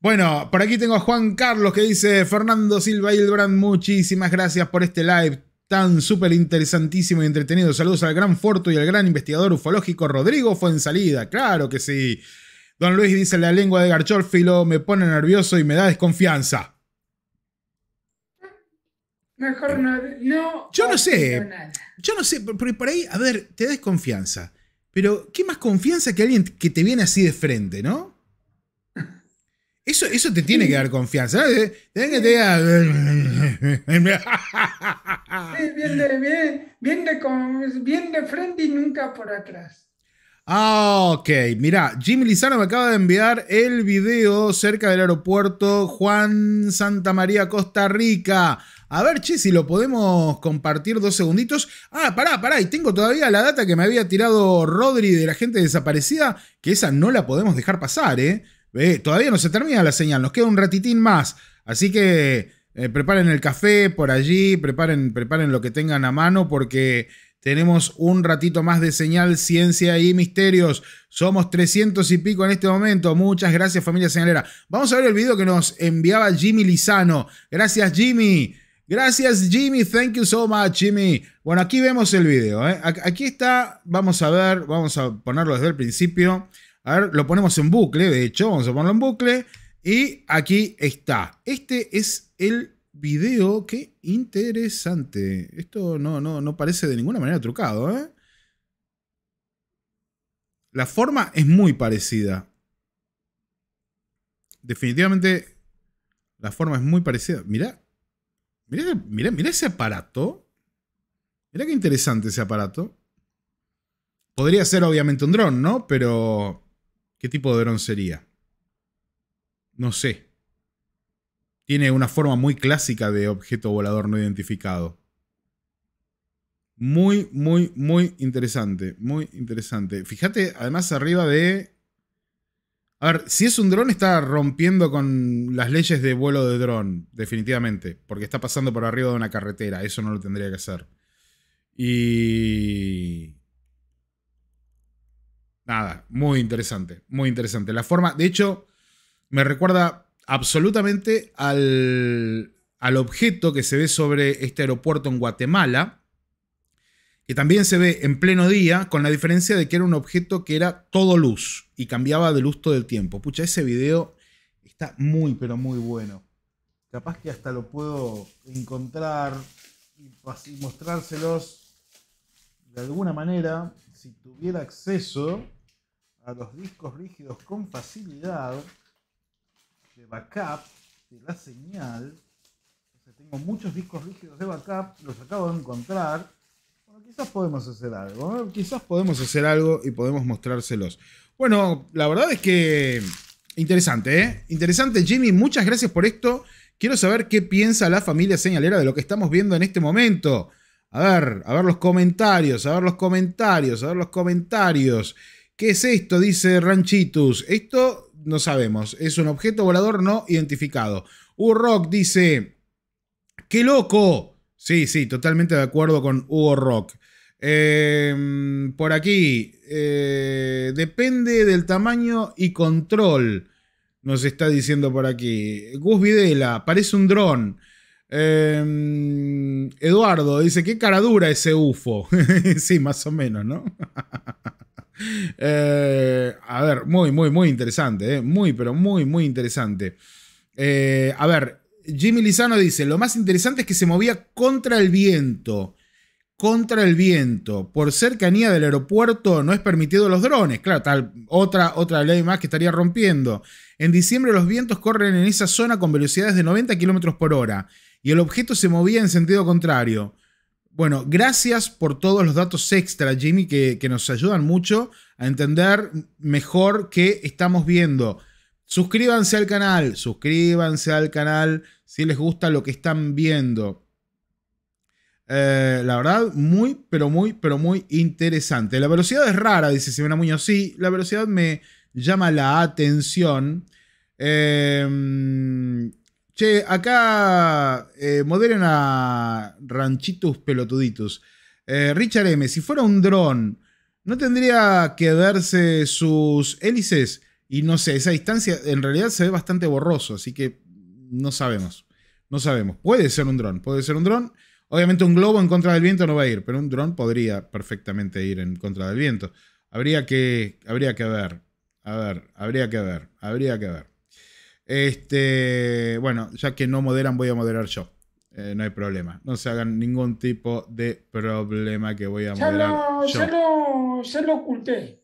Bueno, por aquí tengo a Juan Carlos que dice, Fernando Silva Hilbrand, muchísimas gracias por este live tan súper interesantísimo y entretenido. Saludos al gran Forto y al gran investigador ufológico Rodrigo fue en salida, Claro que sí. Don Luis dice la lengua de Garcholfilo, me pone nervioso y me da desconfianza. Mejor no. yo no sé. Yo no sé, porque por ahí, a ver, te da desconfianza. Pero, ¿qué más confianza que alguien que te viene así de frente, no? Eso, te tiene que dar confianza. que te diga. bien de, frente y nunca por atrás. Ah, ok. Mirá, Jimmy Lizano me acaba de enviar el video cerca del aeropuerto Juan Santa María, Costa Rica. A ver, che, si lo podemos compartir dos segunditos. Ah, pará, pará, y tengo todavía la data que me había tirado Rodri de la gente desaparecida, que esa no la podemos dejar pasar, ¿eh? Eh, todavía no se termina la señal, nos queda un ratitín más. Así que eh, preparen el café por allí, preparen, preparen lo que tengan a mano porque tenemos un ratito más de señal, ciencia y misterios. Somos 300 y pico en este momento. Muchas gracias familia señalera. Vamos a ver el video que nos enviaba Jimmy Lizano. Gracias Jimmy. Gracias Jimmy, thank you so much Jimmy. Bueno, aquí vemos el video. ¿eh? Aquí está, vamos a ver, vamos a ponerlo desde el principio. A ver, lo ponemos en bucle, de hecho, vamos a ponerlo en bucle. Y aquí está. Este es el video, qué interesante. Esto no, no, no parece de ninguna manera trucado, ¿eh? La forma es muy parecida. Definitivamente, la forma es muy parecida. mirá, mirá ese aparato. Mirá qué interesante ese aparato. Podría ser obviamente un dron, ¿no? Pero ¿Qué tipo de dron sería? No sé. Tiene una forma muy clásica de objeto volador no identificado. Muy, muy, muy interesante. Muy interesante. Fíjate, además, arriba de. A ver, si es un dron, está rompiendo con las leyes de vuelo de dron, definitivamente. Porque está pasando por arriba de una carretera. Eso no lo tendría que hacer. Y nada, muy interesante, muy interesante. La forma, de hecho, me recuerda absolutamente al, objeto que se ve sobre este aeropuerto en Guatemala, que también se ve en pleno día, con la diferencia de que era un objeto que era todo luz y cambiaba de luz todo el tiempo. Pucha, ese video está muy, pero muy bueno. Capaz que hasta lo puedo encontrar y, y mostrárselos de alguna manera, si tuviera acceso a los discos rígidos con facilidad de backup de la señal. tengo muchos discos rígidos de backup, los acabo de encontrar. quizás podemos hacer algo, quizás podemos hacer algo y podemos mostrárselos. Bueno, la verdad es que interesante, ¿eh? Interesante, Jimmy, muchas gracias por esto. Quiero saber qué piensa la familia señalera de lo que estamos viendo en este momento. A ver, a ver los comentarios, a ver los comentarios, a ver los comentarios. ¿Qué es esto? Dice Ranchitus. Esto no sabemos. Es un objeto volador no identificado. Hugo rock dice. ¡Qué loco! Sí, sí, totalmente de acuerdo con Hugo Rock. Em, por aquí, eh, depende del tamaño y control, nos está diciendo por aquí. Gus Videla, parece un dron. Em, Eduardo dice, qué cara dura ese UFO. sí, más o menos, ¿no? Eh, a ver, muy, muy, muy interesante, eh. muy, pero muy, muy interesante. Eh, a ver, Jimmy Lizano dice, lo más interesante es que se movía contra el viento. Contra el viento. Por cercanía del aeropuerto no es permitido los drones. Claro, tal, otra, otra ley más que estaría rompiendo. En diciembre los vientos corren en esa zona con velocidades de 90 km por hora y el objeto se movía en sentido contrario. Bueno, gracias por todos los datos extra, Jimmy, que, nos ayudan mucho a entender mejor qué estamos viendo. Suscríbanse al canal, suscríbanse al canal si les gusta lo que están viendo. Eh, la verdad, muy, pero muy, pero muy interesante. La velocidad es rara, dice Simena Muñoz. Sí, la velocidad me llama la atención. Eh, Che, acá eh, moderen a ranchitos pelotuditos. Eh, Richard M., si fuera un dron, ¿no tendría que verse sus hélices? Y no sé, esa distancia en realidad se ve bastante borroso, así que no sabemos. No sabemos. Puede ser un dron, puede ser un dron. Obviamente un globo en contra del viento no va a ir, pero un dron podría perfectamente ir en contra del viento. Habría que, habría que ver. A ver, habría que ver, habría que ver. Este, bueno, ya que no moderan, voy a moderar yo. Eh, no hay problema. No se hagan ningún tipo de problema que voy a moderar. yo. Ya, lo, ya lo oculté.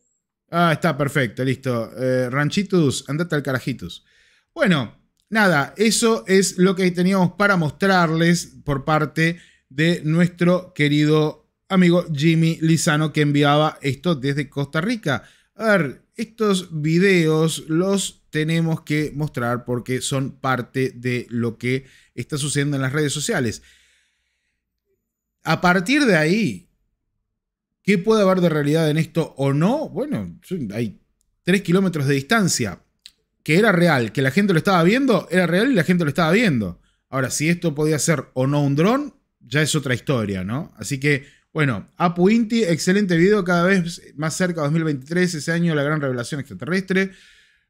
Ah, está perfecto, listo. Eh, ranchitos, andate al carajitos Bueno, nada, eso es lo que teníamos para mostrarles por parte de nuestro querido amigo Jimmy Lizano que enviaba esto desde Costa Rica. A ver, estos videos los tenemos que mostrar porque son parte de lo que está sucediendo en las redes sociales. A partir de ahí, ¿qué puede haber de realidad en esto o no? Bueno, hay 3 kilómetros de distancia. Que era real, que la gente lo estaba viendo, era real y la gente lo estaba viendo. Ahora, si esto podía ser o no un dron, ya es otra historia, ¿no? Así que bueno, Apu Inti, excelente video, cada vez más cerca de 2023, ese año la gran revelación extraterrestre.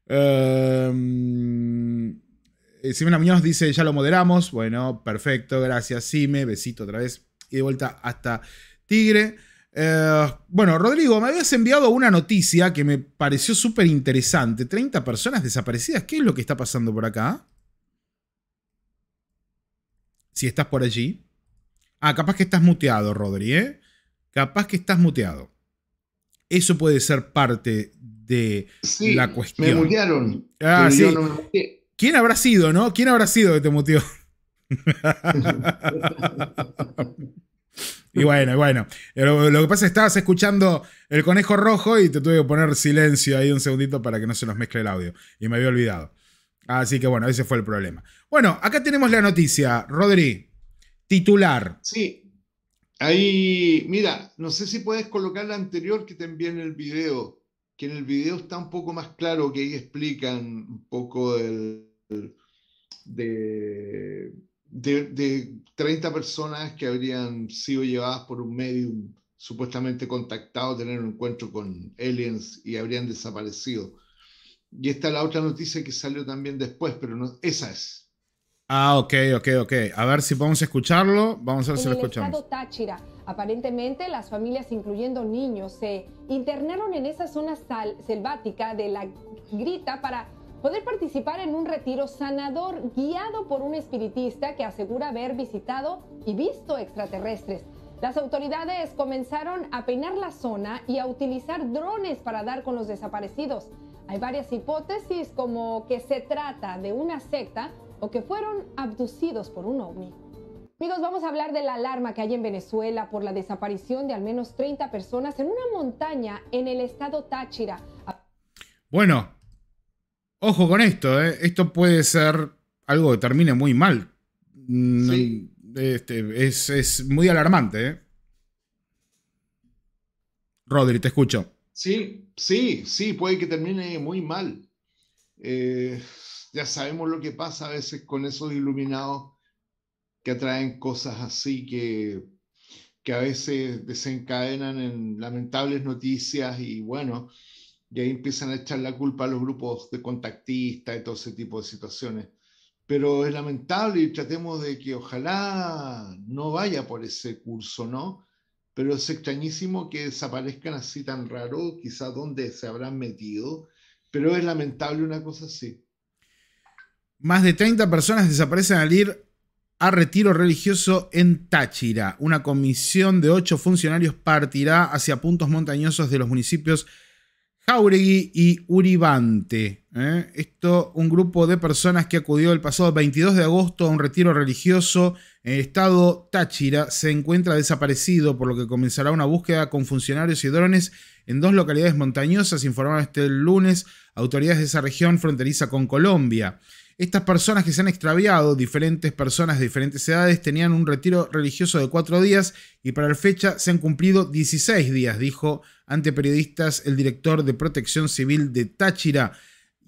Simena em, eh, Muñoz dice, ya lo moderamos. Bueno, perfecto, gracias Sime, besito otra vez. Y de vuelta hasta Tigre. Eh, bueno, Rodrigo, me habías enviado una noticia que me pareció súper interesante. 30 personas desaparecidas. ¿Qué es lo que está pasando por acá? Si estás por allí. Ah, capaz que estás muteado, Rodri, ¿eh? Capaz que estás muteado. Eso puede ser parte de la cuestión. Ah, me mutearon. ¿Quién habrá sido, no? ¿Quién habrá sido que te muteó? y bueno, y bueno. Lo, lo, que pasa es que estabas escuchando el conejo rojo y te tuve que poner silencio ahí un segundito para que no se nos mezcle el audio. Y me había olvidado. Así que bueno, ese fue el problema. Bueno, acá tenemos la noticia, Rodri. Titular. Sí. Ahí, mira, no sé si puedes colocar la anterior que te envié en el video, que en el video está un poco más claro, que ahí explican un poco de, 30 personas que habrían sido llevadas por un medium supuestamente contactado, tener un encuentro con aliens y habrían desaparecido. Y esta es la otra noticia que salió también después, pero no, esa es. Ah, ok, ok, ok. A ver si podemos escucharlo. Vamos a ver si escuchamos. En el estado Táchira, aparentemente las familias, incluyendo niños, se internaron en esa zona selvática de la grita para poder participar en un retiro sanador guiado por un espiritista que asegura haber visitado y visto extraterrestres. Las autoridades comenzaron a peinar la zona y a utilizar drones para dar con los desaparecidos. Hay varias hipótesis como que se trata de una secta que fueron abducidos por un ovni. Amigos, vamos a hablar de la alarma que hay en Venezuela por la desaparición de al menos 30 personas en una montaña en el estado Táchira. Bueno, ojo con esto, ¿eh? esto puede ser algo que termine muy mal. Mm, sí. Este, es, es, muy alarmante. ¿eh? Rodri, te escucho. Sí, sí, sí, puede que termine muy mal. Eh, ya sabemos lo que pasa a veces con esos iluminados que atraen cosas así que, a veces desencadenan en lamentables noticias y bueno, y ahí empiezan a echar la culpa a los grupos de contactistas y todo ese tipo de situaciones. Pero es lamentable y tratemos de que ojalá no vaya por ese curso, ¿no? Pero es extrañísimo que desaparezcan así tan raro, quizás donde se habrán metido, pero es lamentable una cosa así. Más de 30 personas desaparecen al ir a retiro religioso en Táchira. Una comisión de ocho funcionarios partirá hacia puntos montañosos de los municipios Jauregui y Uribante. ¿eh? Esto, un grupo de personas que acudió el pasado 22 de agosto a un retiro religioso en el estado Táchira, se encuentra desaparecido, por lo que comenzará una búsqueda con funcionarios y drones en dos localidades montañosas, informaron este lunes autoridades de esa región fronteriza con Colombia. Estas personas que se han extraviado, diferentes personas de diferentes edades, tenían un retiro religioso de cuatro días y para la fecha se han cumplido 16 días, dijo ante periodistas el director de Protección Civil de Táchira,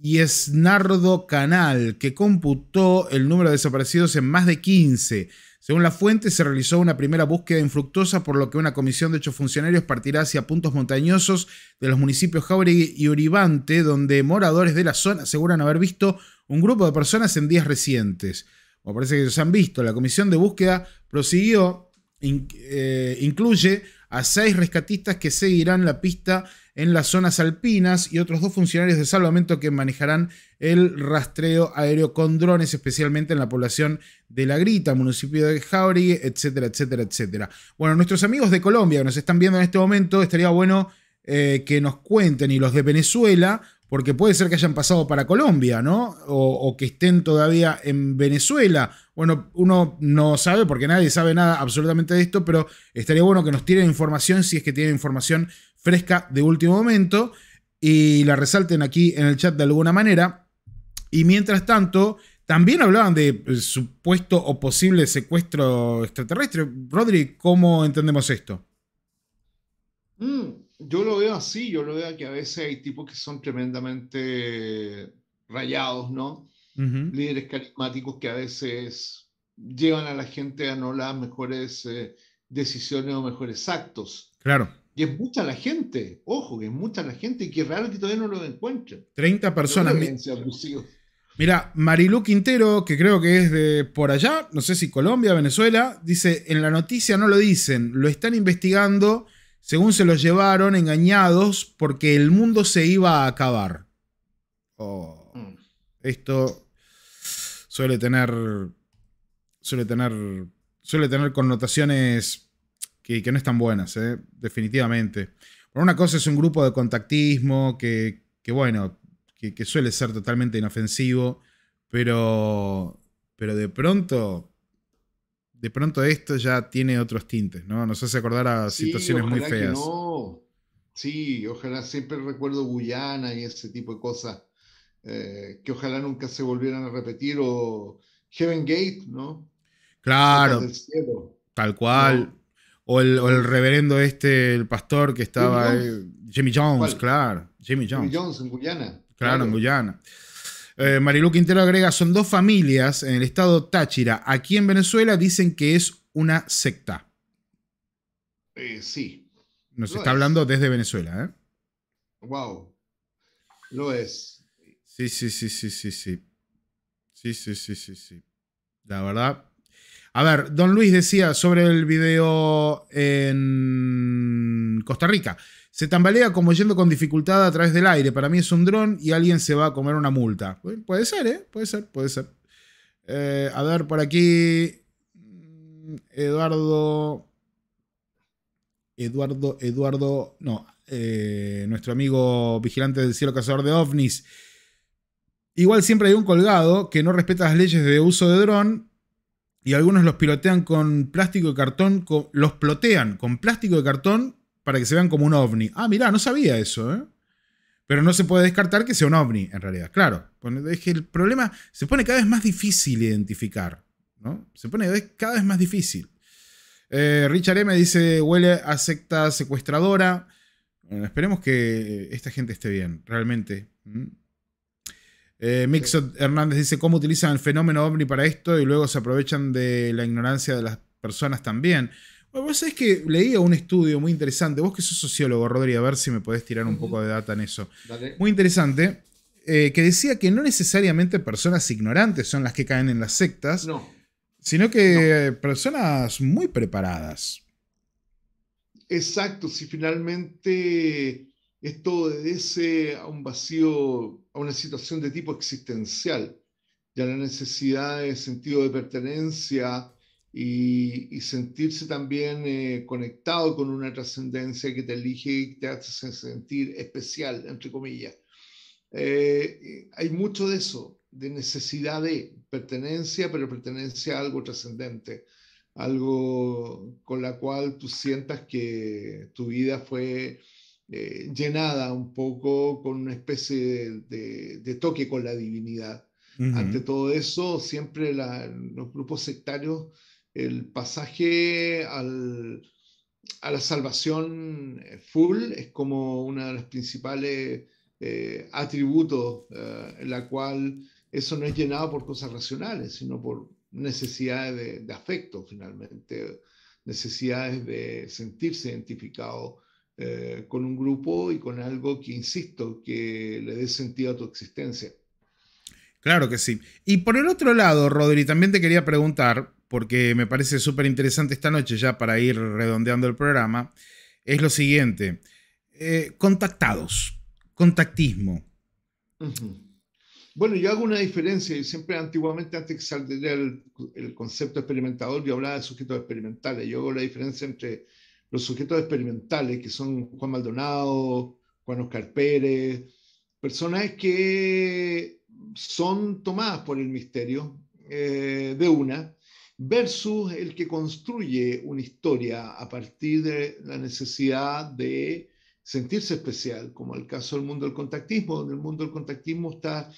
Yesnardo Canal, que computó el número de desaparecidos en más de 15. Según la fuente, se realizó una primera búsqueda infructuosa, por lo que una comisión de hechos funcionarios partirá hacia puntos montañosos de los municipios Jauregui y Uribante, donde moradores de la zona aseguran haber visto un grupo de personas en días recientes. O parece que se han visto, la comisión de búsqueda prosiguió, eh, incluye a seis rescatistas que seguirán la pista en las zonas alpinas y otros dos funcionarios de salvamento que manejarán el rastreo aéreo con drones, especialmente en la población de La Grita, municipio de Jauregui, etcétera, etcétera, etcétera. Bueno, nuestros amigos de Colombia que nos están viendo en este momento, estaría bueno eh, que nos cuenten y los de Venezuela, porque puede ser que hayan pasado para Colombia, ¿no? O, o, que estén todavía en Venezuela. Bueno, uno no sabe porque nadie sabe nada absolutamente de esto, pero estaría bueno que nos tiren información si es que tienen información fresca de último momento y la resalten aquí en el chat de alguna manera. Y mientras tanto, también hablaban de eh, supuesto o posible secuestro extraterrestre. Rodri, ¿cómo entendemos esto? Mm, yo lo veo así, yo lo veo que a veces hay tipos que son tremendamente rayados, ¿no? Líderes carismáticos que a veces llevan a la gente a no las mejores eh, decisiones o mejores actos. Claro. Y es mucha la gente, ojo, que es mucha la gente y que realmente todavía no lo encuentro 30 personas. Mira, Marilu Quintero, que creo que es de por allá, no sé si Colombia, Venezuela, dice, en la noticia no lo dicen, lo están investigando, según se los llevaron engañados porque el mundo se iba a acabar. Oh. Mm. esto suele tener, suele tener, suele tener connotaciones que, no están buenas, ¿eh? definitivamente. Por una cosa es un grupo de contactismo que, bueno, que, suele ser totalmente inofensivo, pero, pero de pronto... De pronto esto ya tiene otros tintes, ¿no? Nos hace acordar a situaciones muy feas. No. Sí, ojalá siempre recuerdo Guyana y ese tipo de cosas eh, que ojalá nunca se volvieran a repetir o Heaven Gate, ¿no? Claro. tal cual. O el, reverendo este, el pastor que estaba. Jimmy Jones, eh, claro. Jimmy Jones. Jimmy Jones en Guyana. Claro, en Guyana. Eh, Marilu Quintero agrega: son dos familias en el estado Táchira. Aquí en Venezuela dicen que es una secta. Eh, sí. Nos está hablando desde Venezuela, ¿eh? Wow. Lo es. Sí, sí, sí, sí, sí, sí. Sí, sí, sí, sí, sí. La verdad, a ver, don Luis decía sobre el video en Costa Rica. Se tambalea como yendo con dificultad a través del aire. Para mí es un dron y alguien se va a comer una multa. puede ser, ¿eh? Puede ser, puede ser. Eh, a ver, por aquí. Eduardo. Eduardo, Eduardo. No, eh, nuestro amigo vigilante del cielo cazador de ovnis. Igual siempre hay un colgado que no respeta las leyes de uso de dron y algunos los pilotean con plástico de cartón, los plotean con plástico de cartón para que se vean como un ovni. Ah, mirá, no sabía eso, ¿eh? Pero no se puede descartar que sea un ovni, en realidad. Claro, es que el problema se pone cada vez más difícil identificar, ¿no? Se pone cada vez más difícil. Eh, Richard M. dice, huele a secta secuestradora. Bueno, esperemos que esta gente esté bien, realmente. Eh, Mixon Hernández dice cómo utilizan el fenómeno ovni para esto y luego se aprovechan de la ignorancia de las personas también. Bueno, vos sabés que leía un estudio muy interesante, vos que sos sociólogo, Rodri, a ver si me podés tirar un poco de data en eso. Muy interesante, eh, que decía que no necesariamente personas ignorantes son las que caen en las sectas, sino que personas muy preparadas. Exacto, si finalmente esto obedece a un vacío a una situación de tipo existencial ya la necesidad de sentido de pertenencia y, sentirse también eh, conectado con una trascendencia que te elige y te hace sentir especial, entre comillas. Eh, hay mucho de eso, de necesidad de pertenencia, pero pertenencia a algo trascendente, algo con la cual tú sientas que tu vida fue eh, llenada un poco con una especie de, toque con la divinidad. Ante todo eso, siempre la, los grupos sectarios, el pasaje al, a la salvación eh, full es como una de los principales eh, atributos, en la cual eso no es llenado por cosas racionales, sino por necesidades de, de afecto finalmente, necesidades de sentirse identificado eh, con un grupo y con algo que, insisto, que le dé sentido a tu existencia. Claro que sí. Y por el otro lado, Rodri, también te quería preguntar, porque me parece súper interesante esta noche ya para ir redondeando el programa, es lo siguiente. Eh, contactados, contactismo. Bueno, yo hago una diferencia. y siempre antiguamente, antes que saldría el, concepto experimentador, yo hablaba de sujetos experimentales. Yo hago la diferencia entre los sujetos experimentales, que son Juan Maldonado, Juan Oscar Pérez, personas que son tomadas por el misterio eh, de una, versus el que construye una historia a partir de la necesidad de sentirse especial, como el caso del mundo del contactismo, donde el mundo del contactismo está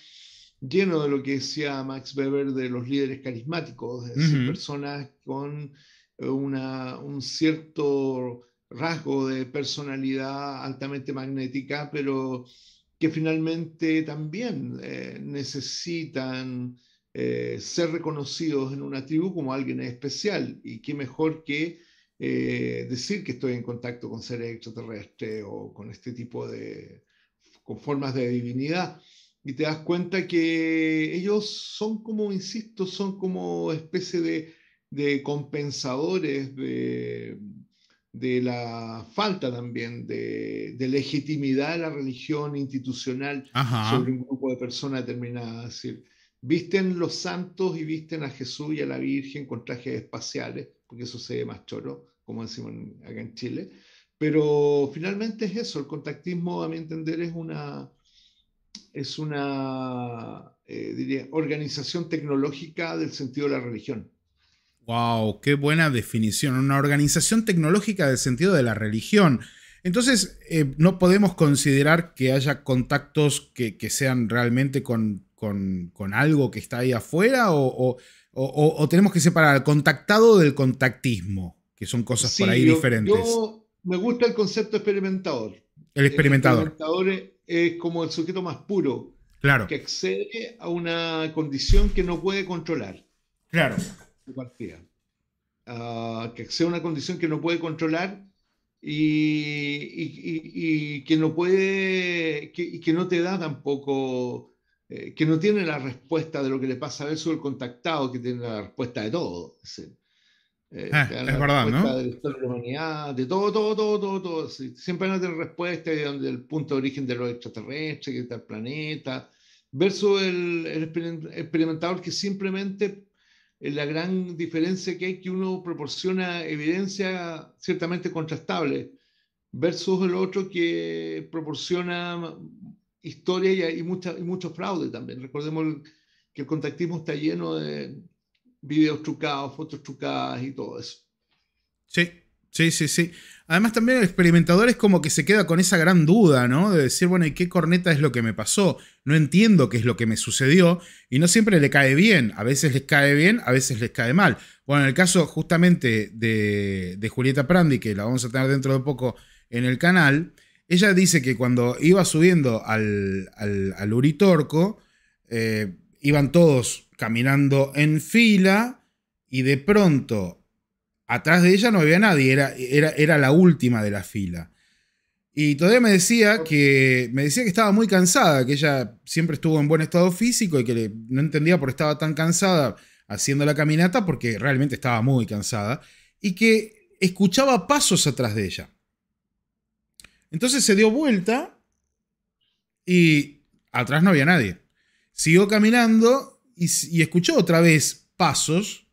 lleno de lo que decía Max Weber de los líderes carismáticos, es decir, personas con un cierto rasgo de personalidad altamente magnética, pero que finalmente también eh, necesitan eh, ser reconocidos en una tribu como alguien especial. Y qué mejor que eh, decir que estoy en contacto con seres extraterrestres o con este tipo de con formas de divinidad. Y te das cuenta que ellos son como, insisto, son como especie de de compensadores de, la falta también de, legitimidad de la religión institucional sobre un grupo de personas determinadas. decir, visten los santos y visten a Jesús y a la Virgen con trajes espaciales, porque eso se ve más choro, como decimos acá en Chile. Pero finalmente es eso, el contactismo, a mi entender, es una, es una eh, organización tecnológica del sentido de la religión. Wow, qué buena definición. Una organización tecnológica del sentido de la religión. Entonces, eh, no podemos considerar que haya contactos que, sean realmente con, algo que está ahí afuera o, tenemos que separar el contactado del contactismo, que son cosas por ahí diferentes. Yo me gusta el concepto experimentador. El experimentador. El experimentador es, es como el sujeto más puro, claro. que accede a una condición que no puede controlar. Claro. Ah, que sea una condición que no puede controlar y, y, y, y que no puede, que, que, no te da tampoco, eh, que no tiene la respuesta de lo que le pasa a versus el contactado que tiene la respuesta de todo. Es, eh, ah, verdad, ¿no? De todo, todo, todo, todo, Siempre no tiene respuesta del punto de origen de los extraterrestres, que está el planeta, versus el, el experimentador que simplemente la gran diferencia que hay que uno proporciona evidencia ciertamente contrastable versus el otro que proporciona historia y, mucho fraude también. Recordemos que el contactismo está lleno de videos trucados, fotos trucadas y todo eso. Sí, Sí, sí, sí. Además, también el experimentador es como que se queda con esa gran duda, ¿no? De decir, bueno, ¿y qué corneta es lo que me pasó? No entiendo qué es lo que me sucedió y no siempre le cae bien. A veces les cae bien, a veces les cae mal. Bueno, en el caso justamente de, Julieta Prandi, que la vamos a tener dentro de poco en el canal, ella dice que cuando iba subiendo al, Uritorco, eh, iban todos caminando en fila y de pronto atrás de ella no había nadie, era, era, la última de la fila. Y todavía me decía que me decía que estaba muy cansada, que ella siempre estuvo en buen estado físico y que no entendía por qué estaba tan cansada haciendo la caminata porque realmente estaba muy cansada y que escuchaba pasos atrás de ella. Entonces se dio vuelta y atrás no había nadie. Siguió caminando y escuchó otra vez pasos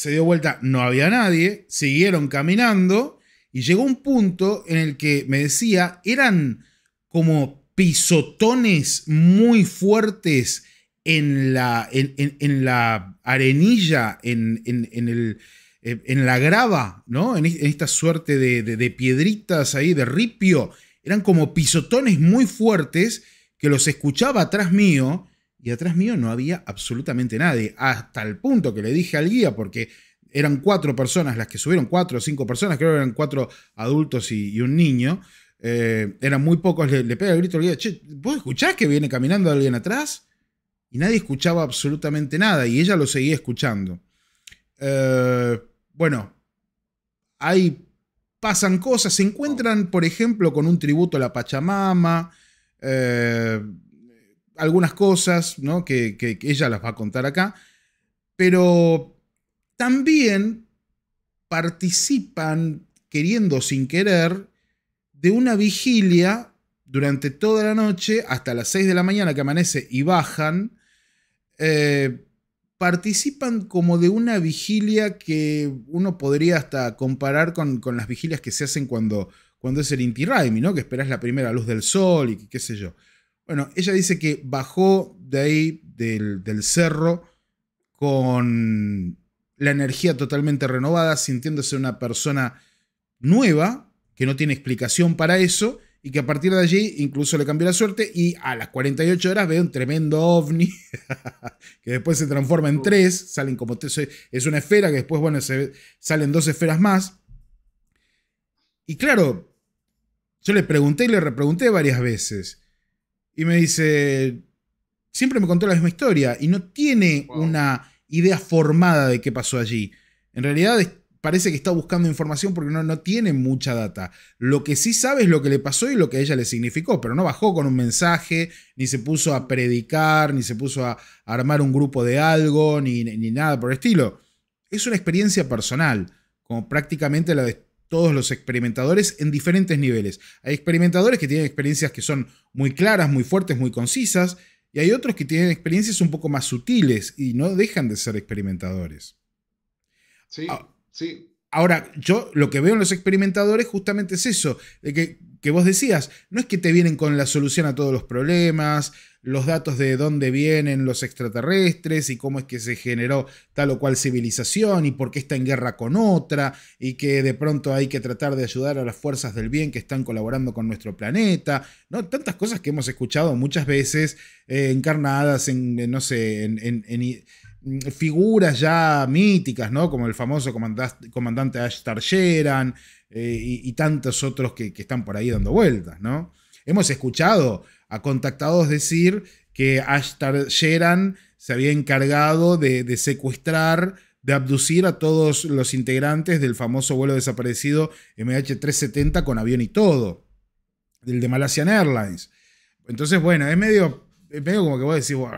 se dio vuelta, no había nadie, siguieron caminando y llegó un punto en el que me decía, eran como pisotones muy fuertes en la, en, la arenilla, en, el, eh, en la grava, ¿no? En, esta suerte de, de piedritas ahí, de ripio. Eran como pisotones muy fuertes que los escuchaba atrás mío y atrás mío no había absolutamente nadie, hasta el punto que le dije al guía, porque eran cuatro personas las que subieron, cuatro o cinco personas, creo que eran cuatro adultos y, un niño, eh, eran muy pocos, le, pega el grito al guía, che, ¿vos escuchás que viene caminando alguien atrás? Y nadie escuchaba absolutamente nada, y ella lo seguía escuchando. Eh, bueno, ahí pasan cosas, se encuentran, por ejemplo, con un tributo a la Pachamama, eh, algunas cosas, ¿no? Que, que, ella las va a contar acá. Pero también participan, queriendo sin querer, de una vigilia durante toda la noche hasta las 6 de la mañana que amanece y bajan. Eh, participan como de una vigilia que uno podría hasta comparar con, las vigilias que se hacen cuando, cuando es el Inti Raimi, ¿no? Que esperas la primera luz del sol y qué sé yo. Bueno, ella dice que bajó de ahí, del, cerro, con la energía totalmente renovada, sintiéndose una persona nueva, que no tiene explicación para eso, y que a partir de allí incluso le cambió la suerte y a las 48 horas ve un tremendo ovni que después se transforma en tres, salen como tres, es una esfera que después, bueno, salen dos esferas más. Y claro, yo le pregunté y le repregunté varias veces, y me dice, siempre me contó la misma historia y no tiene una idea formada de qué pasó allí. En realidad parece que está buscando información porque no, no tiene mucha data. Lo que sí sabe es lo que le pasó y lo que a ella le significó, pero no bajó con un mensaje, ni se puso a predicar, ni se puso a armar un grupo de algo, ni, ni nada por el estilo. Es una experiencia personal, como prácticamente la de todos los experimentadores en diferentes niveles. Hay experimentadores que tienen experiencias que son muy claras, muy fuertes, muy concisas, y hay otros que tienen experiencias un poco más sutiles y no dejan de ser experimentadores. Sí, ah. sí. Ahora, yo lo que veo en los experimentadores justamente es eso, de que que vos decías, no es que te vienen con la solución a todos los problemas, los datos de dónde vienen los extraterrestres y cómo es que se generó tal o cual civilización y por qué está en guerra con otra y que de pronto hay que tratar de ayudar a las fuerzas del bien que están colaborando con nuestro planeta, ¿no? Tantas cosas que hemos escuchado muchas veces eh, encarnadas en, no sé, en Mm, figuras ya míticas, ¿no? Como el famoso comandante Ashtar Sheran eh, y, tantos otros que, están por ahí dando vueltas, ¿no? Hemos escuchado a contactados decir que Ashtar Sheran se había encargado de, secuestrar, de abducir a todos los integrantes del famoso vuelo desaparecido MH370 con avión y todo, del de Malasian Airlines. Entonces, bueno, es medio, es como que vos decís, wow,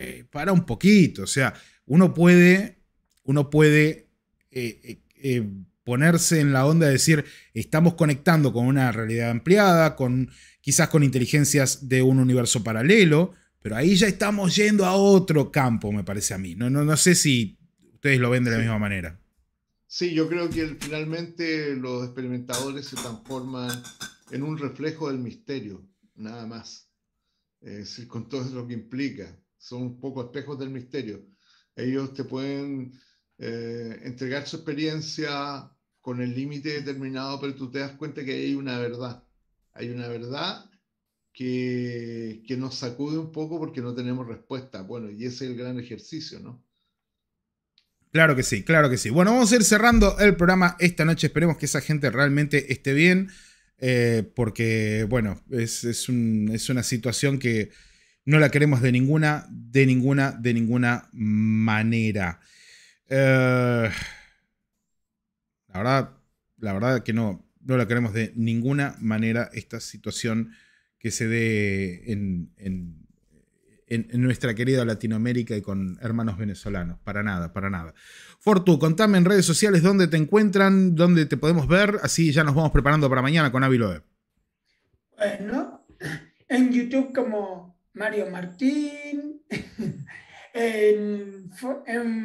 eh, para un poquito, o sea, uno puede, uno puede eh, eh, ponerse en la onda de decir, estamos conectando con una realidad ampliada, con quizás con inteligencias de un universo paralelo, pero ahí ya estamos yendo a otro campo, me parece a mí. No, sé si ustedes lo ven de la misma manera. Sí, yo creo que finalmente los experimentadores se transforman en un reflejo del misterio, nada más. con todo lo que implica son un poco espejos del misterio. Ellos te pueden eh, entregar su experiencia con el límite determinado, pero tú te das cuenta que hay una verdad. Hay una verdad que, nos sacude un poco porque no tenemos respuesta. Bueno, y ese es el gran ejercicio, ¿no? Claro que sí, claro que sí. Bueno, vamos a ir cerrando el programa esta noche. Esperemos que esa gente realmente esté bien, eh, porque, bueno, es, es, una situación que no la queremos de ninguna, de ninguna, de ninguna manera. Eh, la verdad, la verdad que no, no la queremos de ninguna manera esta situación que se dé en, nuestra querida Latinoamérica y con hermanos venezolanos. Para nada, para nada. Fortu, contame en redes sociales dónde te encuentran, dónde te podemos ver, así ya nos vamos preparando para mañana con Aviloe. Bueno, en YouTube como Mario Martín, en,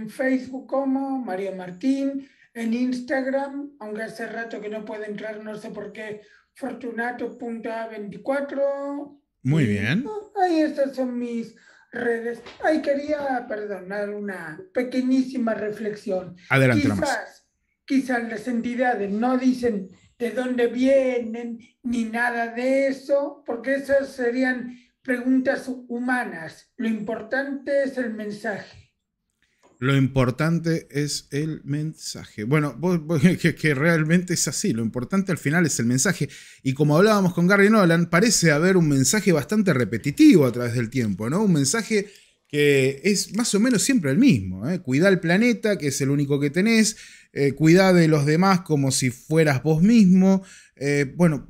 Facebook como Mario Martín, en Instagram, aunque hace rato que no puedo entrar, no sé por qué, fortunato.a24. Muy bien. Ah, ahí estas son mis redes. Ahí quería, perdonar una pequeñísima reflexión. Adelante, quizás, quizás las entidades no dicen de dónde vienen ni nada de eso, porque esas serían preguntas humanas. Lo importante es el mensaje. Lo importante es el mensaje. Bueno, que, realmente es así. Lo importante al final es el mensaje. Y como hablábamos con Gary Nolan, parece haber un mensaje bastante repetitivo a través del tiempo, ¿no? Un mensaje que es más o menos siempre el mismo. ¿eh? ...cuida Cuidá el planeta, que es el único que tenés. Eh, ...cuida de los demás como si fueras vos mismo. Eh, bueno,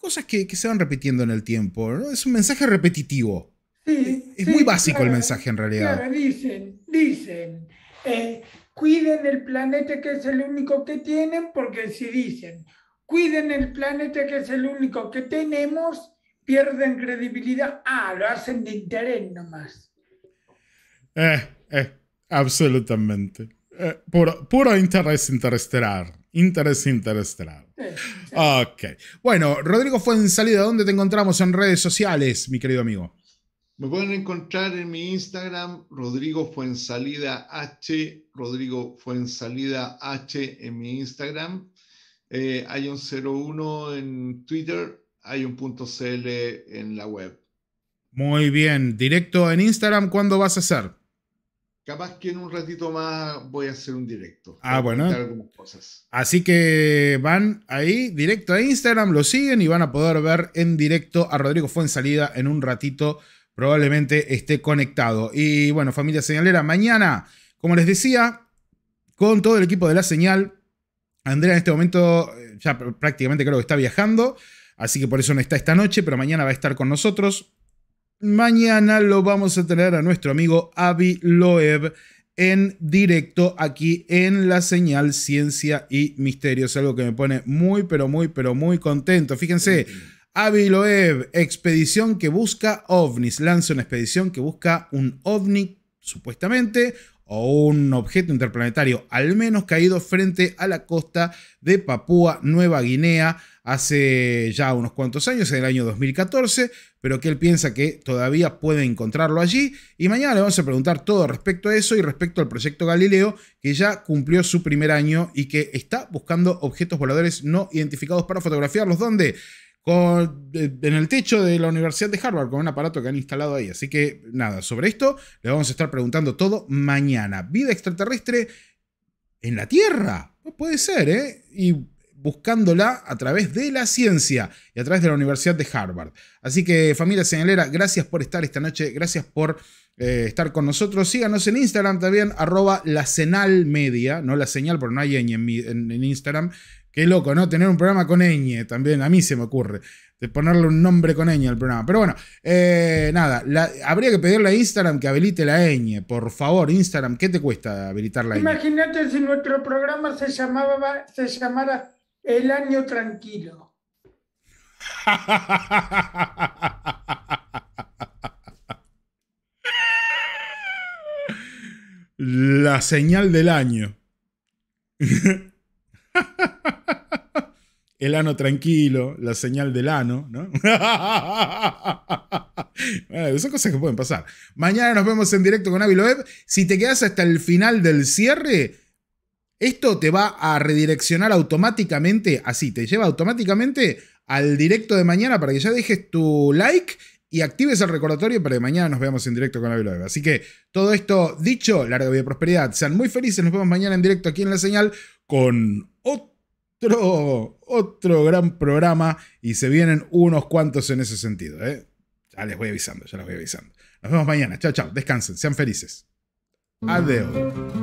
cosas que, se van repitiendo en el tiempo. Es un mensaje repetitivo. es muy básico el mensaje en realidad. dicen, dicen, eh, cuiden el planeta que es el único que tienen, porque si dicen, cuiden el planeta que es el único que tenemos, pierden credibilidad. Ah, lo hacen de interés nomás. Eh, eh, absolutamente. Eh, puro, interés interestelar. Interés interestelar. Ok. Bueno, Rodrigo Fuensalida, ¿Dónde te encontramos en redes sociales, mi querido amigo? Me pueden encontrar en mi Instagram, Rodrigo Fuensalida H, Rodrigo Fuensalida H en mi Instagram. Eh, hay un 01 en Twitter, hay un punto .cl en la web. Muy bien, directo en Instagram, ¿cuándo vas a hacer? Capaz que en un ratito más voy a hacer un directo. Ah, bueno. Así que van ahí, directo a Instagram, lo siguen y van a poder ver en directo a Rodrigo Fuensalida en un ratito. Probablemente esté conectado. Y bueno, familia señalera, mañana, como les decía, con todo el equipo de la señal, Andrea en este momento eh, ya prácticamente creo que está viajando, así que por eso no está esta noche, pero mañana va a estar con nosotros mañana lo vamos a tener a nuestro amigo Avi Loeb en directo aquí en la señal Ciencia y Misterios, algo que me pone muy, pero muy, pero muy contento. Fíjense. Avi Loeb, expedición que busca ovnis. Lanza una expedición que busca un ovni, supuestamente, o un objeto interplanetario, al menos caído frente a la costa de Papúa Nueva Guinea hace ya unos cuantos años, en el año 2014, pero que él piensa que todavía puede encontrarlo allí. Y mañana le vamos a preguntar todo respecto a eso y respecto al proyecto Galileo, que ya cumplió su primer año y que está buscando objetos voladores no identificados para fotografiarlos. ¿Dónde? Eh, en el techo de la Universidad de Harvard, con un aparato que han instalado ahí. Así que nada, sobre esto le vamos a estar preguntando todo mañana. Vida extraterrestre en la Tierra. puede ser, ¿eh? Y buscándola a través de la ciencia y a través de la Universidad de Harvard. Así que familia señalera, gracias por estar esta noche, gracias por eh, estar con nosotros. Síganos en Instagram también, arroba la no la señal, porque no hay ñ en, Instagram. Qué loco, ¿no? Tener un programa con ñ también, a mí se me ocurre de ponerle un nombre con ñ al programa. Pero bueno, eh, nada, habría que pedirle a Instagram que habilite la ñ. Por favor, Instagram, ¿qué te cuesta habilitar la ñ? Imagínate si nuestro programa se, llamaba, se llamara el año tranquilo. La señal del año. El ano tranquilo, la señal del ano, ¿no? son cosas que pueden pasar. Mañana nos vemos en directo con Ávila Loeb. Si te quedas hasta el final del cierre, esto te va a redireccionar automáticamente, así, te lleva automáticamente al directo de mañana para que ya dejes tu like y actives el recordatorio para que mañana nos veamos en directo con la Así que todo esto dicho, larga vida y prosperidad. Sean muy felices, nos vemos mañana en directo aquí en La Señal con otro, otro gran programa y se vienen unos cuantos en ese sentido. ¿eh? Ya les voy avisando, ya les voy avisando. Nos vemos mañana. Chao, chao. Descansen, sean felices. Adiós.